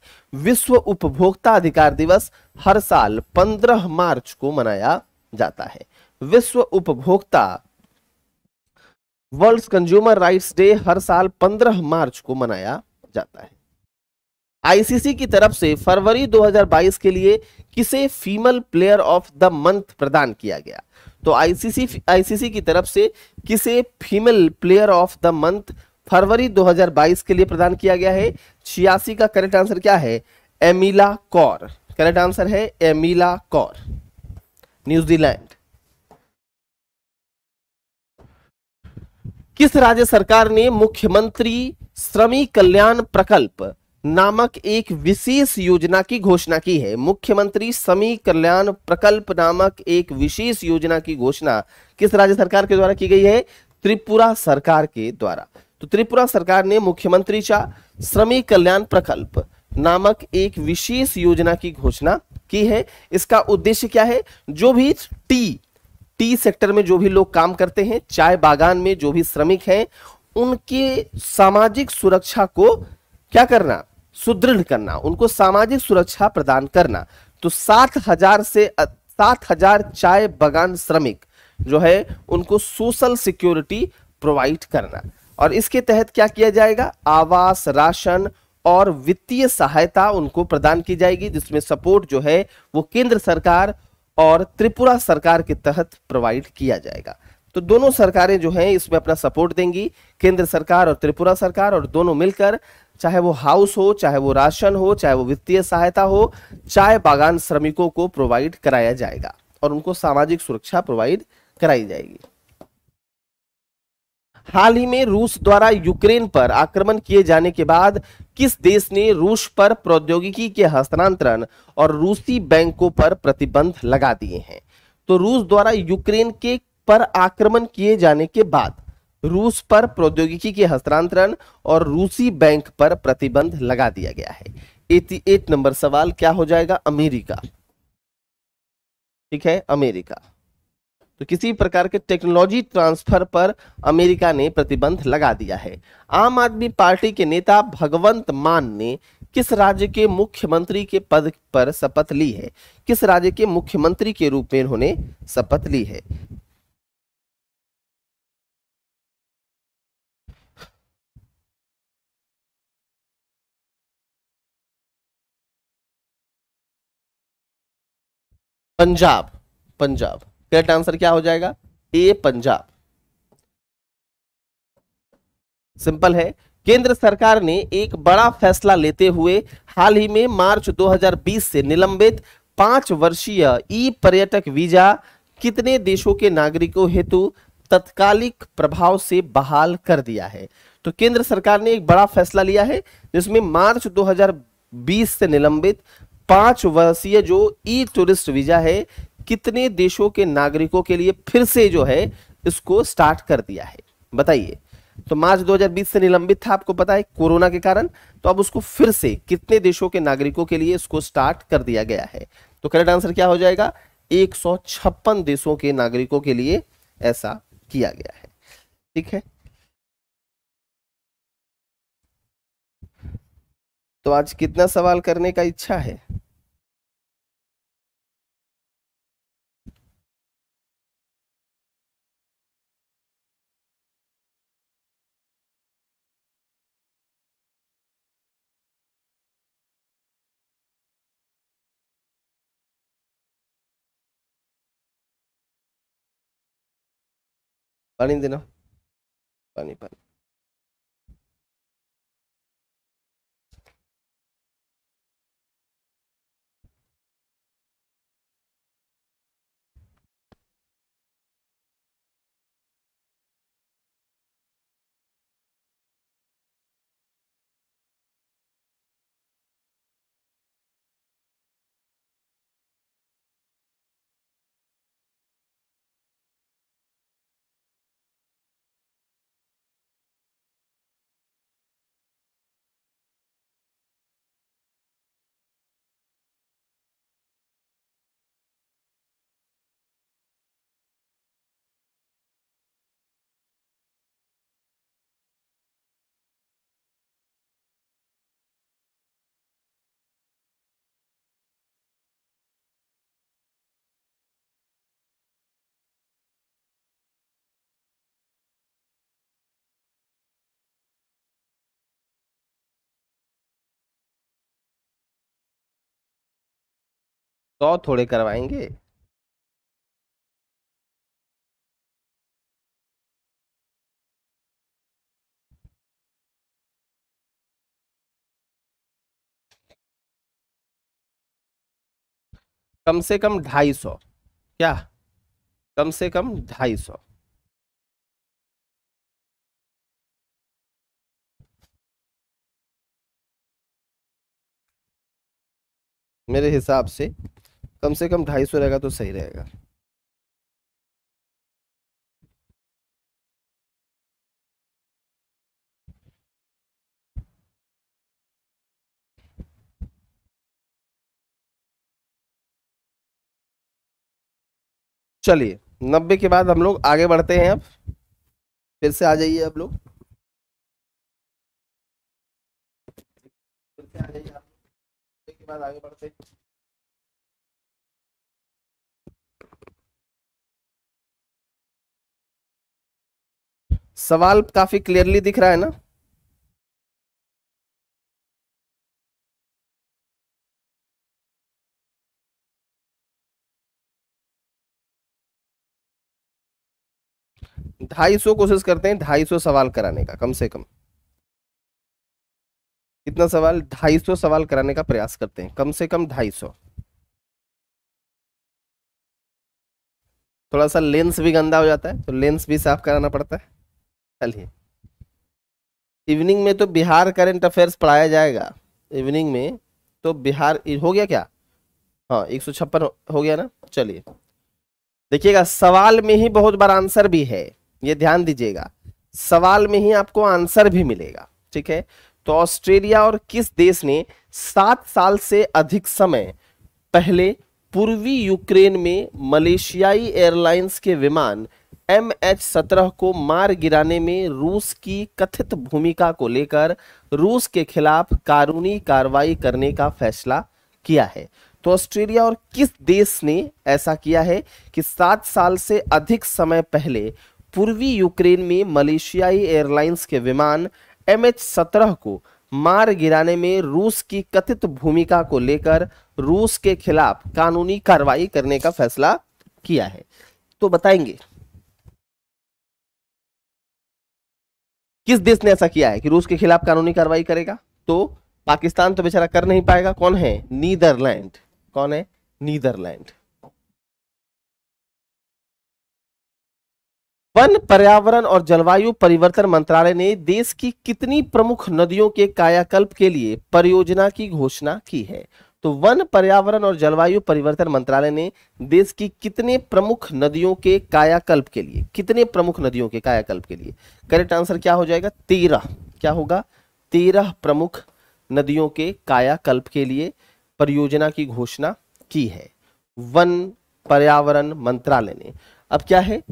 विश्व उपभोक्ता अधिकार दिवस हर साल 15 मार्च को मनाया जाता है विश्व उपभोक्ता वर्ल्ड कंज्यूमर राइट्स डे हर साल 15 मार्च को मनाया जाता है आईसीसी की तरफ से फरवरी 2022 के लिए किसे female player of the month प्रदान किया गया तो आईसीसी आईसीसी की तरफ से किसे female player of the month फरवरी 2022 के लिए प्रदान किया गया है छियासी का करेक्ट आंसर क्या है एमिला कौर करेक्ट आंसर है एमिला कौर न्यूजीलैंड किस राज्य सरकार ने मुख्यमंत्री श्रमिक कल्याण प्रकल्प नामक एक विशेष योजना की घोषणा की है मुख्यमंत्री समी कल्याण प्रकल्प नामक एक विशेष योजना की घोषणा किस राज्य सरकार के द्वारा की गई है त्रिपुरा सरकार के द्वारा तो त्रिपुरा सरकार ने मुख्यमंत्री चा श्रमिक कल्याण प्रकल्प नामक एक विशेष योजना की घोषणा की है इसका उद्देश्य क्या है जो भी टी टी सेक्टर में जो भी लोग काम करते हैं चाय बागान में जो भी श्रमिक हैं उनके सामाजिक सुरक्षा को क्या करना सुदृढ़ करना उनको सामाजिक सुरक्षा प्रदान करना तो सात हजार से सात हजार चाय बगान श्रमिक जो है उनको सोशल सिक्योरिटी प्रोवाइड करना और इसके तहत क्या किया जाएगा आवास राशन और वित्तीय सहायता उनको प्रदान की जाएगी जिसमें सपोर्ट जो है वो केंद्र सरकार और त्रिपुरा सरकार के तहत प्रोवाइड किया जाएगा तो दोनों सरकारें जो हैं इसमें अपना सपोर्ट देंगी केंद्र सरकार और त्रिपुरा सरकार और दोनों मिलकर चाहे वो हाउस हो चाहे वो राशन हो चाहे वो वित्तीय सहायता हो चाहे बागान श्रमिकों को प्रोवाइड कराया जाएगा और उनको सामाजिक सुरक्षा प्रोवाइड कराई जाएगी हाल ही में रूस द्वारा यूक्रेन पर आक्रमण किए जाने के बाद किस देश ने रूस पर प्रौद्योगिकी के हस्तांतरण और रूसी बैंकों पर प्रतिबंध लगा दिए हैं तो रूस द्वारा यूक्रेन के पर आक्रमण किए जाने के बाद रूस पर प्रौद्योगिकी के हस्तांतरण और रूसी बैंक पर प्रतिबंध लगा दिया गया है एटी एट नंबर सवाल क्या हो जाएगा अमेरिका ठीक है अमेरिका तो किसी प्रकार के टेक्नोलॉजी ट्रांसफर पर अमेरिका ने प्रतिबंध लगा दिया है आम आदमी पार्टी के नेता भगवंत मान ने किस राज्य के मुख्यमंत्री के पद पर शपथ ली है किस राज्य के मुख्यमंत्री के रूप में उन्होंने शपथ ली है पंजाब पंजाब करेक्ट आंसर क्या हो जाएगा ए पंजाब सिंपल है केंद्र सरकार ने एक बड़ा फैसला लेते हुए हाल ही में मार्च 2020 से निलंबित पांच वर्षीय ई पर्यटक वीजा कितने देशों के नागरिकों हेतु तत्कालिक प्रभाव से बहाल कर दिया है तो केंद्र सरकार ने एक बड़ा फैसला लिया है जिसमें मार्च 2020 से निलंबित पांच वर्षीय जो ई टूरिस्ट वीजा है कितने देशों के नागरिकों के लिए फिर से जो है इसको स्टार्ट कर दिया है बताइए तो मार्च 2020 से निलंबित था आपको पता है कोरोना के कारण तो अब उसको फिर से कितने देशों के नागरिकों के लिए इसको स्टार्ट कर दिया गया है तो करेक्ट आंसर क्या हो जाएगा एक देशों के नागरिकों के लिए ऐसा किया गया है ठीक है तो आज कितना सवाल करने का इच्छा है पानी देना पानी पानी सौ थोड़े करवाएंगे कम से कम ढाई सौ क्या कम से कम ढाई सौ मेरे हिसाब से कम से कम ढाई सौ रहेगा तो सही रहेगा चलिए नब्बे के बाद हम लोग आगे बढ़ते हैं अब फिर से आ जाइए आप लोग फिर से आ जाइए आप के बाद आगे बढ़ते हैं सवाल काफी क्लियरली दिख रहा है ना ढाई सौ कोशिश करते हैं ढाई सौ सवाल कराने का कम से कम कितना सवाल ढाई सौ सवाल कराने का प्रयास करते हैं कम से कम ढाई सौ थोड़ा सा लेंस भी गंदा हो जाता है तो लेंस भी साफ कराना पड़ता है चलिए इवनिंग में तो बिहार करंट अफेयर्स पढ़ाया जाएगा इवनिंग में तो बिहार हो गया क्या हाँ एक हो गया ना चलिए देखिएगा सवाल में ही बहुत बार आंसर भी है ये ध्यान दीजिएगा सवाल में ही आपको आंसर भी मिलेगा ठीक है तो ऑस्ट्रेलिया और किस देश ने सात साल से अधिक समय पहले पूर्वी यूक्रेन में मलेशियाई एयरलाइंस के विमान एम एच सत्रह को मार गिराने में रूस की कथित भूमिका को लेकर रूस के खिलाफ कानूनी कार्रवाई करने का फैसला किया है तो ऑस्ट्रेलिया और किस देश ने ऐसा किया है कि सात साल से अधिक समय पहले पूर्वी यूक्रेन में मलेशियाई एयरलाइंस के विमान एम एच सत्रह को मार गिराने में रूस की कथित भूमिका को लेकर रूस के खिलाफ कानूनी कार्रवाई करने का फैसला किया है तो बताएंगे किस देश ने ऐसा किया है कि रूस के खिलाफ कानूनी कार्रवाई करेगा तो पाकिस्तान तो बेचारा कर नहीं पाएगा कौन है नीदरलैंड कौन है नीदरलैंड वन पर्यावरण और जलवायु परिवर्तन मंत्रालय ने देश की कितनी प्रमुख नदियों के कायाकल्प के लिए परियोजना की घोषणा की है तो वन पर्यावरण और जलवायु परिवर्तन मंत्रालय ने देश की कितने प्रमुख नदियों के कायाकल्प के लिए कितने प्रमुख नदियों के कायाकल्प के लिए करेक्ट आंसर क्या हो जाएगा तेरह क्या होगा तेरह प्रमुख नदियों के कायाकल्प के लिए परियोजना की घोषणा की है वन पर्यावरण मंत्रालय ने अब क्या है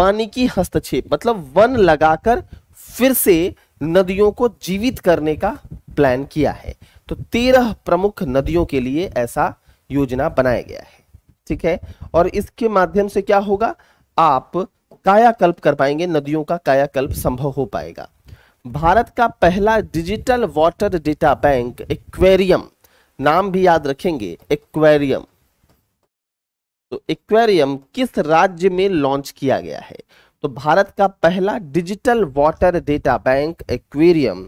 वानिकी हस्तक्षेप मतलब वन लगाकर फिर से नदियों को जीवित करने का प्लान किया है तो तेरह प्रमुख नदियों के लिए ऐसा योजना बनाया गया है ठीक है और इसके माध्यम से क्या होगा आप कायाकल्प कर पाएंगे नदियों का कायाकल्प संभव हो पाएगा भारत का पहला digital water data bank aquarium नाम भी याद रखेंगे एक्वेरियम तो एक्वेरियम किस राज्य में लॉन्च किया गया है तो भारत का पहला digital water data bank aquarium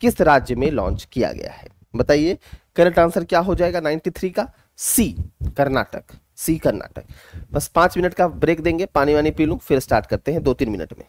किस राज्य में लॉन्च किया गया है बताइए करेक्ट आंसर क्या हो जाएगा 93 का सी कर्नाटक सी कर्नाटक बस पांच मिनट का ब्रेक देंगे पानी वानी पी लू फिर स्टार्ट करते हैं दो तीन मिनट में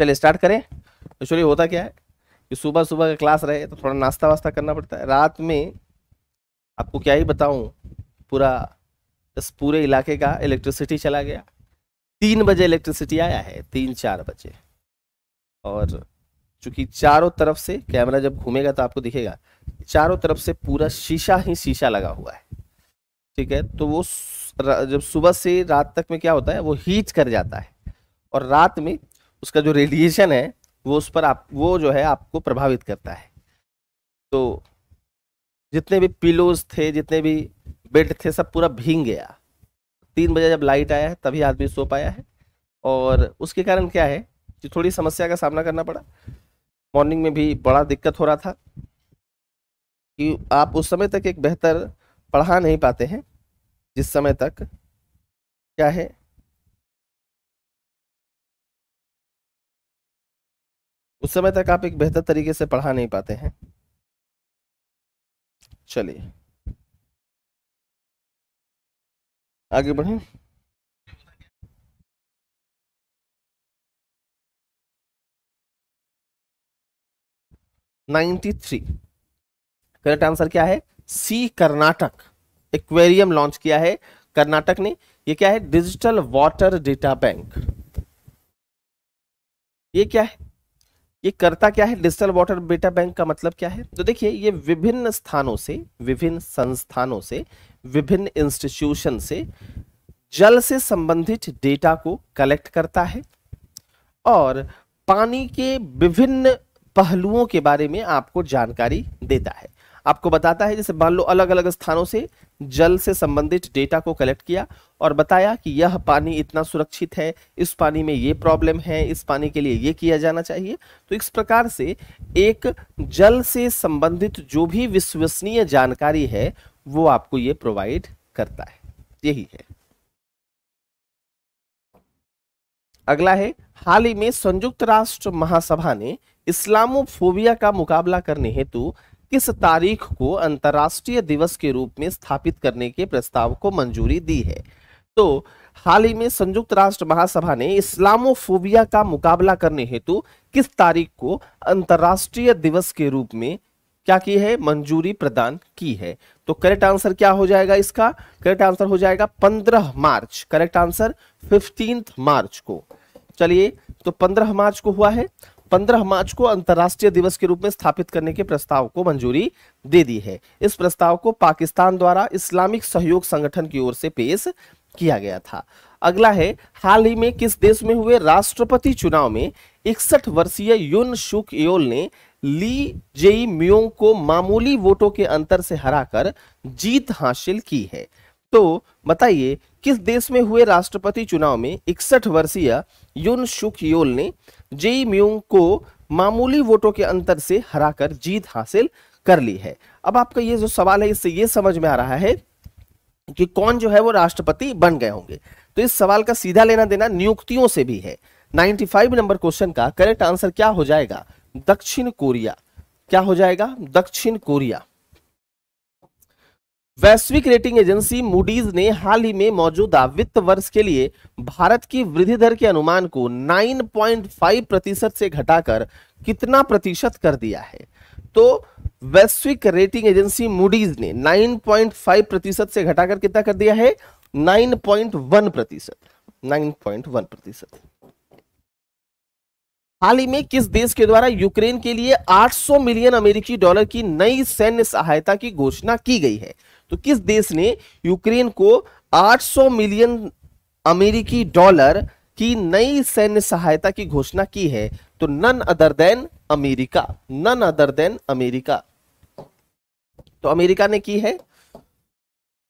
चलिए स्टार्ट करें एक्चुअली तो होता क्या है कि सुबह सुबह का क्लास रहे तो थोड़ा नाश्ता वास्ता करना पड़ता है रात में आपको क्या ही बताऊँ पूरा इस पूरे इलाके का इलेक्ट्रिसिटी चला गया तीन बजे इलेक्ट्रिसिटी आया है तीन चार बजे और चूँकि चारों तरफ से कैमरा जब घूमेगा तो आपको दिखेगा चारों तरफ से पूरा शीशा ही शीशा लगा हुआ है ठीक है तो वो जब सुबह से रात तक में क्या होता है वो हीट कर जाता है और रात में उसका जो रेडिएशन है वो उस पर आप वो जो है आपको प्रभावित करता है तो जितने भी पिलोज थे जितने भी बेड थे सब पूरा भींग गया तीन बजे जब लाइट आया है तभी आदमी सो पाया है और उसके कारण क्या है कि थोड़ी समस्या का सामना करना पड़ा मॉर्निंग में भी बड़ा दिक्कत हो रहा था कि आप उस समय तक एक बेहतर पढ़ा नहीं पाते हैं जिस समय तक क्या है उस समय तक आप एक बेहतर तरीके से पढ़ा नहीं पाते हैं चलिए आगे बढ़ें नाइन्टी थ्री करेक्ट आंसर क्या है सी कर्नाटक एक्वेरियम लॉन्च किया है कर्नाटक ने ये क्या है डिजिटल वाटर डेटा बैंक ये क्या है ये करता क्या है डिजिटल वाटर डेटा बैंक का मतलब क्या है तो देखिए ये विभिन्न स्थानों से विभिन्न संस्थानों से विभिन्न इंस्टीट्यूशन से जल से संबंधित डेटा को कलेक्ट करता है और पानी के विभिन्न पहलुओं के बारे में आपको जानकारी देता है आपको बताता है जैसे मान लो अलग अलग स्थानों से जल से संबंधित डेटा को कलेक्ट किया और बताया कि यह पानी इतना सुरक्षित है इस पानी में ये प्रॉब्लम है इस पानी के लिए ये किया जाना चाहिए तो इस प्रकार से एक जल से संबंधित जो भी विश्वसनीय जानकारी है वो आपको ये प्रोवाइड करता है यही है अगला है हाल ही में संयुक्त राष्ट्र महासभा ने इस्लामोफोबिया का मुकाबला करने हेतु किस तारीख को अंतर्राष्ट्रीय दिवस के रूप में स्थापित करने के प्रस्ताव को मंजूरी दी है तो हाल ही में संयुक्त राष्ट्र महासभा ने इस्लामोफोबिया का मुकाबला करने हेतु किस तारीख को अंतर्राष्ट्रीय दिवस के रूप में क्या की है मंजूरी प्रदान की है तो करेक्ट आंसर क्या हो जाएगा इसका करेक्ट आंसर हो जाएगा 15 मार्च करेक्ट आंसर फिफ्टींथ मार्च को चलिए तो 15 मार्च को हुआ है 15 मार्च को अंतर्राष्ट्रीय दिवस के रूप में स्थापित करने के प्रस्ताव को मंजूरी दे दी है इस प्रस्ताव को पाकिस्तान द्वारा इस्लामिक सहयोग संगठन की ओर से पेश किया गया था अगला है हाल ही में किस देश में हुए राष्ट्रपति चुनाव में इकसठ वर्षीय युन शुक योल ने ली जेई म्योंग को मामूली वोटों के अंतर से हराकर जीत हासिल की है तो बताइए किस देश में हुए राष्ट्रपति चुनाव में इकसठ वर्षीय युन शुक योल ने जेई म्यूंग को मामूली वोटों के अंतर से हराकर जीत हासिल कर ली है अब आपका ये जो सवाल है इससे ये समझ में आ रहा है कि कौन जो है वो राष्ट्रपति बन गए होंगे तो इस सवाल का सीधा लेना देना नियुक्तियों से भी है 95 नंबर क्वेश्चन का करेक्ट आंसर क्या हो जाएगा दक्षिण कोरिया क्या हो जाएगा दक्षिण कोरिया वैश्विक रेटिंग एजेंसी मूडीज ने हाल ही में मौजूदा वित्त वर्ष के लिए भारत की वृद्धि दर के अनुमान को 9.5 प्रतिशत से घटाकर कितना प्रतिशत कर दिया है तो वैश्विक रेटिंग एजेंसी मूडीज ने 9.5 प्रतिशत से घटाकर कितना कर दिया है 9.1 प्रतिशत 9.1 प्रतिशत हाल ही में किस देश के द्वारा यूक्रेन के लिए 800 मिलियन अमेरिकी डॉलर की नई सैन्य सहायता की घोषणा की गई है तो किस देश ने यूक्रेन को 800 मिलियन अमेरिकी डॉलर की नई सैन्य सहायता की घोषणा की है तो none other than America none other than America तो अमेरिका ने की है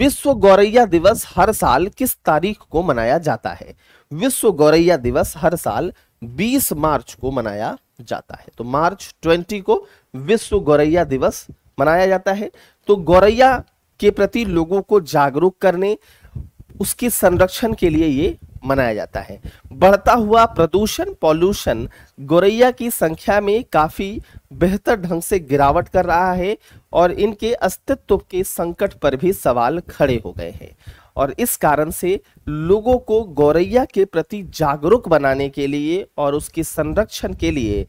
विश्व गौरैया दिवस हर साल किस तारीख को मनाया जाता है विश्व गौरैया दिवस हर साल 20 मार्च को मनाया जाता है तो मार्च 20 को विश्व गौरैया दिवस मनाया जाता है तो गौरैया के प्रति लोगों को जागरूक करने उसके संरक्षण के लिए ये मनाया जाता है बढ़ता हुआ प्रदूषण पॉल्यूशन गोरैया की संख्या में काफ़ी बेहतर ढंग से गिरावट कर रहा है और इनके अस्तित्व के संकट पर भी सवाल खड़े हो गए हैं और इस कारण से लोगों को गौरैया के प्रति जागरूक बनाने के लिए और उसके संरक्षण के लिए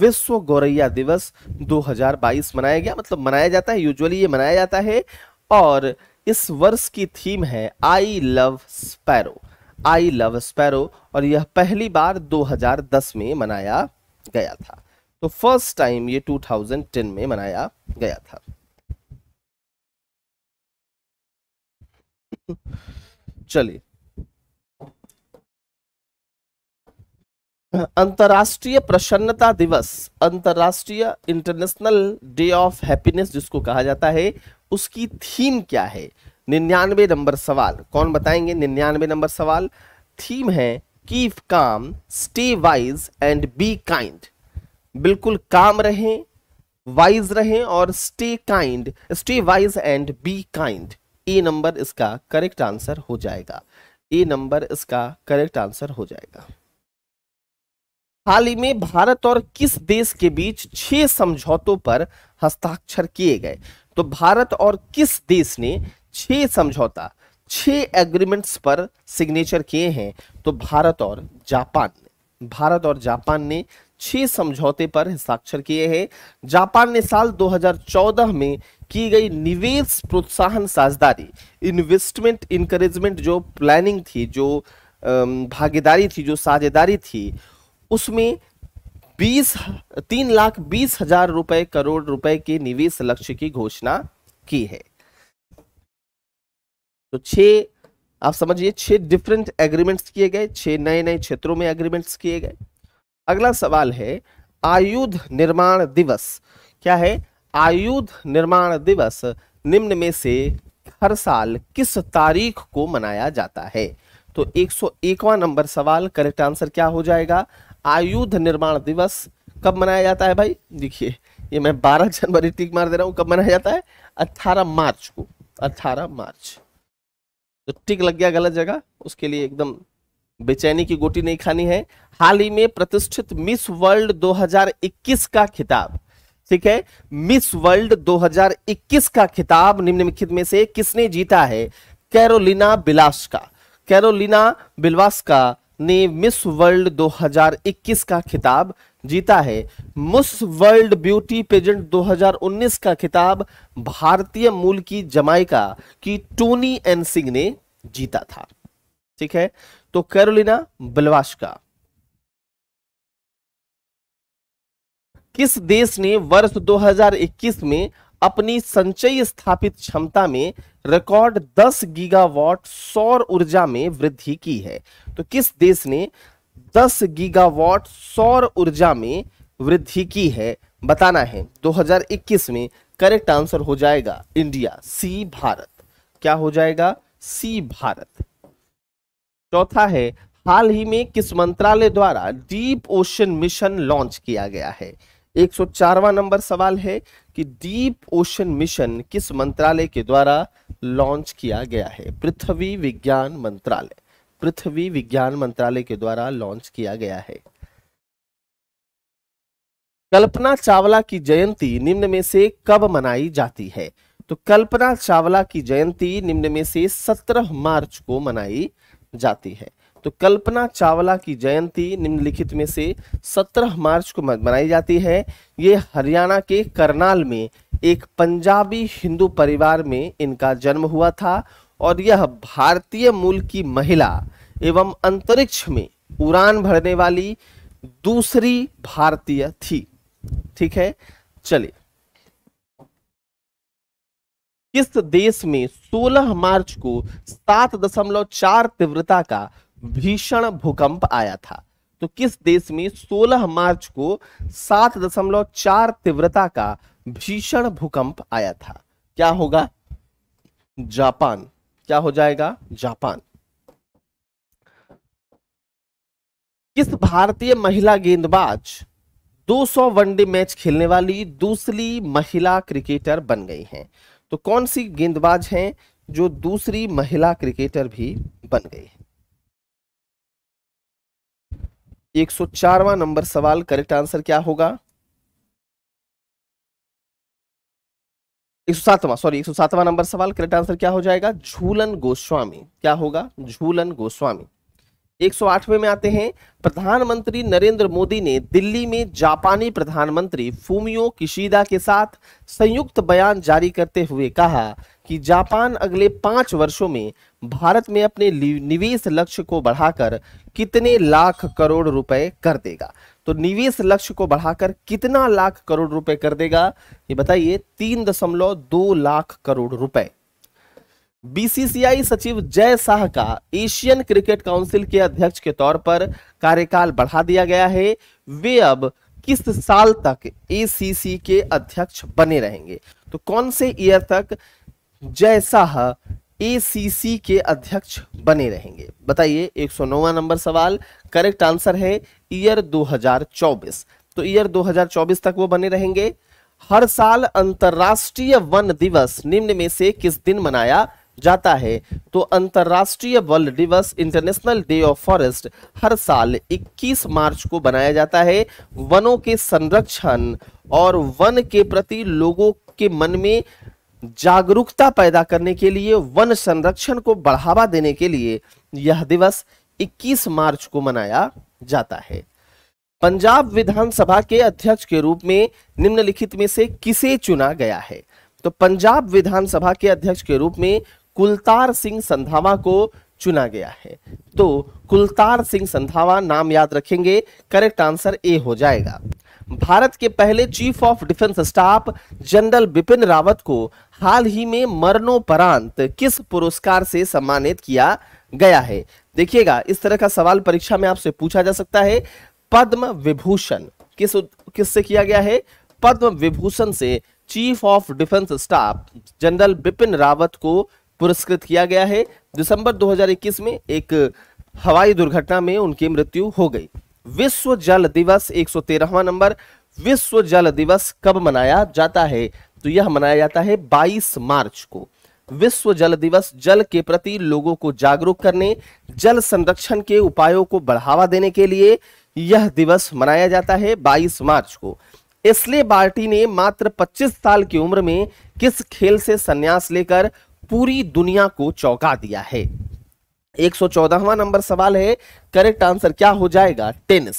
विश्व गौरैया दिवस 2022 मनाया गया मतलब मनाया जाता है यूजुअली ये मनाया जाता है और इस वर्ष की थीम है I love sparrow I love sparrow और यह पहली बार 2010 में मनाया गया था तो फर्स्ट टाइम ये 2010 में मनाया गया था चलिए अंतर्राष्ट्रीय प्रसन्नता दिवस अंतर्राष्ट्रीय इंटरनेशनल डे ऑफ हैप्पीनेस जिसको कहा जाता है उसकी थीम क्या है निन्यानवे नंबर सवाल कौन बताएंगे निन्यानवे नंबर सवाल थीम है keep calm stay wise and be kind बिल्कुल काम रहें वाइज रहें और stay kind stay wise and be kind A नंबर इसका करेक्ट आंसर हो जाएगा ए नंबर इसका करेक्ट आंसर हो जाएगा हाल ही में भारत और किस देश के बीच छह समझौतों पर हस्ताक्षर किए गए तो भारत और किस देश ने छह समझौता छह एग्रीमेंट्स पर सिग्नेचर किए हैं तो भारत और जापान ने भारत और जापान ने छह समझौते पर हस्ताक्षर किए हैं जापान ने साल 2014 में की गई निवेश प्रोत्साहन साझेदारी इन्वेस्टमेंट इनकरेजमेंट जो प्लानिंग थी जो भागीदारी थी जो साझेदारी थी उसमें बीस तीन लाख बीस हजार रुपए करोड़ रुपए के निवेश लक्ष्य की घोषणा की है तो छह आप समझिए छह डिफरेंट एग्रीमेंट्स किए गए छह नए नए क्षेत्रों में एग्रीमेंट्स किए गए अगला सवाल है आयुध निर्माण दिवस क्या है आयुध निर्माण दिवस निम्न में से हर साल किस तारीख को मनाया जाता है तो एक नंबर सवाल करेक्ट आंसर क्या हो जाएगा आयुध निर्माण दिवस कब मनाया जाता है भाई देखिए ये मैं 12 जनवरी टिक मार दे रहा हूँ कब मनाया जाता है 18 मार्च को 18 मार्च तो टिक लग गया गलत जगह उसके लिए एकदम बेचैनी की गोटी नहीं खानी है हाल ही में प्रतिष्ठित मिस वर्ल्ड 2021 का खिताब ठीक है मिस वर्ल्ड 2021 का खिताब निम्नलिखित में से किसने जीता है कैरोलिना बिलास का कैरोलिना बिलवास का ने मिस वर्ल्ड 2021 का खिताब जीता है मिस वर्ल्ड ब्यूटी पेजेंट 2019 का खिताब भारतीय मूल की जमाइका की टोनी एन सिंह ने जीता था ठीक है तो कैरोलिना का किस देश ने वर्ष 2021 में अपनी संचयी स्थापित क्षमता में रिकॉर्ड 10 गीगावाट सौर ऊर्जा में वृद्धि की है तो किस देश ने 10 गीगावाट सौर ऊर्जा में वृद्धि की है बताना है 2021 में करेक्ट आंसर हो जाएगा इंडिया सी भारत क्या हो जाएगा सी भारत चौथा है हाल ही में किस मंत्रालय द्वारा डीप ओशन मिशन लॉन्च किया गया है एक नंबर सवाल है कि डीप ओशन मिशन किस मंत्रालय के द्वारा लॉन्च किया गया है पृथ्वी विज्ञान मंत्रालय पृथ्वी विज्ञान मंत्रालय के द्वारा लॉन्च किया गया है कल्पना चावला की जयंती निम्न में से कब मनाई जाती है तो कल्पना चावला की जयंती निम्न में से 17 मार्च को मनाई जाती है तो कल्पना चावला की जयंती निम्नलिखित में से 17 मार्च को मनाई जाती है ये हरियाणा के करनाल में एक पंजाबी हिंदू परिवार में इनका जन्म हुआ था और यह भारतीय मूल की महिला एवं अंतरिक्ष में उड़ान भरने वाली दूसरी भारतीय थी ठीक है चलिए किस देश में 16 मार्च को 7.4 तीव्रता का भीषण भूकंप आया था तो किस देश में 16 मार्च को 7.4 तीव्रता का भीषण भूकंप आया था क्या होगा जापान क्या हो जाएगा जापान किस भारतीय महिला गेंदबाज 200 वनडे मैच खेलने वाली दूसरी महिला क्रिकेटर बन गई हैं तो कौन सी गेंदबाज हैं जो दूसरी महिला क्रिकेटर भी बन गई है 104वां नंबर सवाल करेक्ट आंसर क्या होगा एक सौ सातवां सॉरी एक सौ सातवां नंबर सवाल करेक्ट आंसर क्या हो जाएगा झूलन गोस्वामी क्या होगा झूलन गोस्वामी एक सौ आठवें में आते हैं प्रधानमंत्री नरेंद्र मोदी ने दिल्ली में जापानी प्रधानमंत्री फूमियो किशिदा के साथ संयुक्त बयान जारी करते हुए कहा कि जापान अगले पांच वर्षों में भारत में अपने निवेश लक्ष्य को बढ़ाकर कितने लाख करोड़ रुपए कर देगा तो निवेश लक्ष्य को बढ़ाकर कितना लाख करोड़ रुपए कर देगा ये बताइए तीन दशमलव दो लाख करोड़ रुपए बीसीसीआई सचिव जय शाह का एशियन क्रिकेट काउंसिल के अध्यक्ष के तौर पर कार्यकाल बढ़ा दिया गया है वे अब किस साल तक एसीसी के अध्यक्ष बने रहेंगे तो कौन से ईयर तक सी एसीसी के अध्यक्ष बने रहेंगे बताइए एक नंबर सवाल करेक्ट आंसर है ईयर 2024 तो ईयर 2024 तक वो बने रहेंगे हर साल अंतर्राष्ट्रीय वन दिवस निम्न में से किस दिन मनाया जाता है तो अंतर्राष्ट्रीय वर्ल्ड दिवस इंटरनेशनल डे ऑफ फॉरेस्ट हर साल 21 मार्च को बनाया जाता है वनों के संरक्षण और वन के प्रति लोगों के मन में जागरूकता पैदा करने के लिए वन संरक्षण को बढ़ावा देने के लिए यह दिवस 21 मार्च को मनाया जाता है पंजाब विधानसभा के अध्यक्ष के रूप में निम्नलिखित में से किसे चुना गया है तो पंजाब विधानसभा के अध्यक्ष के रूप में कुलतार सिंह संधावा को चुना गया है तो कुलतार सिंह संधावा नाम याद रखेंगे करेक्ट आंसर ए हो जाएगा भारत के पहले chief of defence staff general Bipin Rawat को हाल ही में मरणोपरांत किस पुरस्कार से सम्मानित किया गया है देखिएगा इस तरह का सवाल परीक्षा में आपसे पूछा जा सकता है पद्म विभूषण किस किससे किया गया है पद्म विभूषण से chief of defence staff general Bipin Rawat को पुरस्कृत किया गया है दिसंबर 2021 में एक हवाई दुर्घटना में उनकी मृत्यु हो गई विश्व जल दिवस 113वां नंबर विश्व जल दिवस कब मनाया जाता है तो यह मनाया जाता है 22 मार्च को विश्व जल दिवस जल के प्रति लोगों को जागरूक करने जल संरक्षण के उपायों को बढ़ावा देने के लिए यह दिवस मनाया जाता है 22 मार्च को इसलिए बार्टी ने मात्र 25 साल की उम्र में किस खेल से संन्यास लेकर पूरी दुनिया को चौंका दिया है एक सौ चौदहवा नंबर सवाल है करेक्ट आंसर क्या हो जाएगा टेनिस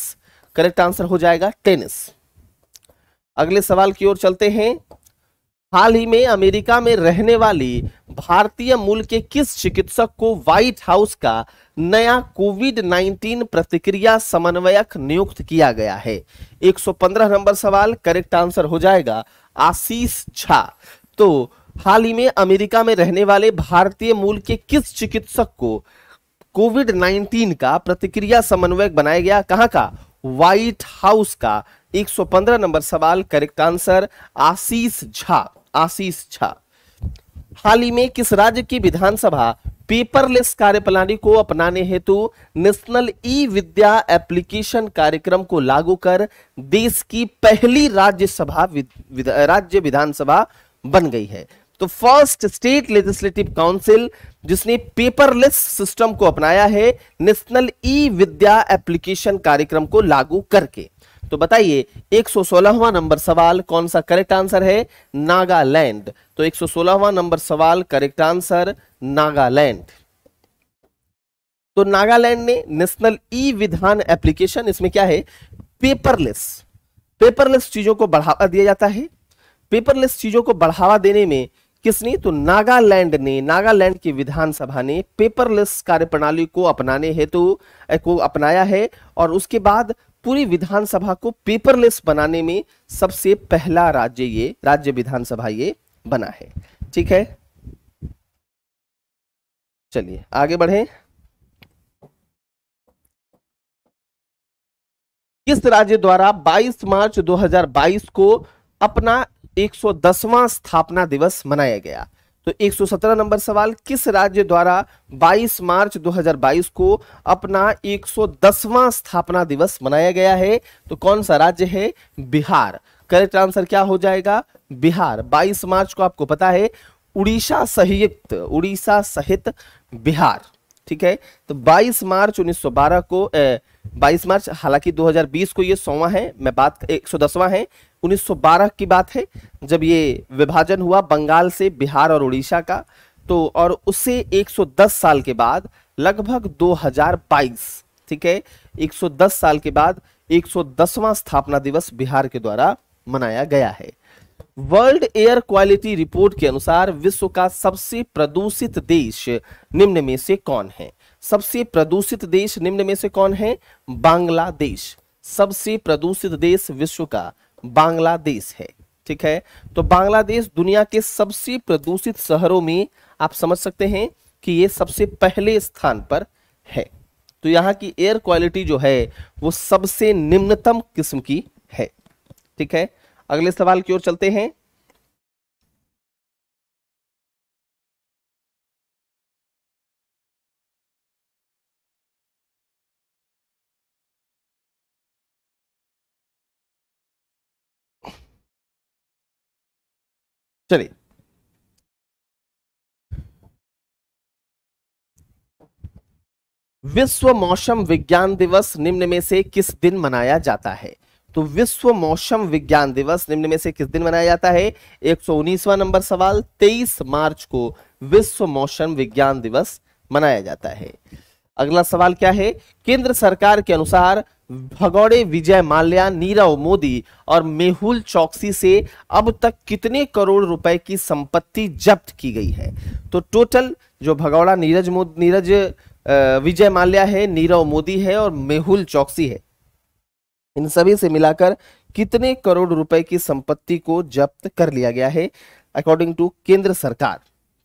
करेक्ट आंसर हो जाएगा टेनिस अगले सवाल की ओर चलते हैं हाल ही में अमेरिका में रहने वाली भारतीय मूल के किस चिकित्सक को व्हाइट हाउस का नया कोविड 19 प्रतिक्रिया समन्वयक नियुक्त किया गया है 115 नंबर सवाल करेक्ट आंसर हो जाएगा आशीष झा तो हाल ही में अमेरिका में रहने वाले भारतीय मूल के किस चिकित्सक को कोविड 19 का प्रतिक्रिया समन्वयक बनाया गया कहां का व्हाइट हाउस का 115 नंबर सवाल करेक्ट आंसर आशीष झा आशीष झा हाल ही में किस राज्य की विधानसभा पेपरलेस कार्यप्रणाली को अपनाने हेतु नेशनल ई विद्या एप्लीकेशन कार्यक्रम को लागू कर देश की पहली राज्यसभा विद, विद, राज्य विधानसभा बन गई है तो फर्स्ट स्टेट लेजिस्लेटिव काउंसिल जिसने पेपरलेस सिस्टम को अपनाया है नेशनल ई विद्या एप्लीकेशन कार्यक्रम को लागू करके तो बताइए 116वां नंबर सवाल कौन सा करेक्ट आंसर है नागालैंड तो 116वां नंबर सवाल करेक्ट आंसर नागालैंड तो नागालैंड ने नेशनल ई विधान एप्लीकेशन इसमें क्या है पेपरलेस पेपरलेस चीजों को बढ़ावा दिया जाता है पेपरलेस चीजों को बढ़ावा देने में किसने तो नागालैंड ने नागालैंड की विधानसभा ने पेपरलेस कार्यप्रणाली को अपनाने हेतु तो, को अपनाया है और उसके बाद पूरी विधानसभा को पेपरलेस बनाने में सबसे पहला राज्य ये राज्य विधानसभा ये बना है ठीक है चलिए आगे बढ़े किस राज्य द्वारा 22 मार्च 2022 को अपना 110वां स्थापना दिवस मनाया गया तो 117 नंबर सवाल किस राज्य द्वारा 22 मार्च 2022 को अपना 110वां स्थापना दिवस मनाया गया है तो कौन सा राज्य है बिहार करेक्ट आंसर क्या हो जाएगा बिहार 22 मार्च को आपको पता है उड़ीसा सहित उड़ीसा सहित बिहार ठीक है तो 22 मार्च 1912 को ए, 22 मार्च हालांकि 2020 को ये सौवा है मैं बात 110वां है 1912 की बात है जब ये विभाजन हुआ बंगाल से बिहार और उड़ीसा का तो और उससे 110 साल के बाद लगभग 2022 ठीक है 110 साल के बाद 110वां स्थापना दिवस बिहार के द्वारा मनाया गया है वर्ल्ड एयर क्वालिटी रिपोर्ट के अनुसार विश्व का सबसे प्रदूषित देश निम्न में से कौन है सबसे प्रदूषित देश निम्न में से कौन है बांग्लादेश सबसे प्रदूषित देश विश्व का बांग्लादेश है ठीक है तो बांग्लादेश दुनिया के सबसे प्रदूषित शहरों में आप समझ सकते हैं कि यह सबसे पहले स्थान पर है तो यहां की एयर क्वालिटी जो है वो सबसे निम्नतम किस्म की है ठीक है अगले सवाल की ओर चलते हैं चलिए विश्व मौसम विज्ञान दिवस निम्न में से किस दिन मनाया जाता है तो विश्व मौसम विज्ञान दिवस निम्न में से किस दिन मनाया जाता है एक नंबर सवाल 23 मार्च को विश्व मौसम विज्ञान दिवस मनाया जाता है अगला सवाल क्या है केंद्र सरकार के अनुसार भगौड़े विजय माल्या नीरव मोदी और मेहुल चौकसी से अब तक कितने करोड़ रुपए की संपत्ति जब्त की गई है तो टोटल जो भगौड़ा नीरज मोदी नीरज विजय माल्या है नीरव मोदी है और मेहुल चौकसी है इन सभी से मिलाकर कितने करोड़ रुपए की संपत्ति को जब्त कर लिया गया है अकॉर्डिंग टू केंद्र सरकार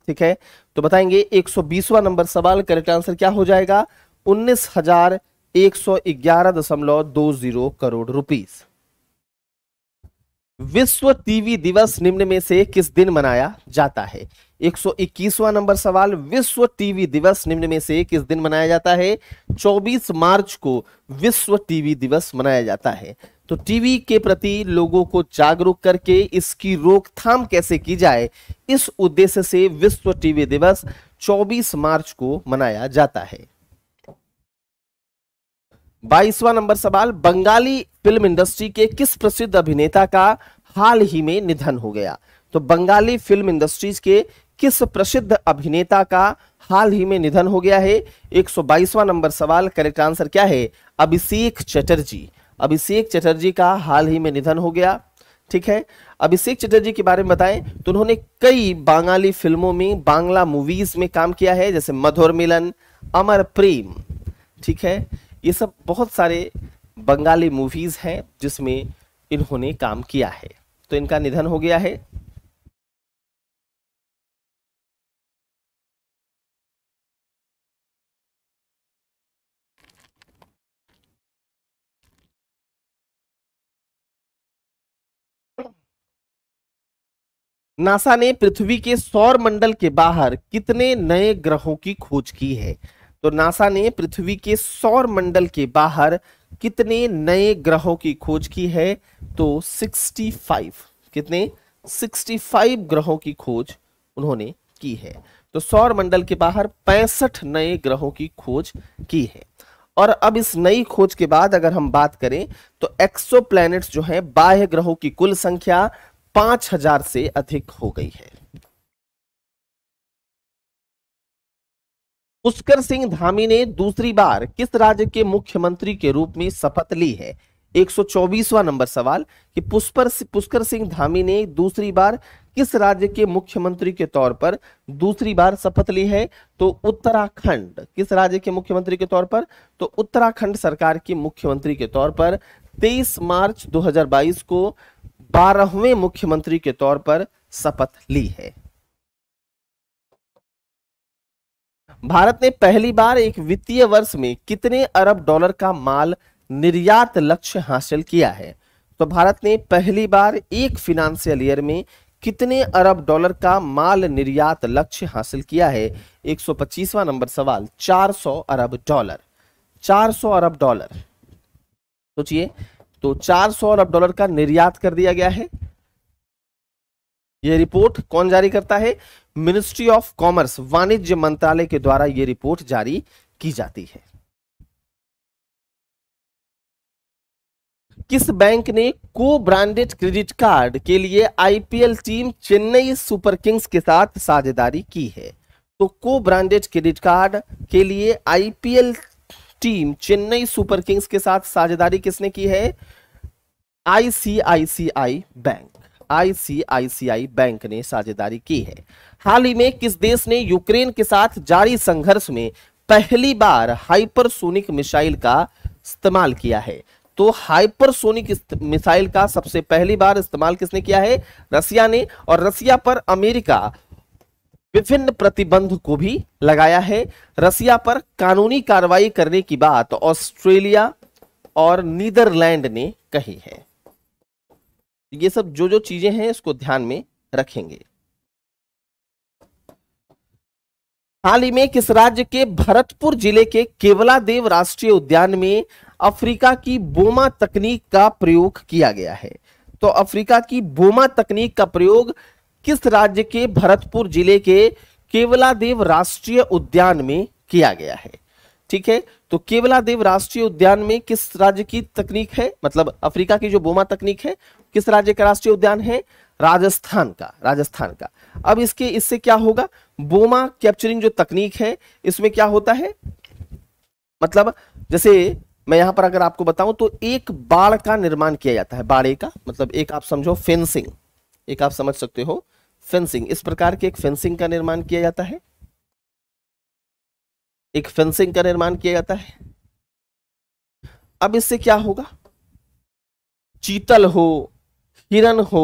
ठीक है तो बताएंगे 120वां नंबर सवाल करेक्ट आंसर क्या हो जाएगा उन्नीस हजार एक सौ ग्यारह दशमलव दो जीरो करोड़ रुपीस विश्व टीवी दिवस निम्न में से किस दिन मनाया जाता है 121वां नंबर सवाल विश्व टीवी दिवस निम्न में से किस दिन मनाया जाता है 24 मार्च को विश्व टीवी दिवस मनाया जाता है तो टीवी के प्रति लोगों को जागरूक करके इसकी रोकथाम कैसे की जाए इस उद्देश्य से विश्व टीवी दिवस 24 मार्च को मनाया जाता है बाईसवा नंबर सवाल बंगाली फिल्म इंडस्ट्री के किस प्रसिद्ध अभिनेता का हाल ही में निधन हो गया तो बंगाली फिल्म इंडस्ट्रीज के किस प्रसिद्ध अभिनेता का हाल ही में निधन हो गया है 122वां नंबर सवाल करेक्ट आंसर क्या है अभिषेक चटर्जी अभिषेक चटर्जी का हाल ही में निधन हो गया ठीक है अभिषेक चटर्जी के बारे में बताएं तो उन्होंने कई बांगाली फिल्मों में बांग्ला मूवीज में काम किया है जैसे मधुर मिलन अमर प्रेम ठीक है ये सब बहुत सारे बंगाली मूवीज हैं जिसमें इन्होंने काम किया है तो इनका निधन हो गया है नासा ने पृथ्वी के सौर मंडल के बाहर कितने नए ग्रहों की खोज की है तो नासा ने पृथ्वी के सौर मंडल के बाहर कितने नए ग्रहों की खोज की है तो 65 कितने 65 ग्रहों की खोज उन्होंने की है तो सौर मंडल के बाहर 65 नए ग्रहों की खोज की है और अब इस नई खोज के बाद अगर हम बात करें तो एक्सो जो है बाह्य ग्रहों की कुल संख्या पांच हजार से अधिक हो गई है पुष्कर सिंह धामी ने दूसरी बार किस राज्य के मुख्यमंत्री के रूप में शपथ ली है 124वां नंबर सवाल कि पुष्पर पुष्कर सिंह धामी ने दूसरी बार किस राज्य के मुख्यमंत्री के तौर पर दूसरी बार शपथ ली है तो उत्तराखंड किस राज्य के मुख्यमंत्री के तौर पर तो उत्तराखंड सरकार के मुख्यमंत्री के तौर पर 23 मार्च 2022 को बारहवें मुख्यमंत्री के तौर पर शपथ ली है भारत ने पहली बार एक वित्तीय वर्ष में कितने अरब डॉलर का माल निर्यात लक्ष्य हासिल किया है तो भारत ने पहली बार एक फिनेंशियल ईयर में कितने अरब डॉलर का माल निर्यात लक्ष्य हासिल किया है 125वां नंबर सवाल 400 अरब डॉलर 400 अरब डॉलर सोचिए तो तो 400 अरब डॉलर का निर्यात कर दिया गया है यह रिपोर्ट कौन जारी करता है मिनिस्ट्री ऑफ कॉमर्स वाणिज्य मंत्रालय के द्वारा यह रिपोर्ट जारी की जाती है किस बैंक ने को ब्रांडेड क्रेडिट कार्ड के लिए IPL team Chennai Super Kings के साथ साझेदारी की है तो को ब्रांडेड क्रेडिट कार्ड के लिए IPL team Chennai Super Kings के साथ साझेदारी किसने की है आईसीआईसीआई बैंक आईसीआईसीआई बैंक ने साझेदारी की है हाल ही में किस देश ने यूक्रेन के साथ जारी संघर्ष में पहली बार हाइपरसोनिक मिसाइल का इस्तेमाल किया है तो हाइपरसोनिक मिसाइल का सबसे पहली बार इस्तेमाल किसने किया है रसिया ने और रसिया पर अमेरिका विभिन्न प्रतिबंध को भी लगाया है रसिया पर कानूनी कार्रवाई करने की बात ऑस्ट्रेलिया और नीदरलैंड ने कही है ये सब जो जो चीजें हैं इसको ध्यान में रखेंगे हाल ही में किस राज्य के भरतपुर जिले के केवला देव राष्ट्रीय उद्यान में अफ्रीका की बोमा तकनीक का प्रयोग किया गया है तो अफ्रीका की बोमा तकनीक का प्रयोग किस राज्य के भरतपुर जिले के केवलादेव राष्ट्रीय उद्यान में किया गया है ठीक है तो केवलादेव राष्ट्रीय उद्यान में किस राज्य की तकनीक है मतलब अफ्रीका की जो बोमा तकनीक है किस राज्य का राष्ट्रीय उद्यान है राजस्थान का राजस्थान का अब इसके इससे क्या होगा बोमा कैप्चरिंग जो तकनीक है इसमें क्या होता है मतलब जैसे मैं यहां पर अगर आपको बताऊं तो एक बाढ़ का निर्माण किया जाता है बाड़े का मतलब एक आप समझो फेंसिंग एक आप समझ सकते हो फेंसिंग इस प्रकार की एक फेंसिंग का निर्माण किया जाता है एक फेंसिंग का निर्माण किया जाता है अब इससे क्या होगा चीतल हो हिरन हो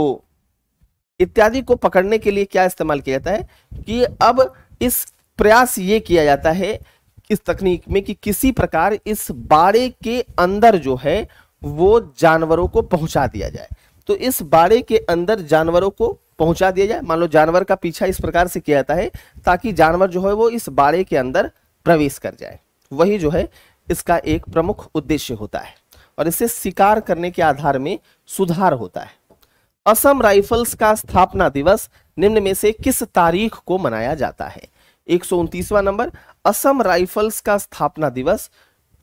इत्यादि को पकड़ने के लिए क्या इस्तेमाल किया जाता है कि अब इस प्रयास ये किया जाता है इस तकनीक में कि किसी प्रकार इस बाड़े के अंदर जो है वो जानवरों को पहुंचा दिया जाए तो इस बाड़े के अंदर जानवरों को पहुंचा दिया जाए मान लो जानवर का पीछा इस प्रकार से किया जाता है ताकि जानवर जो है वो इस बाड़े के अंदर प्रवेश कर जाए वही जो है इसका एक प्रमुख उद्देश्य होता है और इसे शिकार करने के आधार में सुधार होता है असम राइफल्स का स्थापना दिवस निम्न में से किस तारीख को मनाया जाता है एक नंबर असम राइफल्स का स्थापना दिवस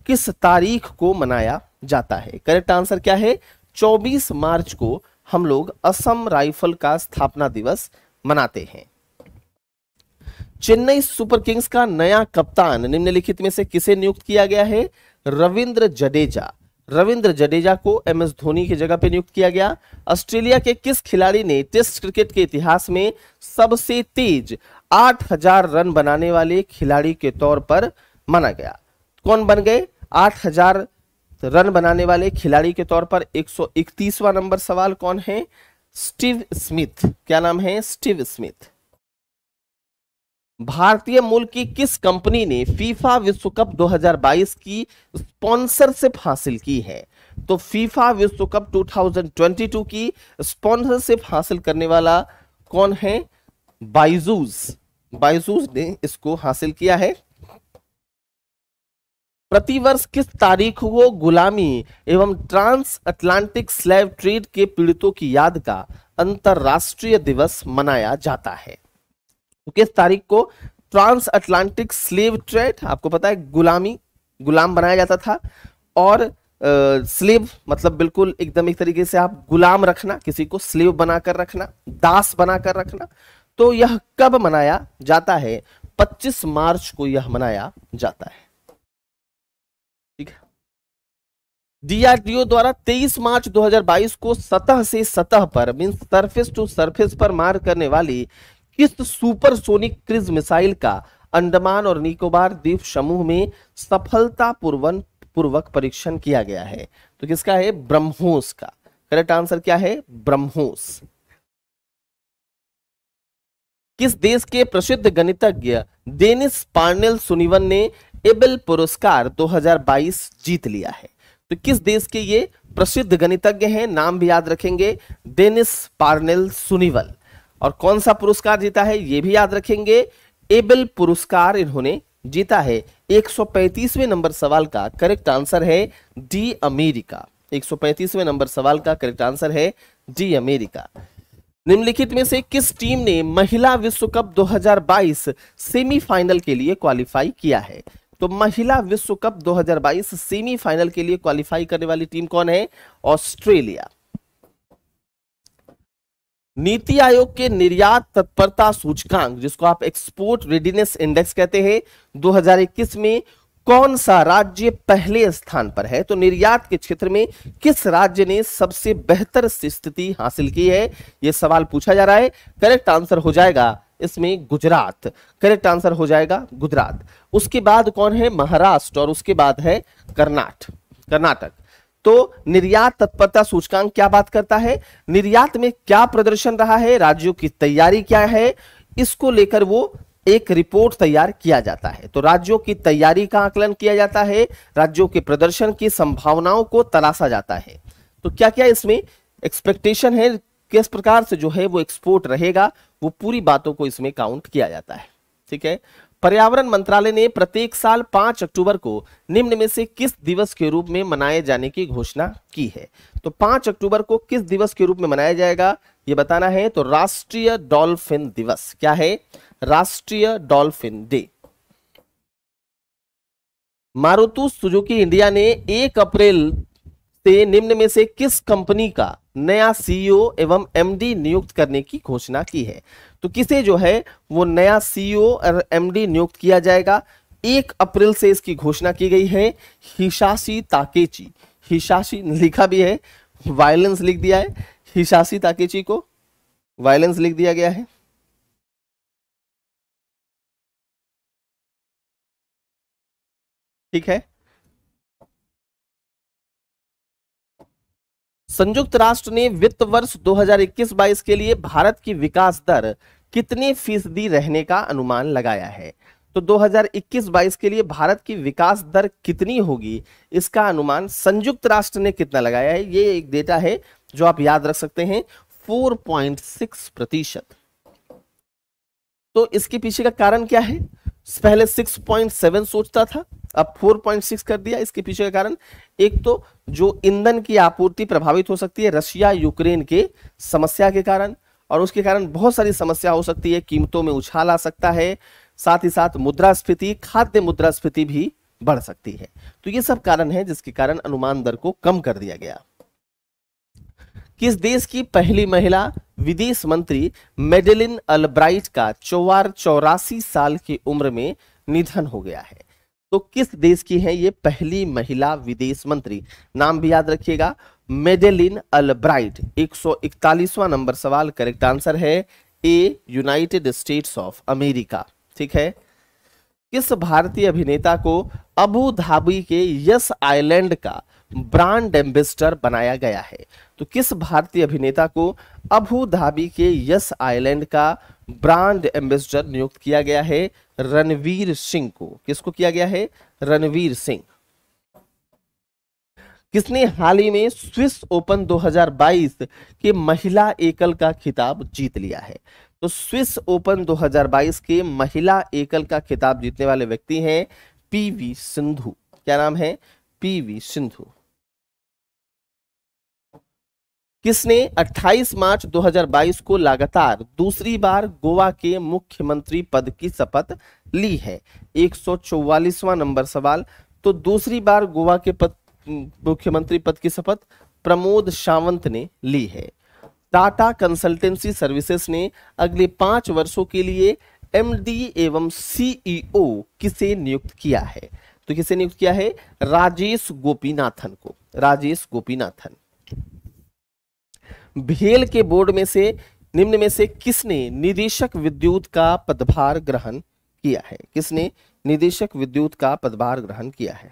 किस तारीख को मनाया जाता है करेक्ट आंसर क्या है 24 मार्च को हम लोग असम राइफल का स्थापना दिवस मनाते हैं चेन्नई सुपर किंग्स का नया कप्तान निम्नलिखित में से किसे नियुक्त किया गया है रविंद्र जडेजा रविंद्र जडेजा को एम एस धोनी की जगह पर नियुक्त किया गया ऑस्ट्रेलिया के किस खिलाड़ी ने टेस्ट क्रिकेट के इतिहास में सबसे तेज 8000 रन बनाने वाले खिलाड़ी के तौर पर माना गया कौन बन गए 8000 तो रन बनाने वाले खिलाड़ी के तौर पर 131वां नंबर सवाल कौन है स्टीव स्मिथ क्या नाम है स्टीव स्मिथ भारतीय मूल की किस कंपनी ने फीफा विश्व कप 2022 की स्पॉन्सरशिप हासिल की है तो फीफा विश्व कप 2022 की स्पॉन्सरशिप हासिल करने वाला कौन है बाइजूज बाइजूज ने इसको हासिल किया है प्रतिवर्ष किस तारीख को गुलामी एवं ट्रांस अटलांटिक स्लेव ट्रेड के पीड़ितों की याद का अंतरराष्ट्रीय दिवस मनाया जाता है तो किस तारीख को ट्रांस अटलांटिक स्लेव ट्रेड आपको पता है गुलामी गुलाम बनाया जाता था और स्लेव मतलब बिल्कुल एकदम एक तरीके से आप गुलाम रखना किसी को स्लेव बनाकर रखना दास बनाकर रखना तो यह कब मनाया जाता है 25 मार्च को यह मनाया जाता है डीआरडीओ द्वारा 23 मार्च 2022 को सतह से सतह पर मीन सरफेस टू सरफेस पर मार करने वाली किस सुपरसोनिक क्रिज मिसाइल का अंडमान और निकोबार द्वीप समूह में सफलतापूर्वक पूर्वक परीक्षण किया गया है तो किसका है ब्रह्मोस का करेक्ट आंसर क्या है ब्रह्मोस किस देश के प्रसिद्ध गणितज्ञ डेनिस पार्नेल सुनिवन ने एबल पुरस्कार 2022 जीत लिया है तो किस देश के ये प्रसिद्ध गणितज्ञ हैं नाम भी याद रखेंगे डेनिस पार्नेल सुनिवल और कौन सा पुरस्कार जीता है ये भी याद रखेंगे एबल पुरस्कार इन्होंने जीता है 135वें नंबर सवाल का करेक्ट आंसर है डी अमेरिका 135वें नंबर सवाल का करेक्ट आंसर है डी अमेरिका निम्नलिखित में से किस टीम ने महिला विश्व कप 2022 सेमीफाइनल के लिए क्वालिफाई किया है तो महिला विश्व कप 2022 सेमीफाइनल के लिए क्वालिफाई करने वाली टीम कौन है ऑस्ट्रेलिया नीति आयोग के निर्यात तत्परता सूचकांक जिसको आप एक्सपोर्ट रेडीनेस इंडेक्स कहते हैं 2021 में कौन सा राज्य पहले स्थान पर है तो निर्यात के क्षेत्र में किस राज्य ने सबसे बेहतर स्थिति हासिल की है यह सवाल पूछा जा रहा है करेक्ट आंसर हो जाएगा इसमें गुजरात करेक्ट आंसर हो जाएगा गुजरात उसके बाद कौन है महाराष्ट्र और उसके बाद है कर्नाट कर्नाटक तो निर्यात तत्परता सूचकांक क्या बात करता है निर्यात में क्या प्रदर्शन रहा है राज्यों की तैयारी क्या है इसको लेकर वो एक रिपोर्ट तैयार किया जाता है तो राज्यों की तैयारी का आकलन किया जाता है राज्यों के प्रदर्शन की संभावनाओं को तलाशा जाता है तो क्या क्या इसमें एक्सपेक्टेशन है किस प्रकार से जो है वो एक्सपोर्ट रहेगा वो पूरी बातों को इसमें काउंट किया जाता है ठीक है पर्यावरण मंत्रालय ने प्रत्येक साल 5 अक्टूबर को निम्न में से किस दिवस के रूप में मनाए जाने की घोषणा की है तो 5 अक्टूबर को किस दिवस के रूप में मनाया जाएगा ये बताना है तो राष्ट्रीय डॉल्फिन दिवस क्या है राष्ट्रीय dolphin day Maruti Suzuki India ने 1 अप्रैल से निम्न में से किस कंपनी का नया सीईओ e एवं एमडी नियुक्त करने की घोषणा की है तो किसे जो है वो नया सीईओ e और एमडी नियुक्त किया जाएगा एक अप्रैल से इसकी घोषणा की गई है हिशाशी ताकेची हिशाशी लिखा भी है वायलेंस लिख दिया है हिशाशी ताकेची को वायलेंस लिख दिया गया है ठीक है संयुक्त राष्ट्र ने वित्त वर्ष 2021-22 के लिए भारत की विकास दर कितने फीसदी रहने का अनुमान लगाया है तो 2021-22 के लिए भारत की विकास दर कितनी होगी इसका अनुमान संयुक्त राष्ट्र ने कितना लगाया है ये एक डेटा है जो आप याद रख सकते हैं 4.6 प्रतिशत तो इसके पीछे का कारण क्या है पहले 6.7 सोचता था अब 4.6 कर दिया इसके पीछे का कारण एक तो जो ईंधन की आपूर्ति प्रभावित हो सकती है रशिया यूक्रेन के समस्या के कारण और उसके कारण बहुत सारी समस्या हो सकती है कीमतों में उछाल आ सकता है साथ ही साथ मुद्रास्फीति खाद्य मुद्रास्फीति भी बढ़ सकती है तो ये सब कारण है जिसके कारण अनुमान दर को कम कर दिया गया किस देश की पहली महिला विदेश मंत्री मेडेलिन अलब्राइट का चौवार चौरासी साल की उम्र में निधन हो गया है तो किस देश की है ये पहली महिला विदेश मंत्री नाम भी याद रखिएगा मेडेलिन अलब्राइट 141वां नंबर सवाल करेक्ट आंसर है A United States of America ठीक है किस भारतीय अभिनेता को अबू धाबी के यस आइलैंड का ब्रांड एम्बेसडर बनाया गया है तो किस भारतीय अभिनेता को अबू धाबी के यस आइलैंड का ब्रांड एम्बेसडर नियुक्त किया गया है रणवीर सिंह को किसको किया गया है रणवीर सिंह किसने हाल ही में स्विस ओपन 2022 के महिला एकल का खिताब जीत लिया है तो स्विस ओपन 2022 के महिला एकल का खिताब जीतने वाले व्यक्ति हैं पीवी सिंधु क्या नाम है पीवी सिंधु किसने 28 मार्च 2022 को लगातार दूसरी बार गोवा के मुख्यमंत्री पद की शपथ ली है एक नंबर सवाल तो दूसरी बार गोवा के पद मुख्यमंत्री पद की शपथ प्रमोद सावंत ने ली है टाटा कंसल्टेंसी सर्विसेज ने अगले पांच वर्षों के लिए एमडी एवं सीईओ e किसे नियुक्त किया है तो किसे नियुक्त किया है राजेश गोपीनाथन को राजेश गोपीनाथन भेल के बोर्ड में से निम्न में से किसने निदेशक विद्युत का पदभार ग्रहण किया है किसने निदेशक विद्युत का पदभार ग्रहण किया है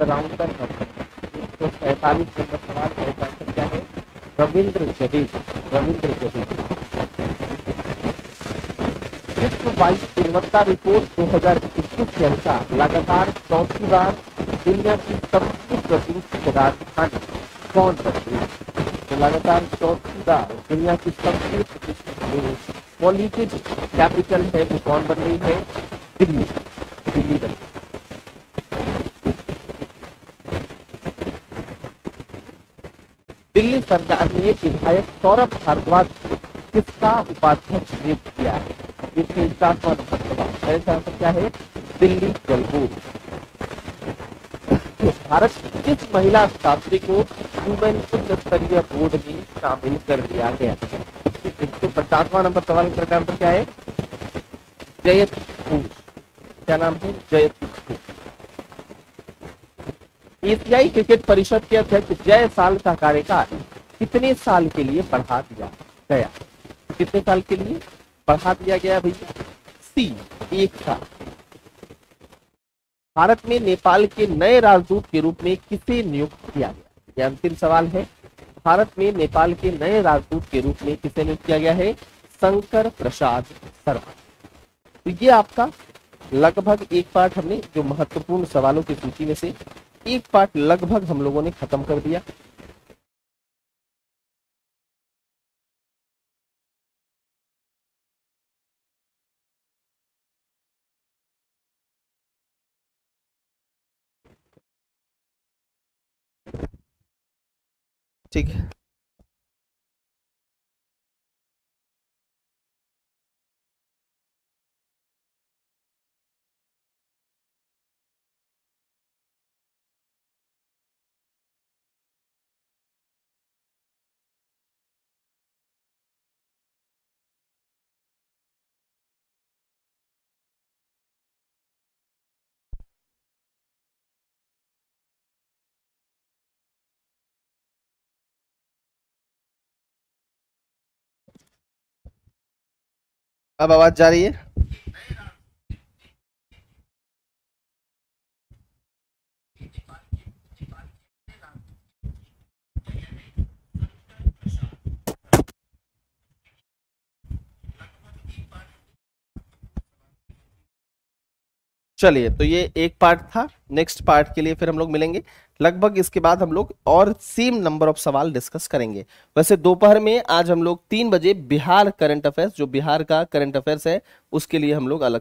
पद राउंड कर एक सौ सैंतालीस नंबर सवाल का आंसर क्या है रविंद्र जडेज रविंद्र जडेज विश्व वायु गुणवत्ता रिपोर्ट दो हजार इक्कीस के अनुसार लगातार चौथी बार दुनिया की सबसे प्रदूषित राजधानी कौन बनी तो लगातार चौथी बार दुनिया की सबसे प्रदूषित पॉलिटिक्स कैपिटल है वो तो कौन बन रही है दिल्ली दिल्ली बनी सरकार ने विधायक सौरभ भारद्वाज किसका उपाध्यक्ष नियुक्त किया है इसके नंबर तो क्या है दिल्ली जलपूर भारत किस महिला छात्री को ह्यूमन उच्च स्तरीय बोर्ड में शामिल कर दिया गया एक पचासवा नंबर सवाल करेक्ट क्या है जयत क्या नाम है जयत एशियाई क्रिकेट परिषद के अध्यक्ष जय साल का कार्यकाल कितने साल के लिए पढ़ा दिया गया कितने साल के लिए पढ़ा दिया गया भैया सी एक साल भारत में नेपाल के नए राजदूत के रूप में किसे नियुक्त किया गया यह अंतिम सवाल है भारत में नेपाल के नए राजदूत के रूप में किसे नियुक्त किया गया है शंकर प्रसाद शर्मा तो ये आपका लगभग एक पार्ट हमने जो महत्वपूर्ण सवालों की सूची में से एक पार्ट लगभग हम लोगों ने खत्म कर दिया ठीक है अब आवाज जा रही है चलिए तो ये एक पार्ट था नेक्स्ट पार्ट के लिए फिर हम लोग मिलेंगे लगभग इसके बाद हम लोग और सेम नंबर ऑफ सवाल डिस्कस करेंगे वैसे दोपहर में आज हम लोग तीन बजे बिहार करंट अफेयर्स जो बिहार का करंट अफेयर्स है उसके लिए हम लोग अलग